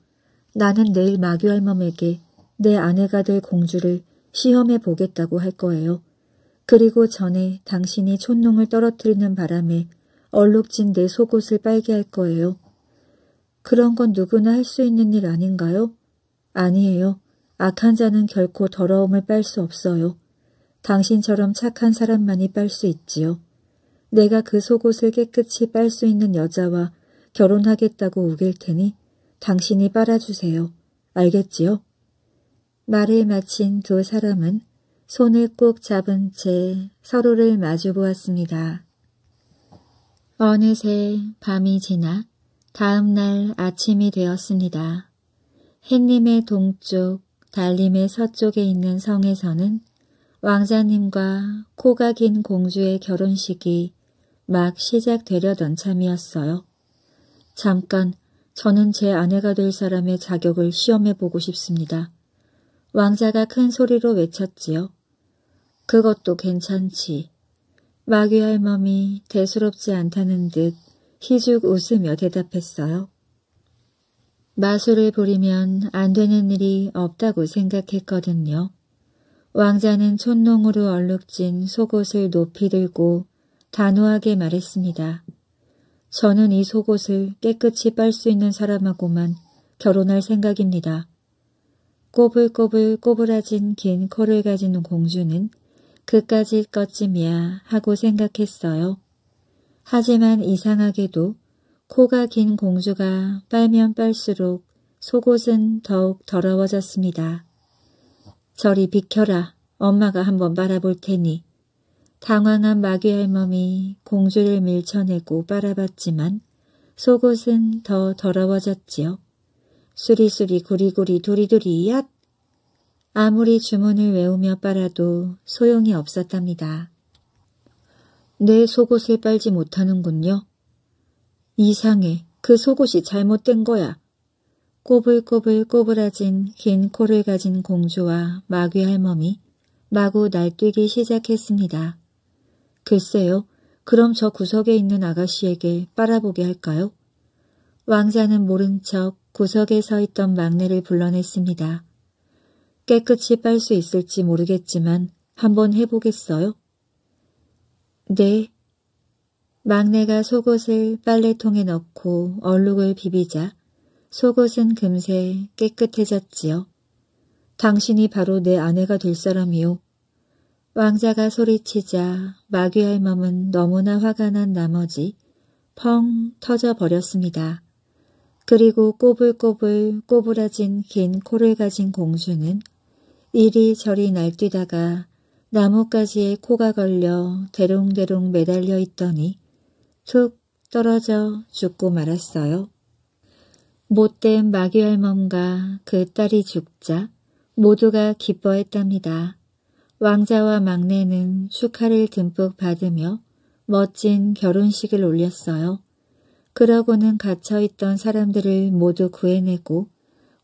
나는 내일 마귀 할멈에게 내 아내가 될 공주를 시험해 보겠다고 할 거예요. 그리고 전에 당신이 촛농을 떨어뜨리는 바람에 얼룩진 내 속옷을 빨게 할 거예요. 그런 건 누구나 할 수 있는 일 아닌가요? 아니에요. 악한 자는 결코 더러움을 뺄수 없어요. 당신처럼 착한 사람만이 뺄수 있지요. 내가 그 속옷을 깨끗이 뺄수 있는 여자와 결혼하겠다고 우길 테니 당신이 빨아주세요. 알겠지요? 말을 마친 두 사람은 손을 꼭 잡은 채 서로를 마주 보았습니다. 어느새 밤이 지나 다음 날 아침이 되었습니다. 햇님의 동쪽, 달림의 서쪽에 있는 성에서는 왕자님과 코가 긴 공주의 결혼식이 막 시작되려던 참이었어요. 잠깐 저는 제 아내가 될 사람의 자격을 시험해보고 싶습니다. 왕자가 큰 소리로 외쳤지요. 그것도 괜찮지. 마귀 할멈이 대수롭지 않다는 듯 희죽 웃으며 대답했어요. 마술을 부리면 안 되는 일이 없다고 생각했거든요. 왕자는 촛농으로 얼룩진 속옷을 높이 들고 단호하게 말했습니다. 저는 이 속옷을 깨끗이 빨 수 있는 사람하고만 결혼할 생각입니다. 꼬불꼬불 꼬부라진 긴 코를 가진 공주는 그까지 꺼짐이야 하고 생각했어요. 하지만 이상하게도 코가 긴 공주가 빨면 빨수록 속옷은 더욱 더러워졌습니다. 저리 비켜라. 엄마가 한번 바라볼 테니. 당황한 마귀 할멈이 공주를 밀쳐내고 빨아봤지만 속옷은 더 더러워졌지요. 수리수리 구리구리 두리두리 얏! 아무리 주문을 외우며 빨아도 소용이 없었답니다. 내 속옷을 빨지 못하는군요. 이상해. 그 속옷이 잘못된 거야. 꼬불꼬불 꼬부라진 긴 코를 가진 공주와 마귀 할멈이 마구 날뛰기 시작했습니다. 글쎄요. 그럼 저 구석에 있는 아가씨에게 빨아보게 할까요? 왕자는 모른 척 구석에 서 있던 막내를 불러냈습니다. 깨끗이 빨 수 있을지 모르겠지만 한번 해보겠어요? 네. 막내가 속옷을 빨래통에 넣고 얼룩을 비비자 속옷은 금세 깨끗해졌지요. 당신이 바로 내 아내가 될 사람이요. 왕자가 소리치자 마귀할멈은 너무나 화가 난 나머지 펑 터져버렸습니다. 그리고 꼬불꼬불 꼬부라진 긴 코를 가진 공주는 이리저리 날뛰다가 나뭇가지에 코가 걸려 대롱대롱 매달려 있더니 툭 떨어져 죽고 말았어요. 못된 마귀 할멈과 그 딸이 죽자 모두가 기뻐했답니다. 왕자와 막내는 축하를 듬뿍 받으며 멋진 결혼식을 올렸어요. 그러고는 갇혀있던 사람들을 모두 구해내고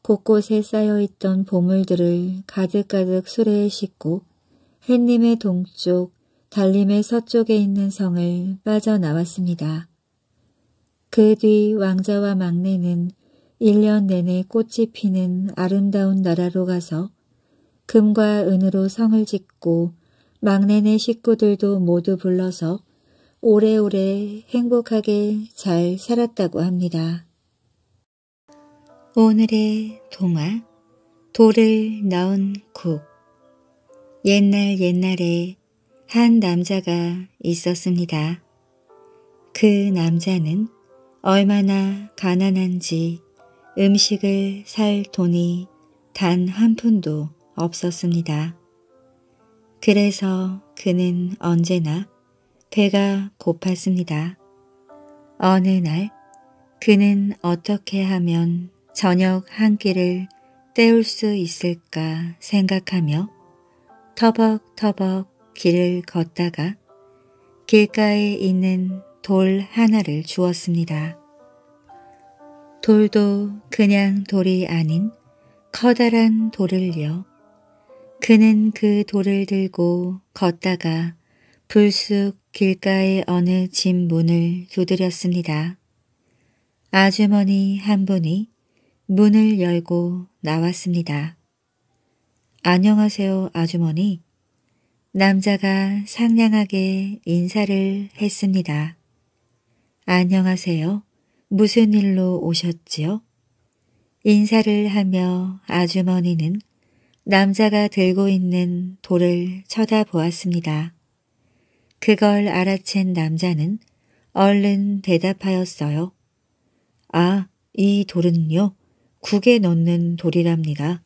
곳곳에 쌓여있던 보물들을 가득가득 수레에 싣고 햇님의 동쪽, 달림의 서쪽에 있는 성을 빠져나왔습니다. 그 뒤 왕자와 막내는 1년 내내 꽃이 피는 아름다운 나라로 가서 금과 은으로 성을 짓고 막내네 식구들도 모두 불러서 오래오래 행복하게 잘 살았다고 합니다. 오늘의 동화 돌을 낳은 국 옛날 옛날에 한 남자가 있었습니다. 그 남자는 얼마나 가난한지 음식을 살 돈이 단 한 푼도 없었습니다. 그래서 그는 언제나 배가 고팠습니다. 어느 날 그는 어떻게 하면 저녁 한 끼를 때울 수 있을까 생각하며 터벅터벅 길을 걷다가 길가에 있는 돌 하나를 주었습니다. 돌도 그냥 돌이 아닌 커다란 돌을요. 그는 그 돌을 들고 걷다가 불쑥 길가에 어느 집 문을 두드렸습니다. 아주머니 한 분이 문을 열고 나왔습니다. 안녕하세요, 아주머니. 남자가 상냥하게 인사를 했습니다. 안녕하세요. 무슨 일로 오셨지요? 인사를 하며 아주머니는 남자가 들고 있는 돌을 쳐다보았습니다. 그걸 알아챈 남자는 얼른 대답하였어요. 아, 이 돌은요. 국에 넣는 돌이랍니다.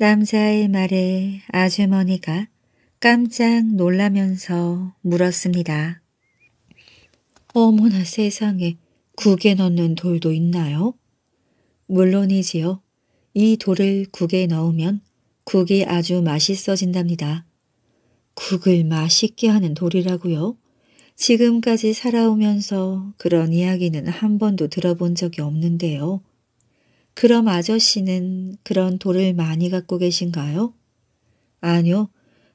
남자의 말에 아주머니가 깜짝 놀라면서 물었습니다. 어머나 세상에 국에 넣는 돌도 있나요? 물론이지요. 이 돌을 국에 넣으면 국이 아주 맛있어진답니다. 국을 맛있게 하는 돌이라고요? 지금까지 살아오면서 그런 이야기는 한 번도 들어본 적이 없는데요. 그럼 아저씨는 그런 돌을 많이 갖고 계신가요? 아니요.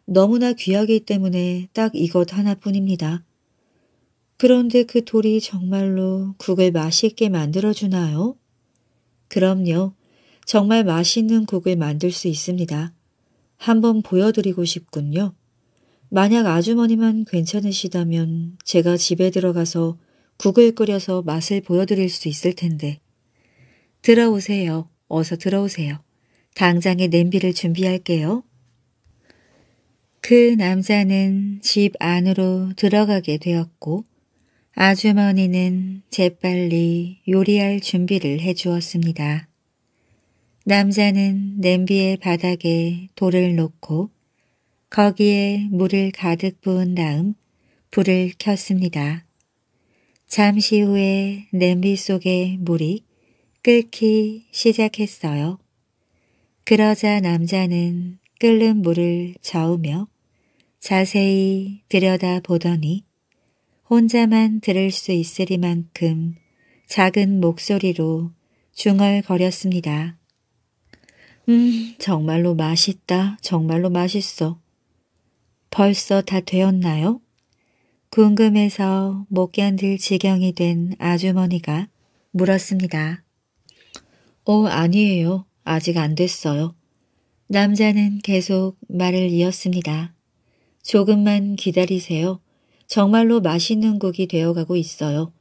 너무나 귀하기 때문에 딱 이것 하나뿐입니다. 그런데 그 돌이 정말로 국을 맛있게 만들어주나요? 그럼요. 정말 맛있는 국을 만들 수 있습니다. 한번 보여드리고 싶군요. 만약 아주머니만 괜찮으시다면 제가 집에 들어가서 국을 끓여서 맛을 보여드릴 수 있을 텐데 들어오세요. 어서 들어오세요. 당장에 냄비를 준비할게요. 그 남자는 집 안으로 들어가게 되었고 아주머니는 재빨리 요리할 준비를 해주었습니다. 남자는 냄비의 바닥에 돌을 놓고 거기에 물을 가득 부은 다음 불을 켰습니다. 잠시 후에 냄비 속에 물이 끓기 시작했어요. 그러자 남자는 끓는 물을 저으며 자세히 들여다보더니 혼자만 들을 수 있으리만큼 작은 목소리로 중얼거렸습니다. 음, 정말로 맛있다. 정말로 맛있어. 벌써 다 되었나요? 궁금해서 못 견딜 지경이 된 아주머니가 물었습니다. 오, 어, 아니에요. 아직 안 됐어요. 남자는 계속 말을 이었습니다. 조금만 기다리세요. 정말로 맛있는 국이 되어가고 있어요.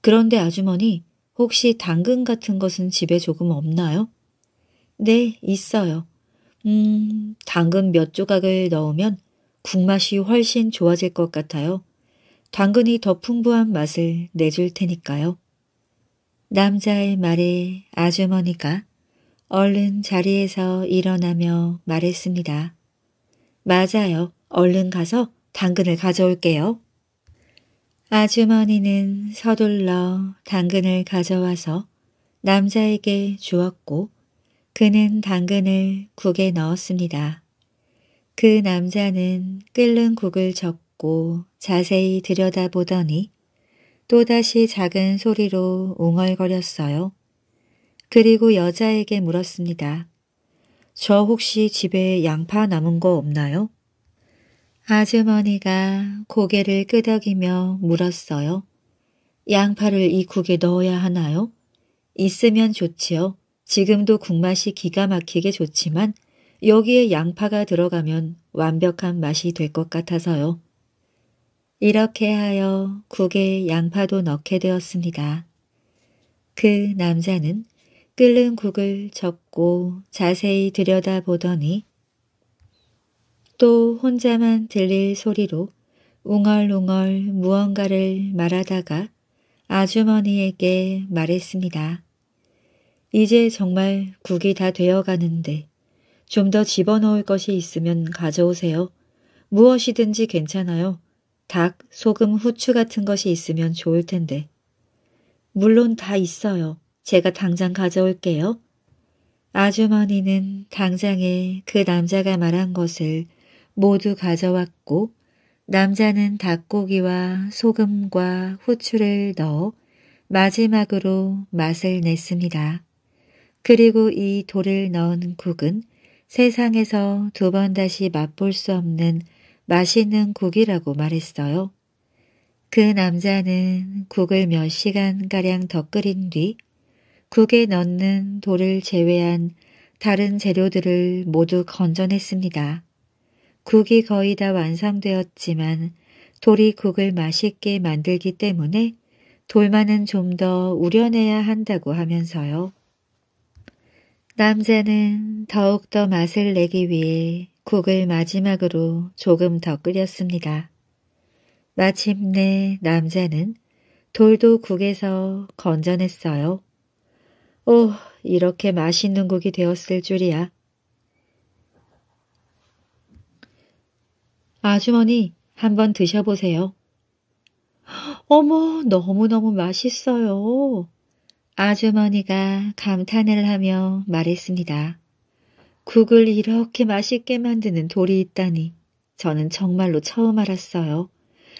그런데 아주머니, 혹시 당근 같은 것은 집에 조금 없나요? 네, 있어요. 음, 당근 몇 조각을 넣으면 국맛이 훨씬 좋아질 것 같아요. 당근이 더 풍부한 맛을 내줄 테니까요. 남자의 말에 아주머니가 얼른 자리에서 일어나며 말했습니다. 맞아요. 얼른 가서 당근을 가져올게요. 아주머니는 서둘러 당근을 가져와서 남자에게 주었고 그는 당근을 국에 넣었습니다. 그 남자는 끓는 국을 젓고 자세히 들여다보더니 또다시 작은 소리로 웅얼거렸어요. 그리고 여자에게 물었습니다. 저 혹시 집에 양파 남은 거 없나요? 아주머니가 고개를 끄덕이며 물었어요. 양파를 이 국에 넣어야 하나요? 있으면 좋지요. 지금도 국맛이 기가 막히게 좋지만 여기에 양파가 들어가면 완벽한 맛이 될 것 같아서요. 이렇게 하여 국에 양파도 넣게 되었습니다. 그 남자는 끓는 국을 적고 자세히 들여다보더니 또 혼자만 들릴 소리로 웅얼웅얼 무언가를 말하다가 아주머니에게 말했습니다. 이제 정말 국이 다 되어가는데 좀 더 집어넣을 것이 있으면 가져오세요. 무엇이든지 괜찮아요. 닭, 소금, 후추 같은 것이 있으면 좋을 텐데. 물론 다 있어요. 제가 당장 가져올게요. 아주머니는 당장에 그 남자가 말한 것을 모두 가져왔고 남자는 닭고기와 소금과 후추를 넣어 마지막으로 맛을 냈습니다. 그리고 이 돌을 넣은 국은 세상에서 두 번 다시 맛볼 수 없는 맛있는 국이라고 말했어요. 그 남자는 국을 몇 시간가량 더 끓인 뒤 국에 넣는 돌을 제외한 다른 재료들을 모두 건져냈습니다. 국이 거의 다 완성되었지만 돌이 국을 맛있게 만들기 때문에 돌만은 좀 더 우려내야 한다고 하면서요. 남자는 더욱더 맛을 내기 위해 국을 마지막으로 조금 더 끓였습니다. 마침내 남자는 돌도 국에서 건져냈어요. 오, 이렇게 맛있는 국이 되었을 줄이야. 아주머니, 한번 드셔보세요. 어머, 너무너무 맛있어요. 아주머니가 감탄을 하며 말했습니다. 국을 이렇게 맛있게 만드는 돌이 있다니 저는 정말로 처음 알았어요.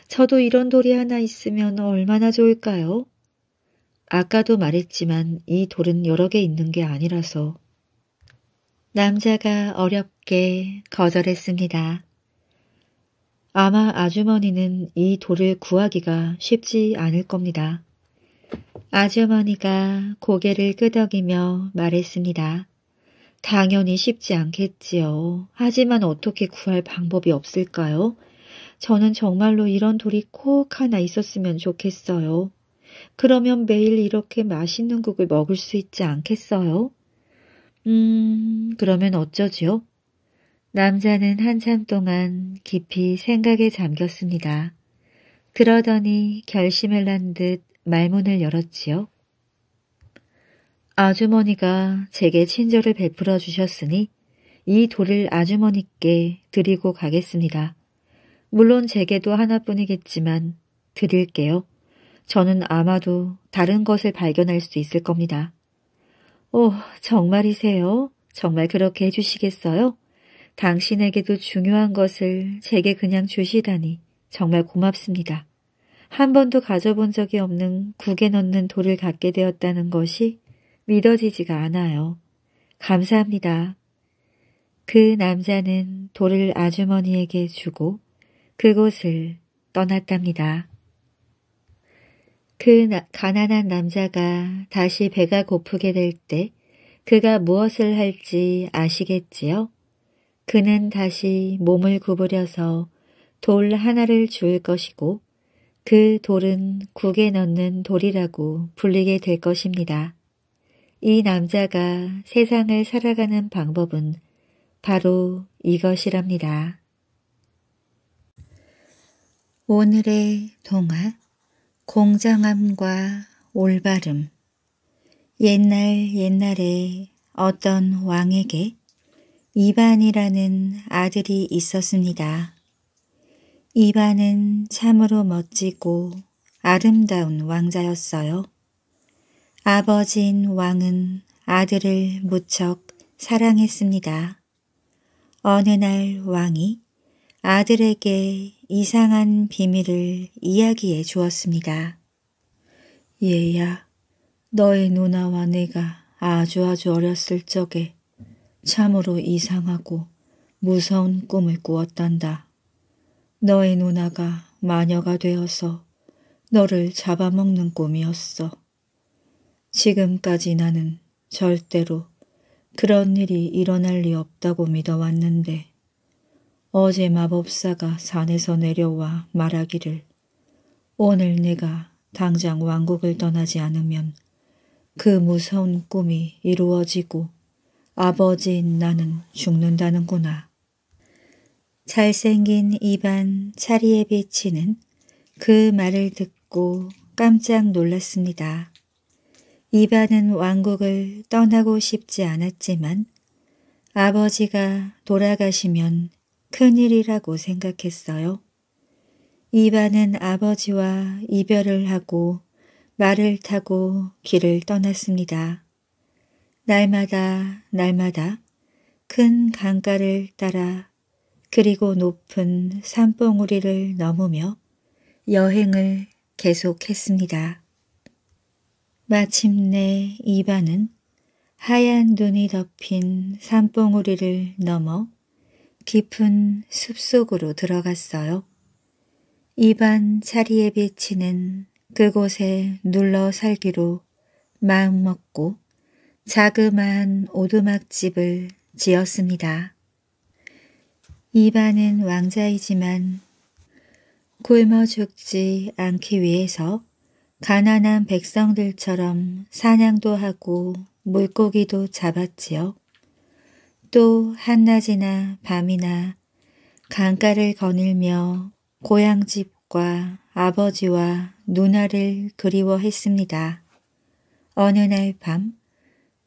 저도 이런 돌이 하나 있으면 얼마나 좋을까요? 아까도 말했지만 이 돌은 여러 개 있는 게 아니라서. 남자가 어렵게 거절했습니다. 아마 아주머니는 이 돌을 구하기가 쉽지 않을 겁니다. 아주머니가 고개를 끄덕이며 말했습니다. 당연히 쉽지 않겠지요. 하지만 어떻게 구할 방법이 없을까요? 저는 정말로 이런 돌이 꼭 하나 있었으면 좋겠어요. 그러면 매일 이렇게 맛있는 국을 먹을 수 있지 않겠어요? 음, 그러면 어쩌지요? 남자는 한참 동안 깊이 생각에 잠겼습니다. 그러더니 결심을 한 듯 말문을 열었지요. 아주머니가 제게 친절을 베풀어 주셨으니 이 돌을 아주머니께 드리고 가겠습니다. 물론 제게도 하나뿐이겠지만 드릴게요. 저는 아마도 다른 것을 발견할 수 있을 겁니다. 오, 정말이세요? 정말 그렇게 해주시겠어요? 당신에게도 중요한 것을 제게 그냥 주시다니 정말 고맙습니다. 한 번도 가져본 적이 없는 국에 넣는 돌을 갖게 되었다는 것이 믿어지지가 않아요. 감사합니다. 그 남자는 돌을 아주머니에게 주고 그곳을 떠났답니다. 그 나, 가난한 남자가 다시 배가 고프게 될 때 그가 무엇을 할지 아시겠지요? 그는 다시 몸을 구부려서 돌 하나를 주울 것이고 그 돌은 국에 넣는 돌이라고 불리게 될 것입니다. 이 남자가 세상을 살아가는 방법은 바로 이것이랍니다. 오늘의 동화 공정함과 올바름 옛날 옛날에 어떤 왕에게 이반이라는 아들이 있었습니다. 이반은 참으로 멋지고 아름다운 왕자였어요. 아버진 왕은 아들을 무척 사랑했습니다. 어느 날 왕이 아들에게 이상한 비밀을 이야기해 주었습니다. 얘야, 너의 누나와 내가 아주 아주 어렸을 적에 참으로 이상하고 무서운 꿈을 꾸었단다. 너의 누나가 마녀가 되어서 너를 잡아먹는 꿈이었어. 지금까지 나는 절대로 그런 일이 일어날 리 없다고 믿어왔는데 어제 마법사가 산에서 내려와 말하기를 오늘 내가 당장 왕국을 떠나지 않으면 그 무서운 꿈이 이루어지고 아버지인 나는 죽는다는구나. 잘생긴 입안 차리에 비치는 그 말을 듣고 깜짝 놀랐습니다. 이반은 왕국을 떠나고 싶지 않았지만 아버지가 돌아가시면 큰일이라고 생각했어요. 이반은 아버지와 이별을 하고 말을 타고 길을 떠났습니다. 날마다 날마다 큰 강가를 따라 그리고 높은 산봉우리를 넘으며 여행을 계속했습니다. 마침내 이반은 하얀 눈이 덮인 산봉우리를 넘어 깊은 숲속으로 들어갔어요. 이반 자리에 비치는 그곳에 눌러 살기로 마음먹고 자그마한 오두막집을 지었습니다. 이반은 왕자이지만 굶어 죽지 않기 위해서 가난한 백성들처럼 사냥도 하고 물고기도 잡았지요. 또 한낮이나 밤이나 강가를 거닐며 고향집과 아버지와 누나를 그리워했습니다. 어느 날 밤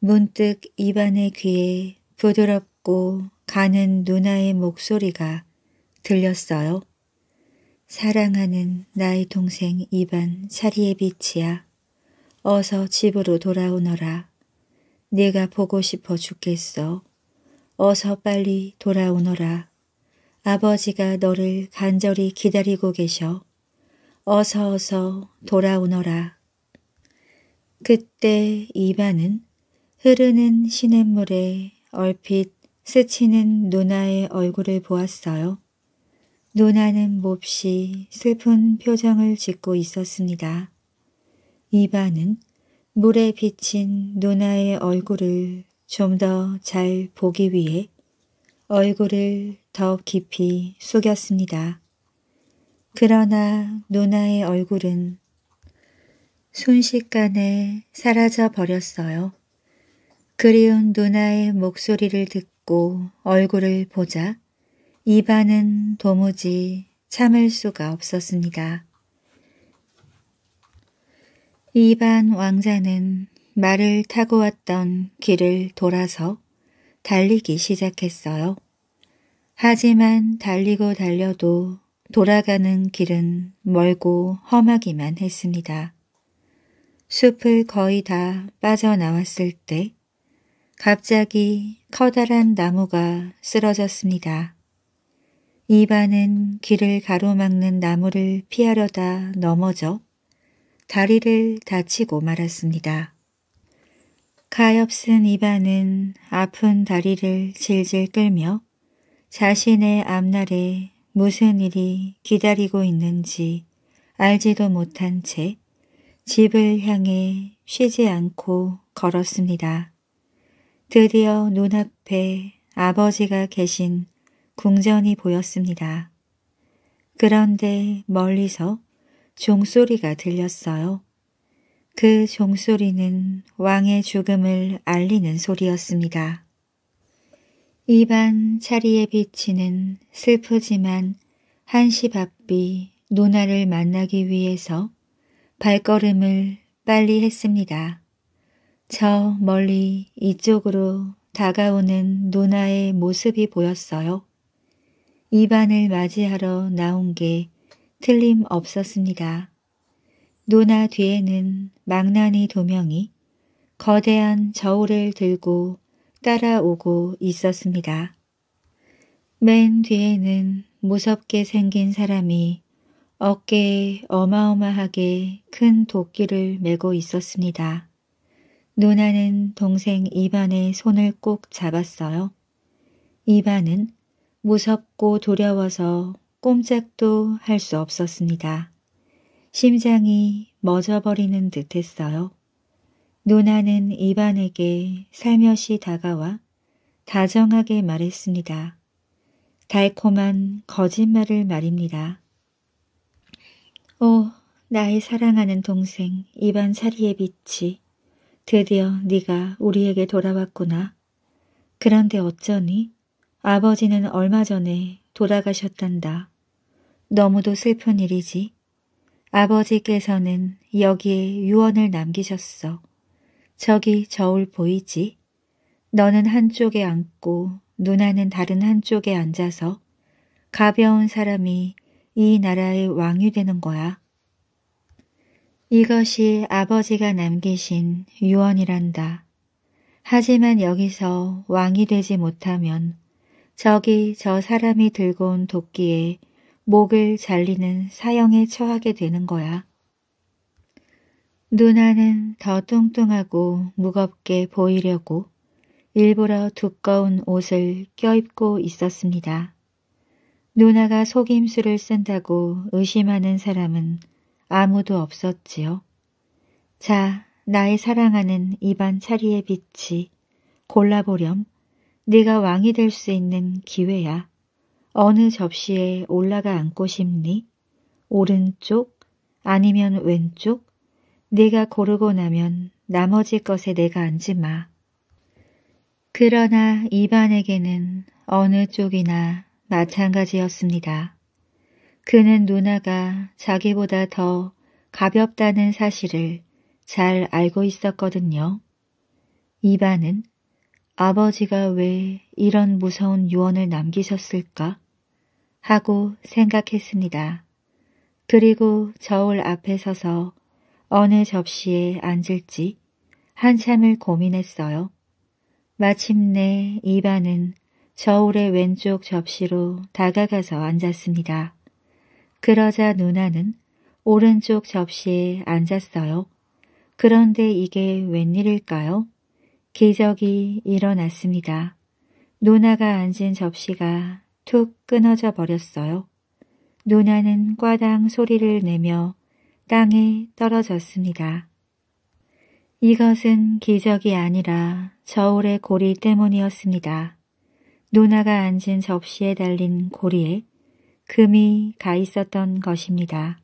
문득 입안의 귀에 부드럽고 가는 누나의 목소리가 들렸어요. 사랑하는 나의 동생 이반 사리의빛이야 어서 집으로 돌아오너라. 네가 보고 싶어 죽겠어. 어서 빨리 돌아오너라. 아버지가 너를 간절히 기다리고 계셔. 어서 어서 돌아오너라. 그때 이반은 흐르는 시냇물에 얼핏 스치는 누나의 얼굴을 보았어요. 누나는 몹시 슬픈 표정을 짓고 있었습니다. 이반은 물에 비친 누나의 얼굴을 좀 더 잘 보기 위해 얼굴을 더 깊이 숙였습니다. 그러나 누나의 얼굴은 순식간에 사라져 버렸어요. 그리운 누나의 목소리를 듣고 얼굴을 보자 이반은 도무지 참을 수가 없었습니다. 이반 왕자는 말을 타고 왔던 길을 돌아서 달리기 시작했어요. 하지만 달리고 달려도 돌아가는 길은 멀고 험하기만 했습니다. 숲을 거의 다 빠져나왔을 때 갑자기 커다란 나무가 쓰러졌습니다. 이반은 길을 가로막는 나무를 피하려다 넘어져 다리를 다치고 말았습니다. 가엾은 이반은 아픈 다리를 질질 끌며 자신의 앞날에 무슨 일이 기다리고 있는지 알지도 못한 채 집을 향해 쉬지 않고 걸었습니다. 드디어 눈앞에 아버지가 계신 궁전이 보였습니다. 그런데 멀리서 종소리가 들렸어요. 그 종소리는 왕의 죽음을 알리는 소리였습니다. 입안 차리에 비치는 슬프지만 한시바삐 노나를 만나기 위해서 발걸음을 빨리 했습니다. 저 멀리 이쪽으로 다가오는 노나의 모습이 보였어요. 입안을 맞이하러 나온 게 틀림없었습니다. 노나 뒤에는 망나니 도명이 거대한 저울을 들고 따라오고 있었습니다. 맨 뒤에는 무섭게 생긴 사람이 어깨에 어마어마하게 큰 도끼를 메고 있었습니다. 누나는 동생 이반의 손을 꼭 잡았어요. 이반은 무섭고 두려워서 꼼짝도 할 수 없었습니다. 심장이 멎어버리는 듯 했어요. 누나는 이반에게 살며시 다가와 다정하게 말했습니다. 달콤한 거짓말을 말입니다. 오, 나의 사랑하는 동생 이반 사리의 빛이 드디어 네가 우리에게 돌아왔구나. 그런데 어쩌니? 아버지는 얼마 전에 돌아가셨단다. 너무도 슬픈 일이지. 아버지께서는 여기에 유언을 남기셨어. 저기 저울 보이지? 너는 한쪽에 앉고 누나는 다른 한쪽에 앉아서 가벼운 사람이 이 나라의 왕이 되는 거야. 이것이 아버지가 남기신 유언이란다. 하지만 여기서 왕이 되지 못하면 저기 저 사람이 들고 온 도끼에 목을 잘리는 사형에 처하게 되는 거야. 누나는 더 뚱뚱하고 무겁게 보이려고 일부러 두꺼운 옷을 껴입고 있었습니다. 누나가 속임수를 쓴다고 의심하는 사람은 아무도 없었지요. 자, 나의 사랑하는 입안 차리의 빛이 골라보렴. 네가 왕이 될 수 있는 기회야. 어느 접시에 올라가 앉고 싶니? 오른쪽 아니면 왼쪽? 네가 고르고 나면 나머지 것에 내가 앉지 마. 그러나 이반에게는 어느 쪽이나 마찬가지였습니다. 그는 누나가 자기보다 더 가볍다는 사실을 잘 알고 있었거든요. 이반은 아버지가 왜 이런 무서운 유언을 남기셨을까? 하고 생각했습니다. 그리고 저울 앞에 서서 어느 접시에 앉을지 한참을 고민했어요. 마침내 이반은 저울의 왼쪽 접시로 다가가서 앉았습니다. 그러자 누나는 오른쪽 접시에 앉았어요. 그런데 이게 웬일일까요? 기적이 일어났습니다. 노나가 앉은 접시가 툭 끊어져 버렸어요. 노나는 꽈당 소리를 내며 땅에 떨어졌습니다. 이것은 기적이 아니라 저울의 고리 때문이었습니다. 노나가 앉은 접시에 달린 고리에 금이 가 있었던 것입니다.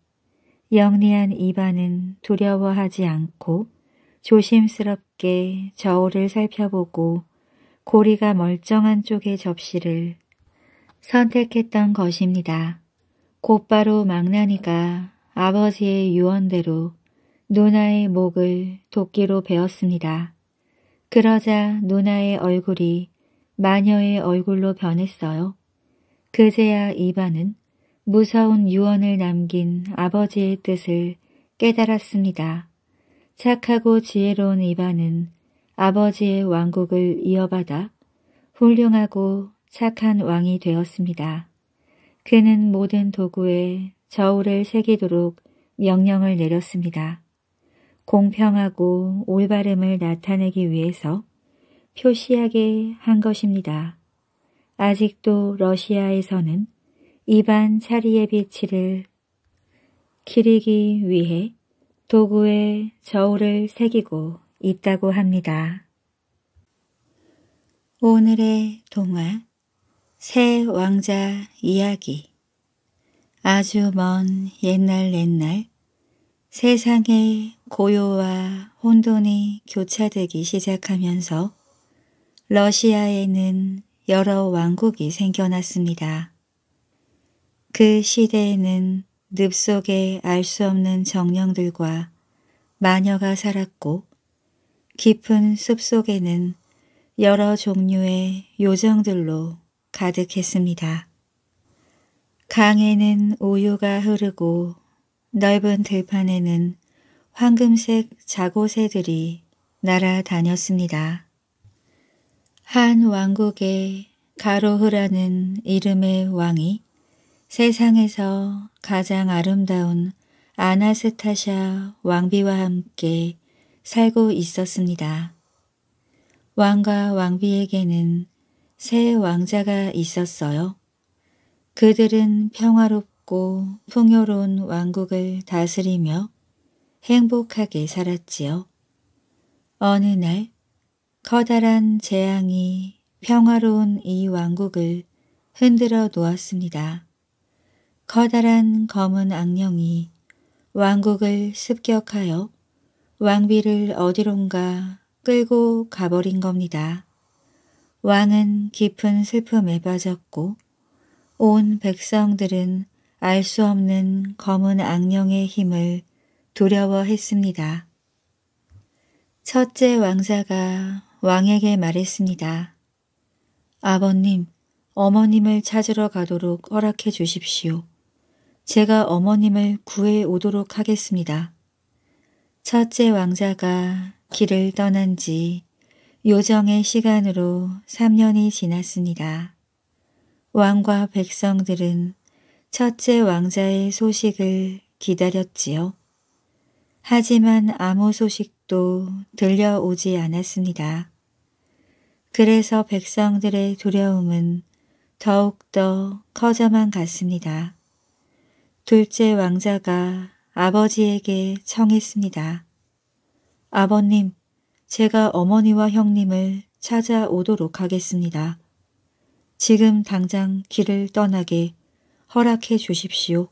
영리한 이반은 두려워하지 않고 조심스럽게 저울을 살펴보고 고리가 멀쩡한 쪽의 접시를 선택했던 것입니다. 곧바로 망나니가 아버지의 유언대로 누나의 목을 도끼로 베었습니다. 그러자 누나의 얼굴이 마녀의 얼굴로 변했어요. 그제야 이반은 무서운 유언을 남긴 아버지의 뜻을 깨달았습니다. 착하고 지혜로운 이반은 아버지의 왕국을 이어받아 훌륭하고 착한 왕이 되었습니다. 그는 모든 도구에 저울을 새기도록 명령을 내렸습니다. 공평하고 올바름을 나타내기 위해서 표시하게 한 것입니다. 아직도 러시아에서는 이반 차리에비치를 기리기 위해 도구에 저울을 새기고 있다고 합니다. 오늘의 동화 새 왕자 이야기 아주 먼 옛날 옛날 세상에 고요와 혼돈이 교차되기 시작하면서 러시아에는 여러 왕국이 생겨났습니다. 그 시대에는 늪 속에 알 수 없는 정령들과 마녀가 살았고 깊은 숲속에는 여러 종류의 요정들로 가득했습니다. 강에는 우유가 흐르고 넓은 들판에는 황금색 자고새들이 날아다녔습니다. 한 왕국의 가로흐라는 이름의 왕이 세상에서 가장 아름다운 아나스타샤 왕비와 함께 살고 있었습니다. 왕과 왕비에게는 세 왕자가 있었어요. 그들은 평화롭고 풍요로운 왕국을 다스리며 행복하게 살았지요. 어느 날 커다란 재앙이 평화로운 이 왕국을 흔들어 놓았습니다. 커다란 검은 악령이 왕국을 습격하여 왕비를 어디론가 끌고 가버린 겁니다. 왕은 깊은 슬픔에 빠졌고 온 백성들은 알 수 없는 검은 악령의 힘을 두려워했습니다. 첫째 왕자가 왕에게 말했습니다. 아버님, 어머님을 찾으러 가도록 허락해 주십시오. 제가 어머님을 구해 오도록 하겠습니다. 첫째 왕자가 길을 떠난 지 요정의 시간으로 3년이 지났습니다. 왕과 백성들은 첫째 왕자의 소식을 기다렸지요. 하지만 아무 소식도 들려오지 않았습니다. 그래서 백성들의 두려움은 더욱더 커져만 갔습니다. 둘째 왕자가 아버지에게 청했습니다. 아버님, 제가 어머니와 형님을 찾아오도록 하겠습니다. 지금 당장 길을 떠나게 허락해 주십시오.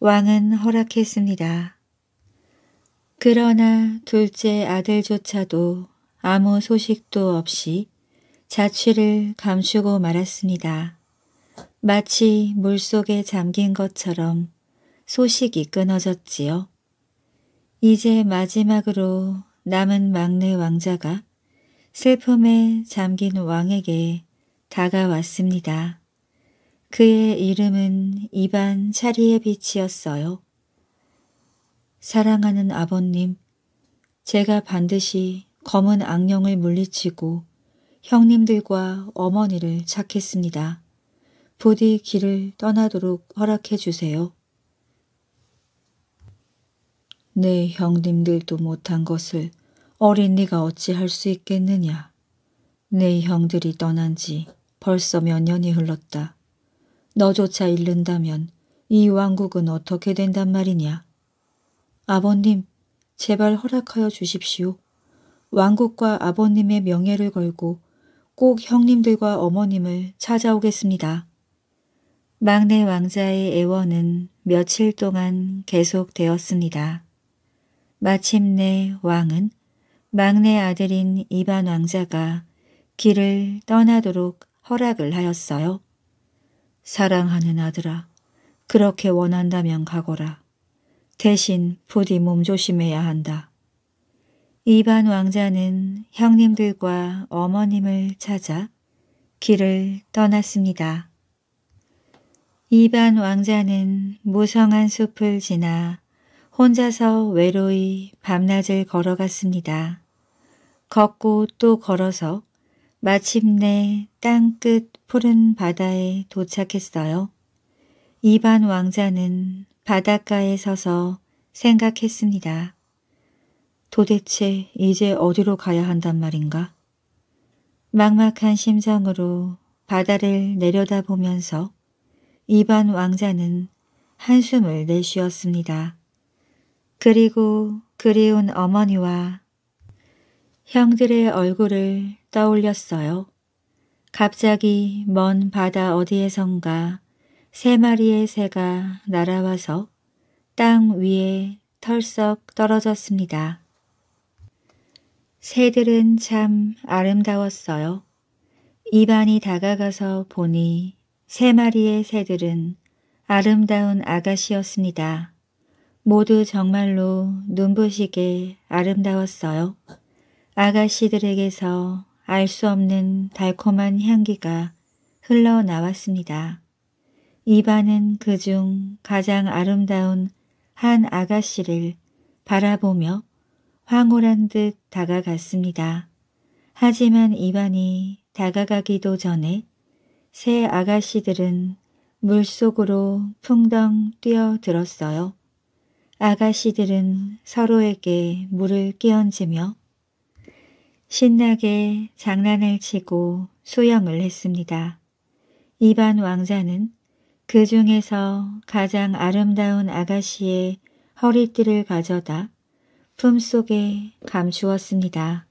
왕은 허락했습니다. 그러나 둘째 아들조차도 아무 소식도 없이 자취를 감추고 말았습니다. 마치 물속에 잠긴 것처럼 소식이 끊어졌지요. 이제 마지막으로 남은 막내 왕자가 슬픔에 잠긴 왕에게 다가왔습니다. 그의 이름은 이반 차리의빛이었어요. 사랑하는 아버님, 제가 반드시 검은 악령을 물리치고 형님들과 어머니를 찾겠습니다. 부디 길을 떠나도록 허락해 주세요. 내 네, 형님들도 못한 것을 어린네가 어찌 할 수 있겠느냐. 내 네, 형들이 떠난 지 벌써 몇 년이 흘렀다. 너조차 잃는다면 이 왕국은 어떻게 된단 말이냐. 아버님, 제발 허락하여 주십시오. 왕국과 아버님의 명예를 걸고 꼭 형님들과 어머님을 찾아오겠습니다. 막내 왕자의 애원은 며칠 동안 계속되었습니다. 마침내 왕은 막내 아들인 이반 왕자가 길을 떠나도록 허락을 하였어요. 사랑하는 아들아, 그렇게 원한다면 가거라. 대신 부디 몸조심해야 한다. 이반 왕자는 형님들과 어머님을 찾아 길을 떠났습니다. 이반 왕자는 무성한 숲을 지나 혼자서 외로이 밤낮을 걸어갔습니다. 걷고 또 걸어서 마침내 땅끝 푸른 바다에 도착했어요. 이반 왕자는 바닷가에 서서 생각했습니다. 도대체 이제 어디로 가야 한단 말인가? 막막한 심정으로 바다를 내려다보면서 이반 왕자는 한숨을 내쉬었습니다. 그리고 그리운 어머니와 형들의 얼굴을 떠올렸어요. 갑자기 먼 바다 어디에선가 세 마리의 새가 날아와서 땅 위에 털썩 떨어졌습니다. 새들은 참 아름다웠어요. 입안이 다가가서 보니 세 마리의 새들은 아름다운 아가씨였습니다. 모두 정말로 눈부시게 아름다웠어요. 아가씨들에게서 알 수 없는 달콤한 향기가 흘러나왔습니다. 이반은 그 중 가장 아름다운 한 아가씨를 바라보며 황홀한 듯 다가갔습니다. 하지만 이반이 다가가기도 전에 새 아가씨들은 물속으로 풍덩 뛰어들었어요. 아가씨들은 서로에게 물을 끼얹으며 신나게 장난을 치고 수영을 했습니다. 이반 왕자는 그 중에서 가장 아름다운 아가씨의 허리띠를 가져다 품속에 감추었습니다.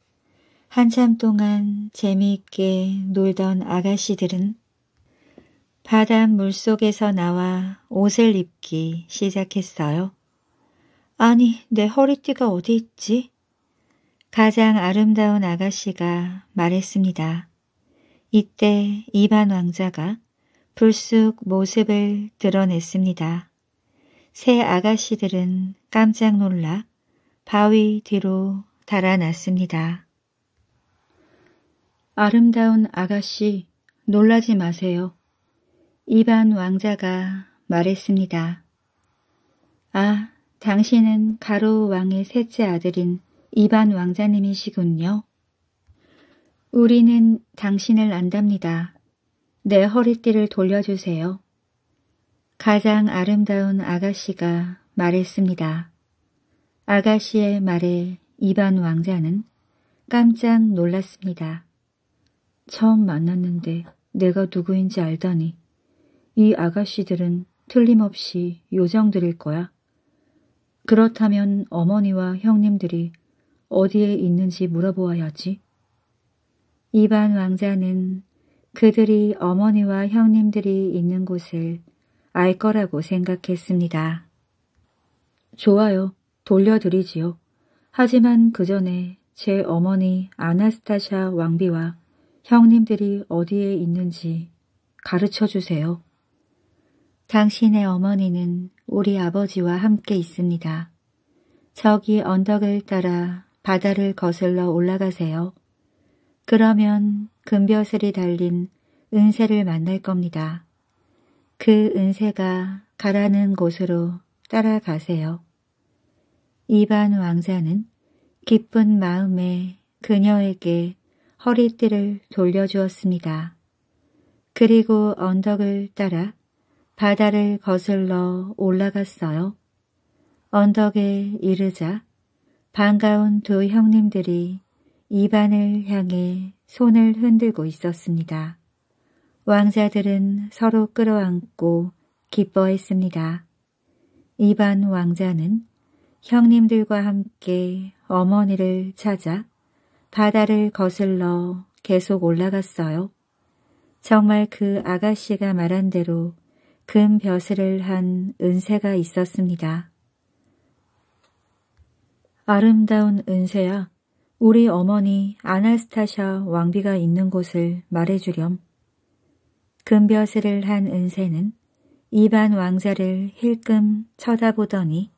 한참 동안 재미있게 놀던 아가씨들은 바닷물 속에서 나와 옷을 입기 시작했어요. 아니, 내 허리띠가 어디 있지? 가장 아름다운 아가씨가 말했습니다. 이때 이반 왕자가 불쑥 모습을 드러냈습니다. 새 아가씨들은 깜짝 놀라 바위 뒤로 달아났습니다. 아름다운 아가씨, 놀라지 마세요. 이반 왕자가 말했습니다. 아, 당신은 가로 왕의 셋째 아들인 이반 왕자님이시군요. 우리는 당신을 안답니다. 내 허리띠를 돌려주세요. 가장 아름다운 아가씨가 말했습니다. 아가씨의 말에 이반 왕자는 깜짝 놀랐습니다. 처음 만났는데 내가 누구인지 알다니 이 아가씨들은 틀림없이 요정들일 거야. 그렇다면 어머니와 형님들이 어디에 있는지 물어보아야지. 이반 왕자는 그들이 어머니와 형님들이 있는 곳을 알 거라고 생각했습니다. 좋아요. 돌려드리지요. 하지만 그 전에 제 어머니 아나스타샤 왕비와 형님들이 어디에 있는지 가르쳐 주세요. 당신의 어머니는 우리 아버지와 함께 있습니다. 저기 언덕을 따라 바다를 거슬러 올라가세요. 그러면 금벼슬이 달린 은새를 만날 겁니다. 그 은새가 가라는 곳으로 따라가세요. 이반 왕자는 기쁜 마음에 그녀에게 허리띠를 돌려주었습니다. 그리고 언덕을 따라 바다를 거슬러 올라갔어요. 언덕에 이르자 반가운 두 형님들이 입안을 향해 손을 흔들고 있었습니다. 왕자들은 서로 끌어안고 기뻐했습니다. 이반 왕자는 형님들과 함께 어머니를 찾아 바다를 거슬러 계속 올라갔어요. 정말 그 아가씨가 말한 대로 금 벼슬을 한 은세가 있었습니다. 아름다운 은세야, 우리 어머니 아나스타샤 왕비가 있는 곳을 말해주렴. 금벼슬을 한 은세는 이반 왕자를 힐끔 쳐다보더니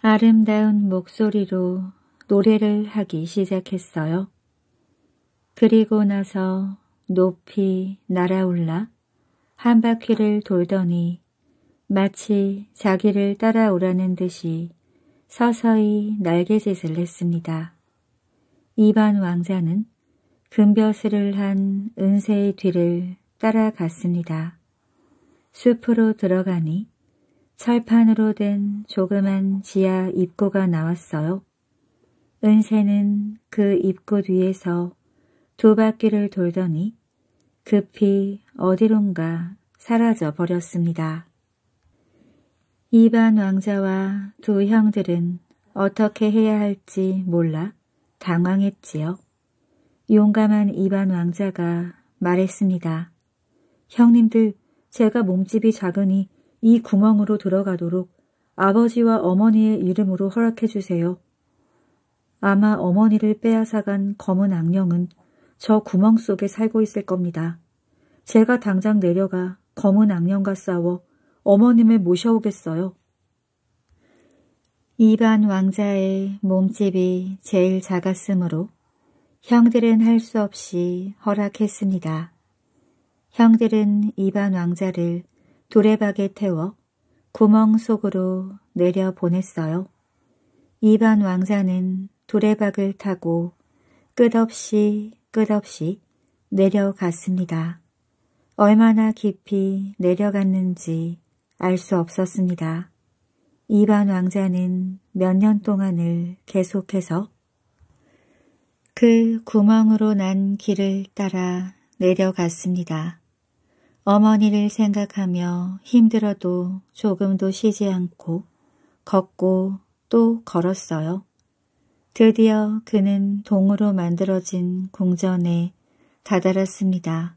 아름다운 목소리로 노래를 하기 시작했어요. 그리고 나서 높이 날아올라 한 바퀴를 돌더니 마치 자기를 따라오라는 듯이 서서히 날개짓을 했습니다. 이반 왕자는 금벼슬을 한 은세의 뒤를 따라갔습니다. 숲으로 들어가니 철판으로 된 조그만 지하 입구가 나왔어요. 은세는 그 입구 뒤에서 두 바퀴를 돌더니 급히 어디론가 사라져 버렸습니다. 이반 왕자와 두 형들은 어떻게 해야 할지 몰라 당황했지요. 용감한 이반 왕자가 말했습니다. 형님들, 제가 몸집이 작으니 이 구멍으로 들어가도록 아버지와 어머니의 이름으로 허락해주세요. 아마 어머니를 빼앗아간 검은 악령은 저 구멍 속에 살고 있을 겁니다. 제가 당장 내려가 검은 악령과 싸워 어머님을 모셔오겠어요. 이반 왕자의 몸집이 제일 작았으므로 형들은 할 수 없이 허락했습니다. 형들은 이반 왕자를 도레박에 태워 구멍 속으로 내려 보냈어요. 이반 왕자는 도레박을 타고 끝없이 끝없이 내려갔습니다. 얼마나 깊이 내려갔는지 알 수 없었습니다. 이반 왕자는 몇 년 동안을 계속해서 그 구멍으로 난 길을 따라 내려갔습니다. 어머니를 생각하며 힘들어도 조금도 쉬지 않고 걷고 또 걸었어요. 드디어 그는 동으로 만들어진 궁전에 다다랐습니다.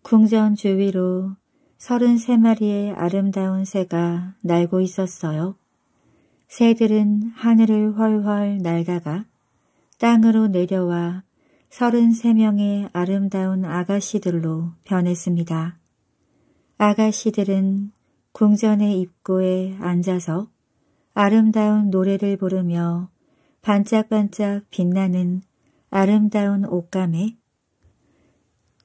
궁전 주위로 33마리의 아름다운 새가 날고 있었어요. 새들은 하늘을 훨훨 날다가 땅으로 내려와 33명의 아름다운 아가씨들로 변했습니다. 아가씨들은 궁전의 입구에 앉아서 아름다운 노래를 부르며 반짝반짝 빛나는 아름다운 옷감에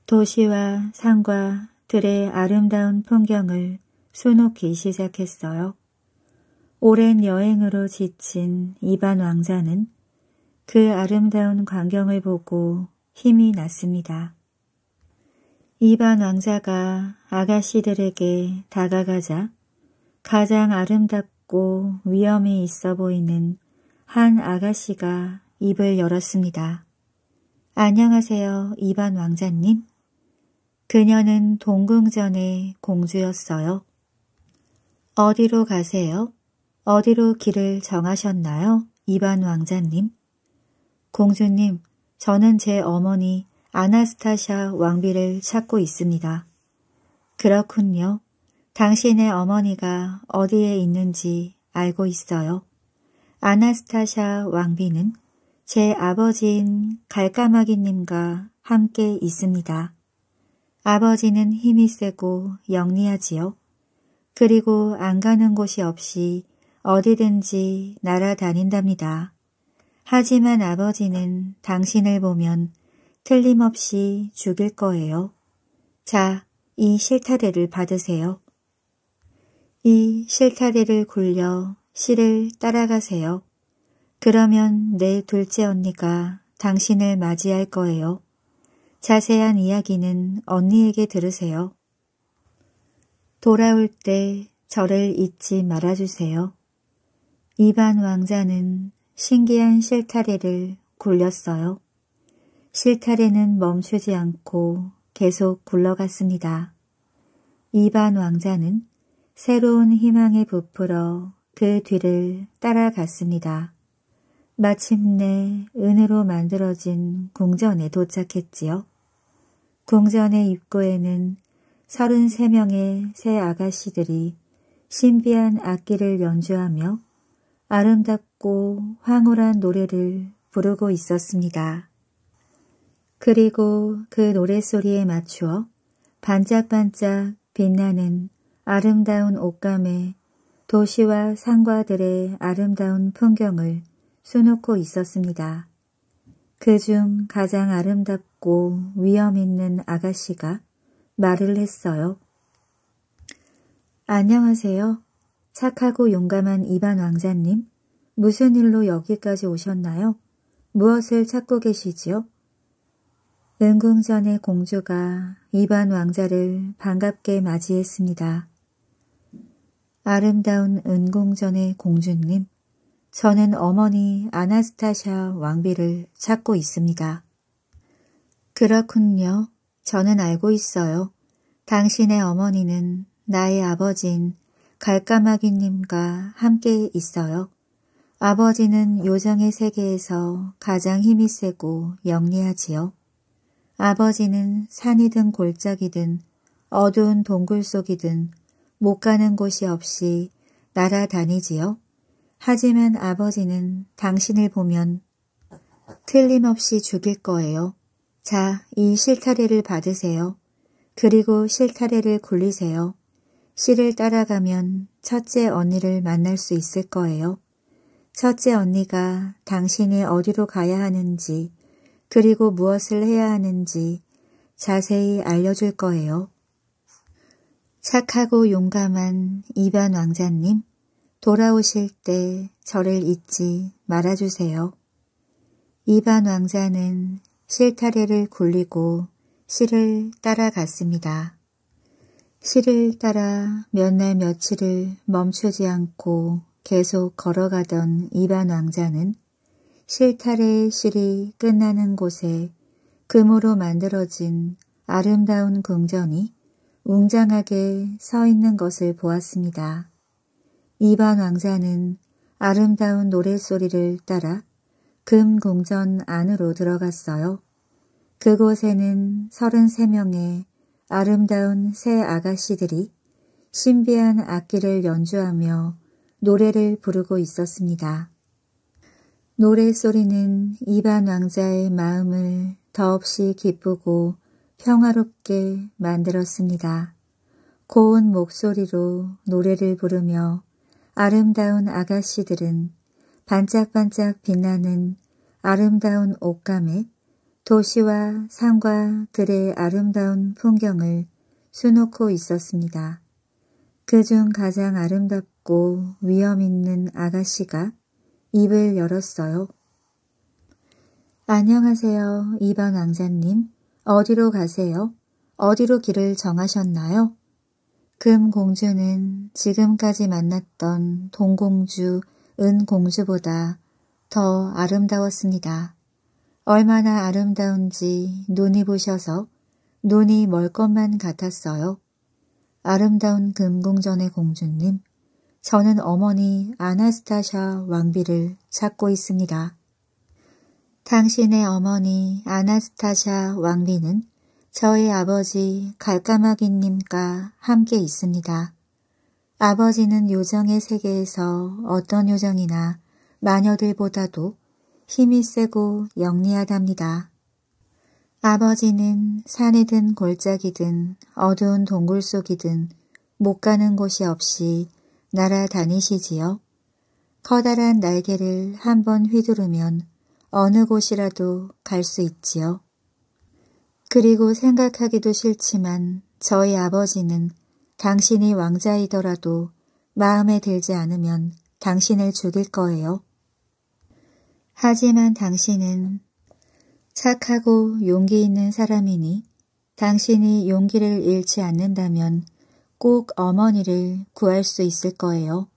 도시와 산과 들의 아름다운 풍경을 수놓기 시작했어요. 오랜 여행으로 지친 이반 왕자는 그 아름다운 광경을 보고 힘이 났습니다. 이반 왕자가 아가씨들에게 다가가자 가장 아름답고 위험이 있어 보이는 한 아가씨가 입을 열었습니다. 안녕하세요, 이반 왕자님. 그녀는 동궁전의 공주였어요. 어디로 가세요? 어디로 길을 정하셨나요, 이반 왕자님? 공주님, 저는 제 어머니 아나스타샤 왕비를 찾고 있습니다. 그렇군요. 당신의 어머니가 어디에 있는지 알고 있어요. 아나스타샤 왕비는 제 아버지인 갈까마기님과 함께 있습니다. 아버지는 힘이 세고 영리하지요. 그리고 안 가는 곳이 없이 어디든지 날아다닌답니다. 하지만 아버지는 당신을 보면 틀림없이 죽일 거예요. 자, 이 실타래를 받으세요. 이 실타래를 굴려 씨를 따라가세요. 그러면 내 둘째 언니가 당신을 맞이할 거예요. 자세한 이야기는 언니에게 들으세요. 돌아올 때 저를 잊지 말아주세요. 이반 왕자는 신기한 실타래를 굴렸어요. 실타래는 멈추지 않고 계속 굴러갔습니다. 이반 왕자는 새로운 희망에 부풀어 그 뒤를 따라갔습니다. 마침내 은으로 만들어진 궁전에 도착했지요. 궁전의 입구에는 33명의 새 아가씨들이 신비한 악기를 연주하며 아름답고 황홀한 노래를 부르고 있었습니다. 그리고 그 노랫소리에 맞추어 반짝반짝 빛나는 아름다운 옷감에 도시와 산과들의 아름다운 풍경을 수놓고 있었습니다. 그 중 가장 아름답고 위험 있는 아가씨가 말을 했어요. 안녕하세요. 착하고 용감한 이반 왕자님. 무슨 일로 여기까지 오셨나요? 무엇을 찾고 계시지요? 은궁전의 공주가 이반 왕자를 반갑게 맞이했습니다. 아름다운 은공전의 공주님, 저는 어머니 아나스타샤 왕비를 찾고 있습니다. 그렇군요. 저는 알고 있어요. 당신의 어머니는 나의 아버지인 갈까마귀님과 함께 있어요. 아버지는 요정의 세계에서 가장 힘이 세고 영리하지요. 아버지는 산이든 골짜기든 어두운 동굴 속이든 못 가는 곳이 없이 날아다니지요. 하지만 아버지는 당신을 보면 틀림없이 죽일 거예요. 자, 이 실타래를 받으세요. 그리고 실타래를 굴리세요. 씨를 따라가면 첫째 언니를 만날 수 있을 거예요. 첫째 언니가 당신이 어디로 가야 하는지 그리고 무엇을 해야 하는지 자세히 알려줄 거예요. 착하고 용감한 이반 왕자님, 돌아오실 때 저를 잊지 말아주세요. 이반 왕자는 실타래를 굴리고 실을 따라갔습니다. 실을 따라 몇 날 며칠을 멈추지 않고 계속 걸어가던 이반 왕자는 실타래의 실이 끝나는 곳에 금으로 만들어진 아름다운 궁전이 웅장하게 서 있는 것을 보았습니다. 이반 왕자는 아름다운 노랫소리를 따라 금공전 안으로 들어갔어요. 그곳에는 33명의 아름다운 새 아가씨들이 신비한 악기를 연주하며 노래를 부르고 있었습니다. 노래소리는 이반 왕자의 마음을 더없이 기쁘고 평화롭게 만들었습니다. 고운 목소리로 노래를 부르며 아름다운 아가씨들은 반짝반짝 빛나는 아름다운 옷감에 도시와 산과 들의 아름다운 풍경을 수놓고 있었습니다. 그 중 가장 아름답고 위험있는 아가씨가 입을 열었어요. 안녕하세요, 이번 왕자님. 어디로 가세요? 어디로 길을 정하셨나요? 금공주는 지금까지 만났던 동공주, 은공주보다 더 아름다웠습니다. 얼마나 아름다운지 눈이 보셔서 눈이 멀 것만 같았어요. 아름다운 금궁전의 공주님, 저는 어머니 아나스타샤 왕비를 찾고 있습니다. 당신의 어머니 아나스타샤 왕비는 저희 아버지 갈까마귀님과 함께 있습니다. 아버지는 요정의 세계에서 어떤 요정이나 마녀들보다도 힘이 세고 영리하답니다. 아버지는 산이든 골짜기든 어두운 동굴 속이든 못 가는 곳이 없이 날아다니시지요. 커다란 날개를 한번 휘두르면 어느 곳이라도 갈 수 있지요. 그리고 생각하기도 싫지만 저희 아버지는 당신이 왕자이더라도 마음에 들지 않으면 당신을 죽일 거예요. 하지만 당신은 착하고 용기 있는 사람이니 당신이 용기를 잃지 않는다면 꼭 어머니를 구할 수 있을 거예요.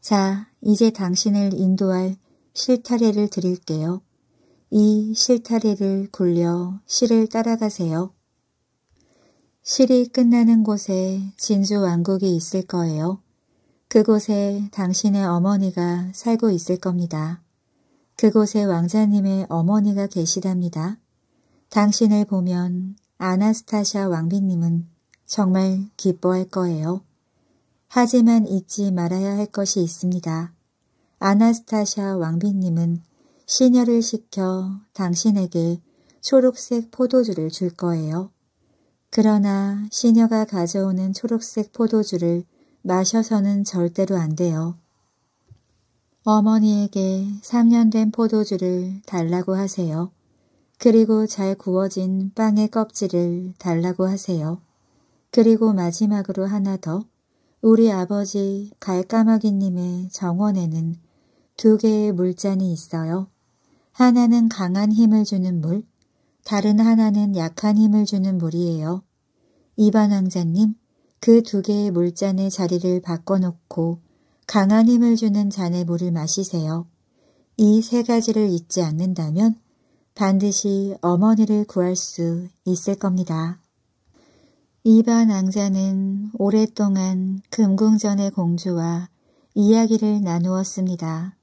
자, 이제 당신을 인도할 실타래를 드릴게요. 이 실타래를 굴려 실을 따라가세요. 실이 끝나는 곳에 진주 왕국이 있을 거예요. 그곳에 당신의 어머니가 살고 있을 겁니다. 그곳에 왕자님의 어머니가 계시답니다. 당신을 보면 아나스타샤 왕비님은 정말 기뻐할 거예요. 하지만 잊지 말아야 할 것이 있습니다. 아나스타샤 왕비님은 시녀를 시켜 당신에게 초록색 포도주를 줄 거예요. 그러나 시녀가 가져오는 초록색 포도주를 마셔서는 절대로 안 돼요. 어머니에게 3년 된 포도주를 달라고 하세요. 그리고 잘 구워진 빵의 껍질을 달라고 하세요. 그리고 마지막으로 하나 더 우리 아버지 갈까마귀님의 정원에는 두 개의 물잔이 있어요. 하나는 강한 힘을 주는 물, 다른 하나는 약한 힘을 주는 물이에요. 이반 왕자님, 그 두 개의 물잔의 자리를 바꿔놓고 강한 힘을 주는 잔의 물을 마시세요. 이 세 가지를 잊지 않는다면 반드시 어머니를 구할 수 있을 겁니다. 이반 왕자는 오랫동안 금궁전의 공주와 이야기를 나누었습니다.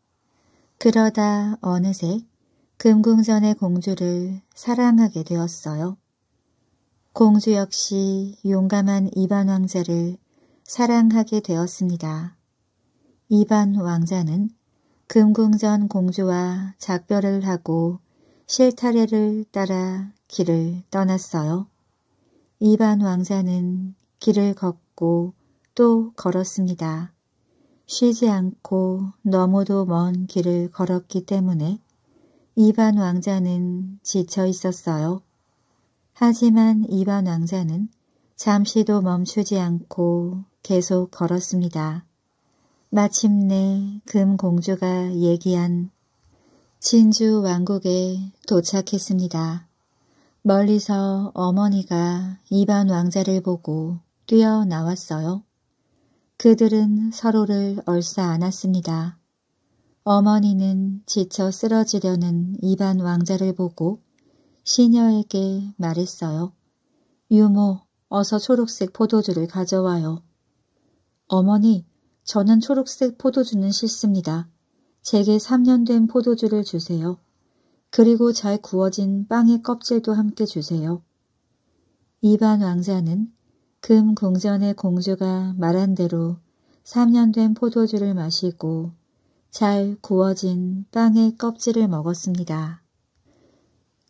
그러다 어느새 금궁전의 공주를 사랑하게 되었어요. 공주 역시 용감한 이반 왕자를 사랑하게 되었습니다. 이반 왕자는 금궁전 공주와 작별을 하고 실타래를 따라 길을 떠났어요. 이반 왕자는 길을 걷고 또 걸었습니다. 쉬지 않고 너무도 먼 길을 걸었기 때문에 이반 왕자는 지쳐 있었어요. 하지만 이반 왕자는 잠시도 멈추지 않고 계속 걸었습니다. 마침내 금공주가 얘기한 진주 왕국에 도착했습니다. 멀리서 어머니가 이반 왕자를 보고 뛰어나왔어요. 그들은 서로를 얼싸 안았습니다. 어머니는 지쳐 쓰러지려는 이반 왕자를 보고 시녀에게 말했어요. 유모, 어서 초록색 포도주를 가져와요. 어머니, 저는 초록색 포도주는 싫습니다. 제게 3년 된 포도주를 주세요. 그리고 잘 구워진 빵의 껍질도 함께 주세요. 이반 왕자는 금 궁전의 공주가 말한 대로 3년 된 포도주를 마시고 잘 구워진 빵의 껍질을 먹었습니다.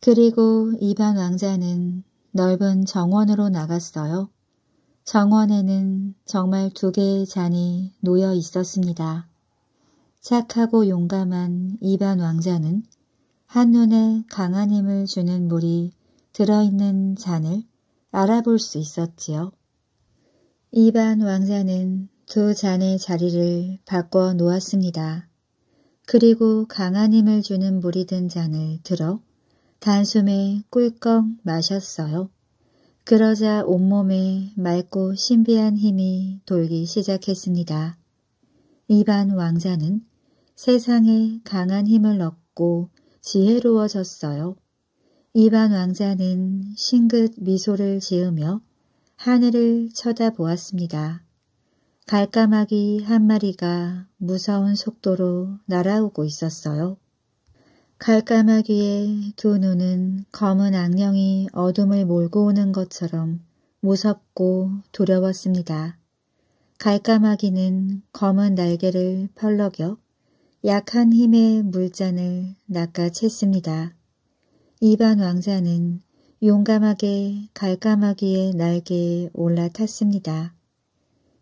그리고 이반 왕자는 넓은 정원으로 나갔어요. 정원에는 정말 두 개의 잔이 놓여 있었습니다. 착하고 용감한 이반 왕자는 한눈에 강한 힘을 주는 물이 들어있는 잔을 알아볼 수 있었지요. 이반 왕자는 두 잔의 자리를 바꿔 놓았습니다. 그리고 강한 힘을 주는 물이 든 잔을 들어 단숨에 꿀꺽 마셨어요. 그러자 온몸에 맑고 신비한 힘이 돌기 시작했습니다. 이반 왕자는 세상에 강한 힘을 얻고 지혜로워졌어요. 이반 왕자는 싱긋 미소를 지으며 하늘을 쳐다보았습니다. 갈까마귀 한 마리가 무서운 속도로 날아오고 있었어요. 갈까마귀의 두 눈은 검은 악령이 어둠을 몰고 오는 것처럼 무섭고 두려웠습니다. 갈까마귀는 검은 날개를 펄럭여 약한 힘의 물잔을 낚아챘습니다. 이반 왕자는 용감하게 갈까마귀의 날개에 올라탔습니다.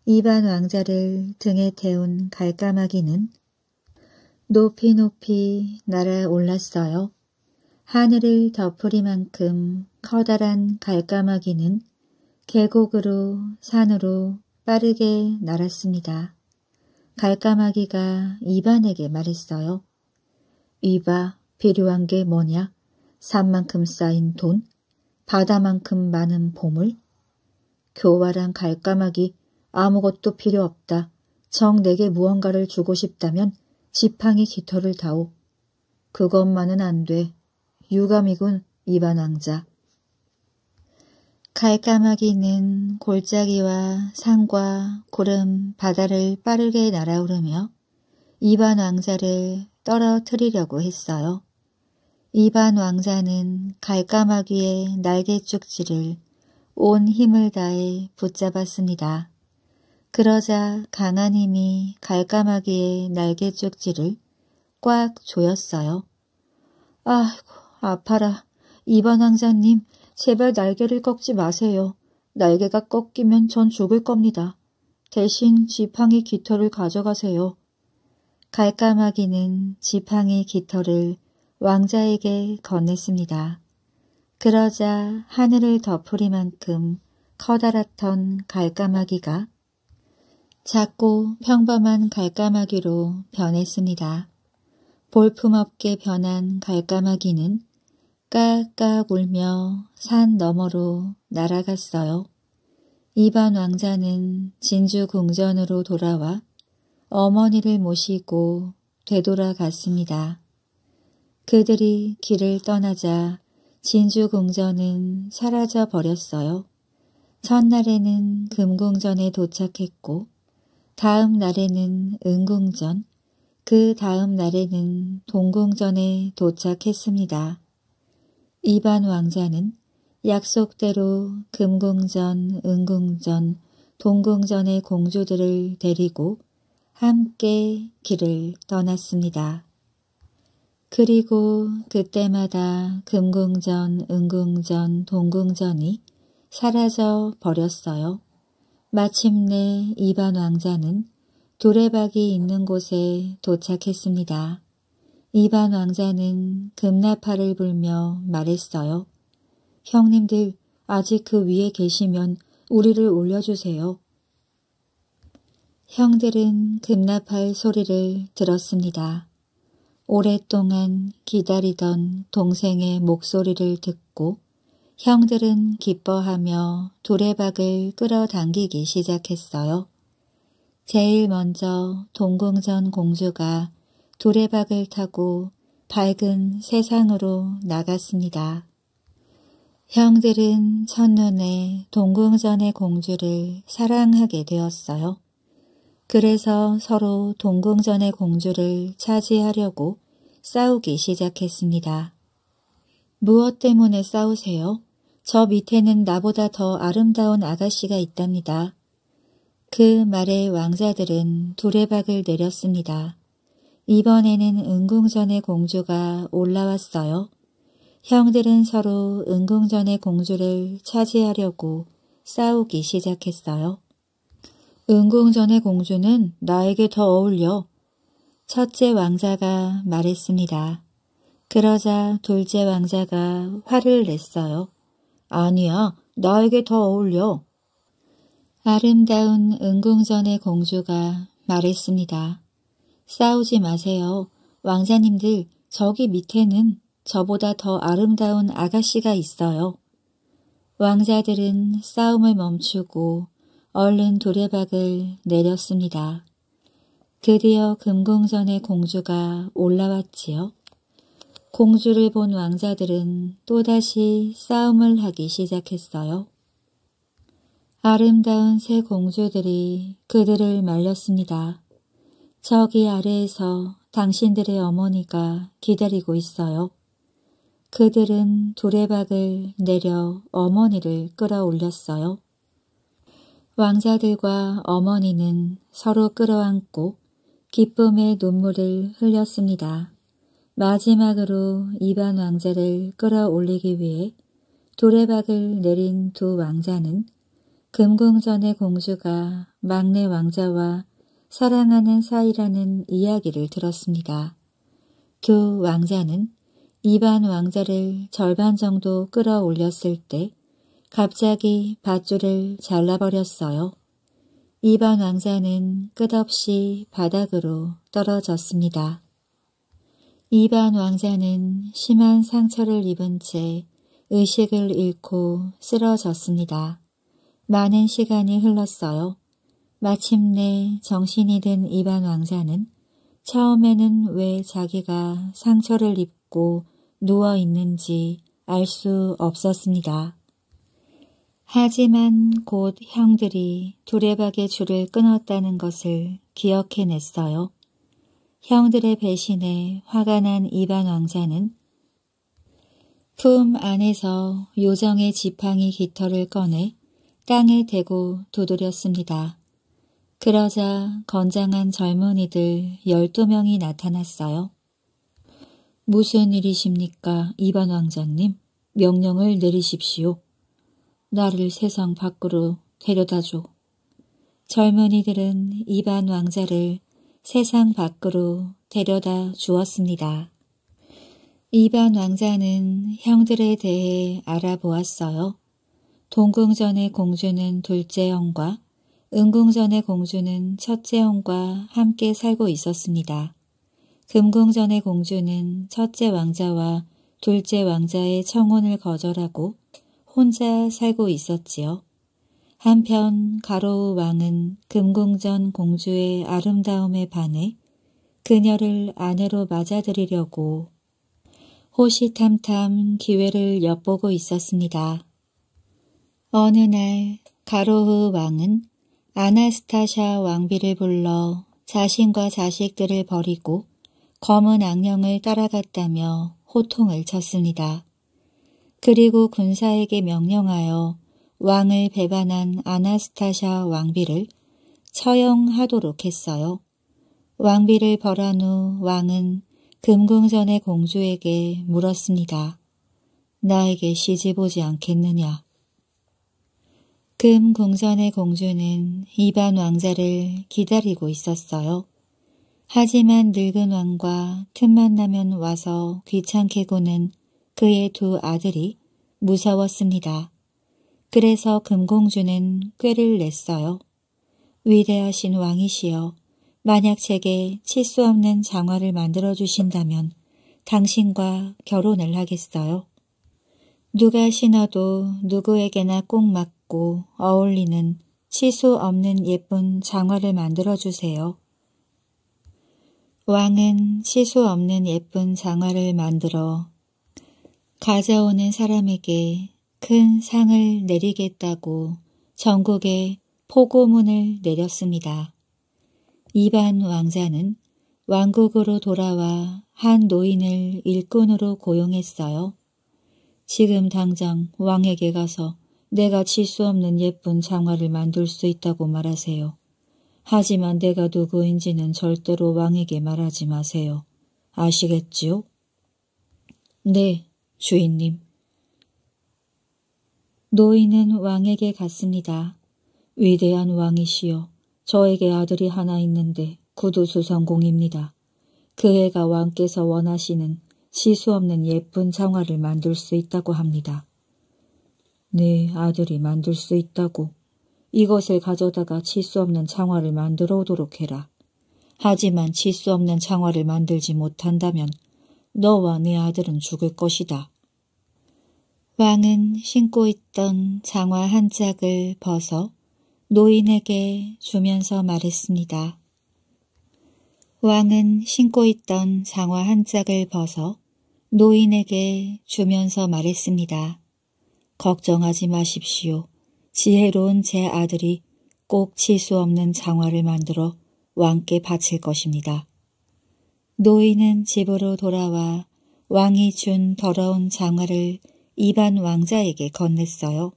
이반 왕자를 등에 태운 갈까마귀는 높이 높이 날아 올랐어요. 하늘을 덮으리만큼 커다란 갈까마귀는 계곡으로 산으로 빠르게 날았습니다. 갈까마귀가 이반에게 말했어요. 이바 필요한 게 뭐냐? 산만큼 쌓인 돈? 바다만큼 많은 보물? 교활한 갈까마귀 아무것도 필요 없다. 정 내게 무언가를 주고 싶다면 지팡이 깃털을 다오. 그것만은 안 돼. 유감이군, 이반왕자. 갈까마귀는 골짜기와 산과 구름 바다를 빠르게 날아오르며 이반 왕자를 떨어뜨리려고 했어요. 이반 왕자는 갈까마귀의 날개쪽지를 온 힘을 다해 붙잡았습니다. 그러자 강한 힘이 갈까마귀의 날개 쪽지를 꽉 조였어요. 아이고, 아파라. 이번 왕자님, 제발 날개를 꺾지 마세요. 날개가 꺾이면 전 죽을 겁니다. 대신 지팡이 깃털을 가져가세요. 갈까마귀는 지팡이 깃털을 왕자에게 건넸습니다. 그러자 하늘을 덮으리만큼 커다랗던 갈까마귀가 작고 평범한 갈까마귀로 변했습니다. 볼품없게 변한 갈까마귀는 까까 울며 산 너머로 날아갔어요. 이반 왕자는 진주 궁전으로 돌아와 어머니를 모시고 되돌아갔습니다. 그들이 길을 떠나자 진주 궁전은 사라져 버렸어요. 첫날에는 금궁전에 도착했고 다음 날에는 은궁전, 그 다음 날에는 동궁전에 도착했습니다. 이반 왕자는 약속대로 금궁전, 은궁전, 동궁전의 공주들을 데리고 함께 길을 떠났습니다. 그리고 그때마다 금궁전, 은궁전, 동궁전이 사라져 버렸어요. 마침내 이반 왕자는 도래박이 있는 곳에 도착했습니다. 이반 왕자는 금나파를 불며 말했어요. 형님들 아직 그 위에 계시면 우리를 올려주세요. 형들은 금나팔 소리를 들었습니다. 오랫동안 기다리던 동생의 목소리를 듣고 형들은 기뻐하며 도래박을 끌어당기기 시작했어요. 제일 먼저 동궁전 공주가 도래박을 타고 밝은 세상으로 나갔습니다. 형들은 첫눈에 동궁전의 공주를 사랑하게 되었어요. 그래서 서로 동궁전의 공주를 차지하려고 싸우기 시작했습니다. 무엇 때문에 싸우세요? 저 밑에는 나보다 더 아름다운 아가씨가 있답니다. 그 말에 왕자들은 두레박을 내렸습니다. 이번에는 은궁전의 공주가 올라왔어요. 형들은 서로 은궁전의 공주를 차지하려고 싸우기 시작했어요. 은궁전의 공주는 나에게 더 어울려. 첫째 왕자가 말했습니다. 그러자 둘째 왕자가 화를 냈어요. 아니야, 나에게 더 어울려. 아름다운 은궁전의 공주가 말했습니다. 싸우지 마세요. 왕자님들, 저기 밑에는 저보다 더 아름다운 아가씨가 있어요. 왕자들은 싸움을 멈추고 얼른 도래박을 내렸습니다. 드디어 금궁전의 공주가 올라왔지요. 공주를 본 왕자들은 또다시 싸움을 하기 시작했어요. 아름다운 새 공주들이 그들을 말렸습니다. 저기 아래에서 당신들의 어머니가 기다리고 있어요. 그들은 두레박을 내려 어머니를 끌어올렸어요. 왕자들과 어머니는 서로 끌어안고 기쁨의 눈물을 흘렸습니다. 마지막으로 이반 왕자를 끌어올리기 위해 도래박을 내린 두 왕자는 금궁전의 공주가 막내 왕자와 사랑하는 사이라는 이야기를 들었습니다. 두 왕자는 이반 왕자를 절반 정도 끌어올렸을 때 갑자기 밧줄을 잘라버렸어요. 이반 왕자는 끝없이 바닥으로 떨어졌습니다. 이반 왕자는 심한 상처를 입은 채 의식을 잃고 쓰러졌습니다. 많은 시간이 흘렀어요. 마침내 정신이 든 이반 왕자는 처음에는 왜 자기가 상처를 입고 누워 있는지 알 수 없었습니다. 하지만 곧 형들이 두레박의 줄을 끊었다는 것을 기억해냈어요. 형들의 배신에 화가 난 이방 왕자는 품 안에서 요정의 지팡이 깃털을 꺼내 땅에 대고 두드렸습니다. 그러자 건장한 젊은이들 12명이 나타났어요. 무슨 일이십니까, 이반 왕자님? 명령을 내리십시오. 나를 세상 밖으로 데려다줘. 젊은이들은 이반 왕자를 세상 밖으로 데려다 주었습니다. 이반 왕자는 형들에 대해 알아보았어요. 동궁전의 공주는 둘째 형과 은궁전의 공주는 첫째 형과 함께 살고 있었습니다. 금궁전의 공주는 첫째 왕자와 둘째 왕자의 청혼을 거절하고 혼자 살고 있었지요. 한편 가로우 왕은 금궁전 공주의 아름다움에 반해 그녀를 아내로 맞아들이려고 호시탐탐 기회를 엿보고 있었습니다. 어느 날가로우 왕은 아나스타샤 왕비를 불러 자신과 자식들을 버리고 검은 악령을 따라갔다며 호통을 쳤습니다. 그리고 군사에게 명령하여 왕을 배반한 아나스타샤 왕비를 처형하도록 했어요. 왕비를 벌한 후 왕은 금궁전의 공주에게 물었습니다. 나에게 시집오지 않겠느냐. 금궁전의 공주는 이반 왕자를 기다리고 있었어요. 하지만 늙은 왕과 틈만 나면 와서 귀찮게 구는 그의 두 아들이 무서웠습니다. 그래서 금공주는 꾀를 냈어요. 위대하신 왕이시여 만약 제게 치수 없는 장화를 만들어 주신다면 당신과 결혼을 하겠어요. 누가 신어도 누구에게나 꼭 맞고 어울리는 치수 없는 예쁜 장화를 만들어 주세요. 왕은 치수 없는 예쁜 장화를 만들어 가져오는 사람에게 큰 상을 내리겠다고 전국에 포고문을 내렸습니다. 이반 왕자는 왕국으로 돌아와 한 노인을 일꾼으로 고용했어요. 지금 당장 왕에게 가서 내가 칠 수 없는 예쁜 장화를 만들 수 있다고 말하세요. 하지만 내가 누구인지는 절대로 왕에게 말하지 마세요. 아시겠지요? 네, 주인님. 노인은 왕에게 갔습니다. 위대한 왕이시여 저에게 아들이 하나 있는데 구두수성공입니다. 그 애가 왕께서 원하시는 시수없는 예쁜 장화를 만들 수 있다고 합니다. 네, 아들이 만들 수 있다고. 이것을 가져다가 칠 수 없는 장화를 만들어 오도록 해라. 하지만 칠 수 없는 장화를 만들지 못한다면 너와 네 아들은 죽을 것이다. 왕은 신고 있던 장화 한 짝을 벗어 노인에게 주면서 말했습니다. 왕은 신고 있던 장화 한 짝을 벗어 노인에게 주면서 말했습니다. 걱정하지 마십시오. 지혜로운 제 아들이 꼭 치수 없는 장화를 만들어 왕께 바칠 것입니다. 노인은 집으로 돌아와 왕이 준 더러운 장화를 이반 왕자에게 건넸어요.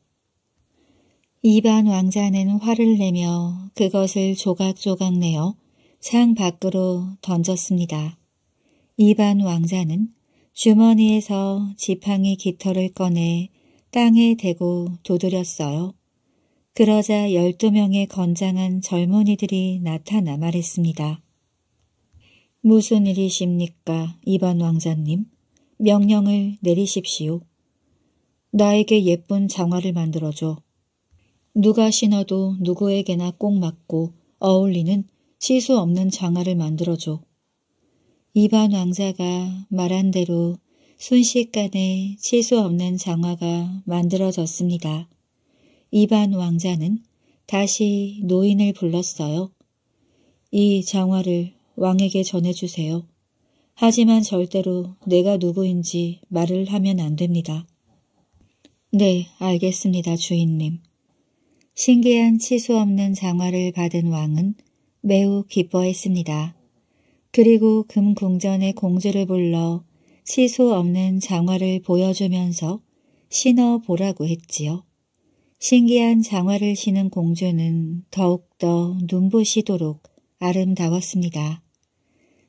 이반 왕자는 화를 내며 그것을 조각조각 내어 창 밖으로 던졌습니다. 이반 왕자는 주머니에서 지팡이 깃털을 꺼내 땅에 대고 두드렸어요. 그러자 12명의 건장한 젊은이들이 나타나 말했습니다. 무슨 일이십니까, 이반 왕자님? 명령을 내리십시오. 나에게 예쁜 장화를 만들어줘. 누가 신어도 누구에게나 꼭 맞고 어울리는 치수 없는 장화를 만들어줘. 이반 왕자가 말한 대로 순식간에 치수 없는 장화가 만들어졌습니다. 이반 왕자는 다시 노인을 불렀어요. 이 장화를 왕에게 전해주세요. 하지만 절대로 내가 누구인지 말을 하면 안 됩니다. 네, 알겠습니다, 주인님. 신기한 치수 없는 장화를 받은 왕은 매우 기뻐했습니다. 그리고 금궁전의 공주를 불러 치수 없는 장화를 보여주면서 신어보라고 했지요. 신기한 장화를 신은 공주는 더욱더 눈부시도록 아름다웠습니다.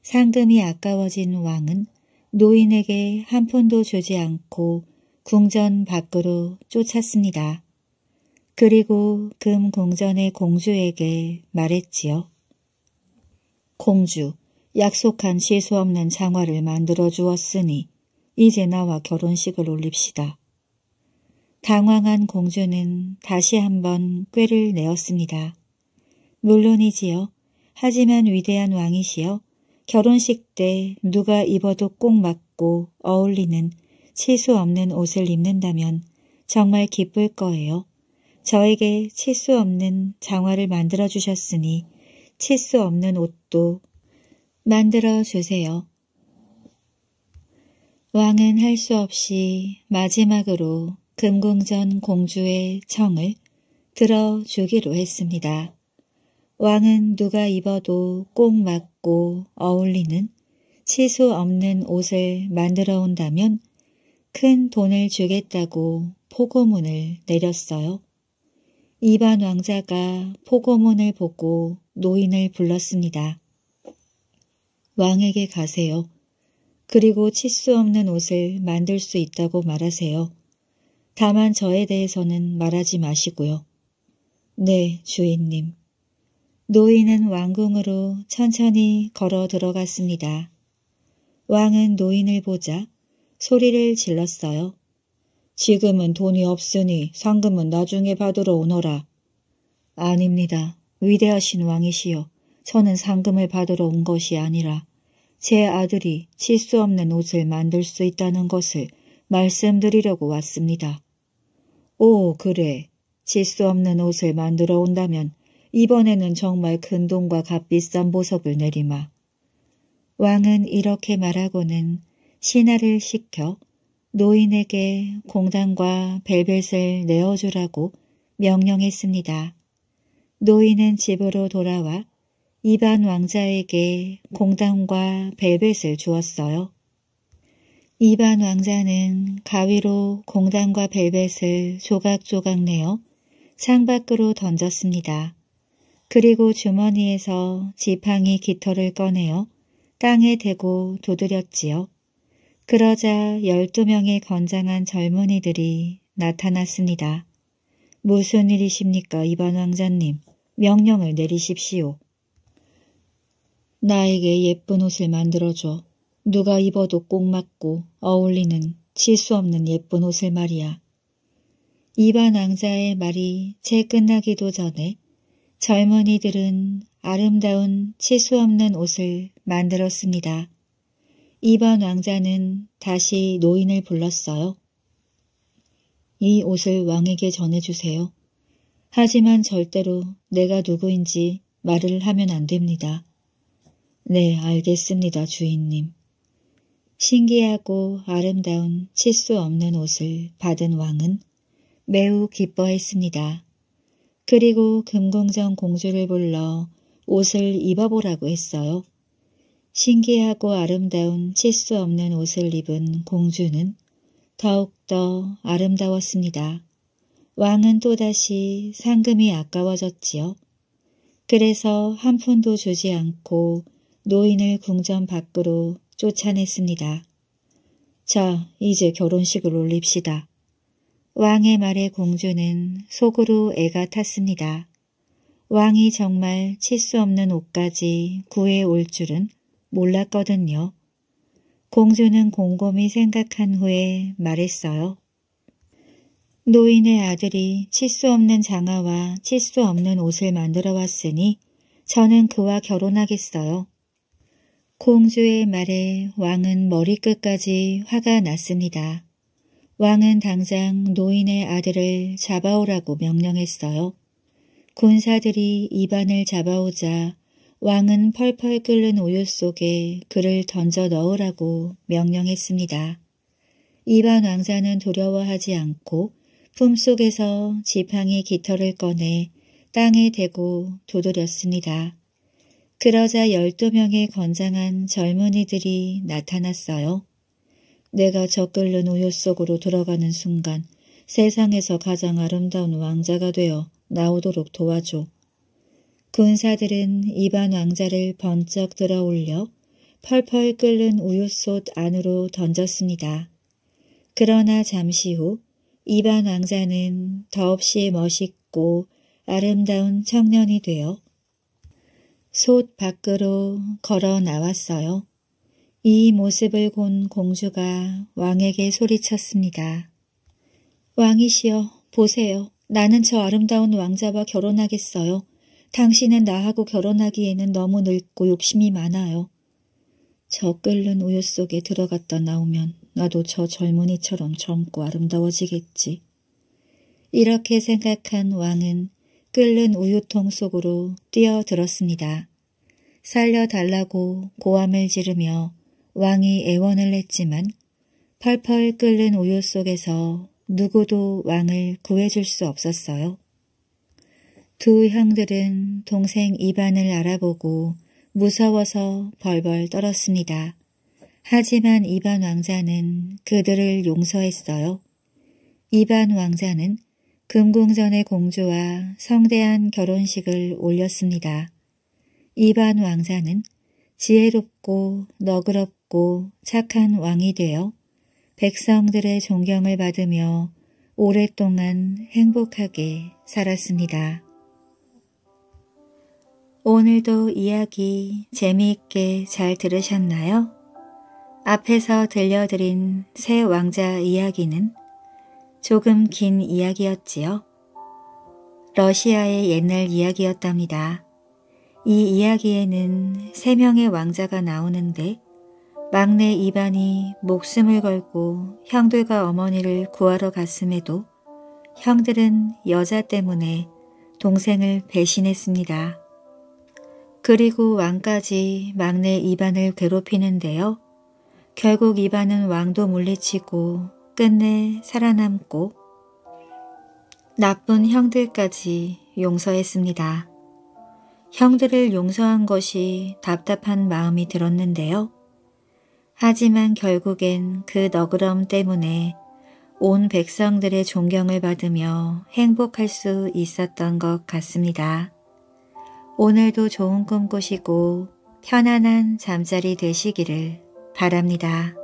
상금이 아까워진 왕은 노인에게 한 푼도 주지 않고 궁전 밖으로 쫓았습니다. 그리고 금 궁전의 공주에게 말했지요. 공주, 약속한 실수 없는 장화를 만들어 주었으니 이제 나와 결혼식을 올립시다. 당황한 공주는 다시 한번 꾀를 내었습니다. 물론이지요. 하지만 위대한 왕이시여 결혼식 때 누가 입어도 꼭 맞고 어울리는 치수 없는 옷을 입는다면 정말 기쁠 거예요. 저에게 치수 없는 장화를 만들어 주셨으니 치수 없는 옷도 만들어 주세요. 왕은 할 수 없이 마지막으로 금궁전 공주의 청을 들어주기로 했습니다. 왕은 누가 입어도 꼭 맞고 어울리는 치수 없는 옷을 만들어 온다면 큰 돈을 주겠다고 포고문을 내렸어요. 이반 왕자가 포고문을 보고 노인을 불렀습니다. 왕에게 가세요. 그리고 치수 없는 옷을 만들 수 있다고 말하세요. 다만 저에 대해서는 말하지 마시고요. 네, 주인님. 노인은 왕궁으로 천천히 걸어 들어갔습니다. 왕은 노인을 보자 소리를 질렀어요. 지금은 돈이 없으니 상금은 나중에 받으러 오너라. 아닙니다. 위대하신 왕이시여. 저는 상금을 받으러 온 것이 아니라 제 아들이 칠 수 없는 옷을 만들 수 있다는 것을 말씀드리려고 왔습니다. 오, 그래. 칠 수 없는 옷을 만들어 온다면 이번에는 정말 큰 돈과 값비싼 보석을 내리마. 왕은 이렇게 말하고는 신하를 시켜 노인에게 공단과 벨벳을 내어주라고 명령했습니다. 노인은 집으로 돌아와 이반 왕자에게 공단과 벨벳을 주었어요. 이반 왕자는 가위로 공단과 벨벳을 조각조각 내어 창밖으로 던졌습니다. 그리고 주머니에서 지팡이 깃털을 꺼내어 땅에 대고 두드렸지요. 그러자 열두 명의 건장한 젊은이들이 나타났습니다. 무슨 일이십니까, 이반 왕자님? 명령을 내리십시오. 나에게 예쁜 옷을 만들어줘. 누가 입어도 꼭 맞고 어울리는 치수 없는 예쁜 옷을 말이야. 이반 왕자의 말이 채 끝나기도 전에 젊은이들은 아름다운 치수 없는 옷을 만들었습니다. 이번 왕자는 다시 노인을 불렀어요. 이 옷을 왕에게 전해주세요. 하지만 절대로 내가 누구인지 말을 하면 안 됩니다. 네, 알겠습니다, 주인님. 신기하고 아름다운 칠 수 없는 옷을 받은 왕은 매우 기뻐했습니다. 그리고 금공정 공주를 불러 옷을 입어보라고 했어요. 신기하고 아름다운 칠 수 없는 옷을 입은 공주는 더욱더 아름다웠습니다. 왕은 또다시 상금이 아까워졌지요. 그래서 한 푼도 주지 않고 노인을 궁전 밖으로 쫓아냈습니다. 자, 이제 결혼식을 올립시다. 왕의 말에 공주는 속으로 애가 탔습니다. 왕이 정말 칠 수 없는 옷까지 구해 올 줄은 몰랐거든요. 공주는 곰곰이 생각한 후에 말했어요. 노인의 아들이 칠 수 없는 장화와 칠 수 없는 옷을 만들어 왔으니 저는 그와 결혼하겠어요. 공주의 말에 왕은 머리끝까지 화가 났습니다. 왕은 당장 노인의 아들을 잡아오라고 명령했어요. 군사들이 입안을 잡아오자 왕은 펄펄 끓는 우유 속에 그를 던져 넣으라고 명령했습니다. 이반 왕자는 두려워하지 않고 품속에서 지팡이 깃털을 꺼내 땅에 대고 두드렸습니다. 그러자 열두 명의 건장한 젊은이들이 나타났어요. 내가 저 끓는 우유 속으로 들어가는 순간 세상에서 가장 아름다운 왕자가 되어 나오도록 도와줘. 군사들은 이반 왕자를 번쩍 들어올려 펄펄 끓는 우유솥 안으로 던졌습니다. 그러나 잠시 후 이반 왕자는 더없이 멋있고 아름다운 청년이 되어 솥 밖으로 걸어 나왔어요. 이 모습을 본 공주가 왕에게 소리쳤습니다. 왕이시여, 보세요. 나는 저 아름다운 왕자와 결혼하겠어요. 당신은 나하고 결혼하기에는 너무 늙고 욕심이 많아요. 저 끓는 우유 속에 들어갔다 나오면 나도 저 젊은이처럼 젊고 아름다워지겠지. 이렇게 생각한 왕은 끓는 우유통 속으로 뛰어들었습니다. 살려달라고 고함을 지르며 왕이 애원을 했지만 펄펄 끓는 우유 속에서 누구도 왕을 구해줄 수 없었어요. 두 형들은 동생 이반을 알아보고 무서워서 벌벌 떨었습니다. 하지만 이반 왕자는 그들을 용서했어요. 이반 왕자는 금궁전의 공주와 성대한 결혼식을 올렸습니다. 이반 왕자는 지혜롭고 너그럽고 착한 왕이 되어 백성들의 존경을 받으며 오랫동안 행복하게 살았습니다. 오늘도 이야기 재미있게 잘 들으셨나요? 앞에서 들려드린 새 왕자 이야기는 조금 긴 이야기였지요. 러시아의 옛날 이야기였답니다. 이 이야기에는 세 명의 왕자가 나오는데 막내 이반이 목숨을 걸고 형들과 어머니를 구하러 갔음에도 형들은 여자 때문에 동생을 배신했습니다. 그리고 왕까지 막내 이반을 괴롭히는데요. 결국 이반은 왕도 물리치고 끝내 살아남고 나쁜 형들까지 용서했습니다. 형들을 용서한 것이 답답한 마음이 들었는데요. 하지만 결국엔 그 너그럼 때문에 온 백성들의 존경을 받으며 행복할 수 있었던 것 같습니다. 오늘도 좋은 꿈 꾸시고 편안한 잠자리 되시기를 바랍니다.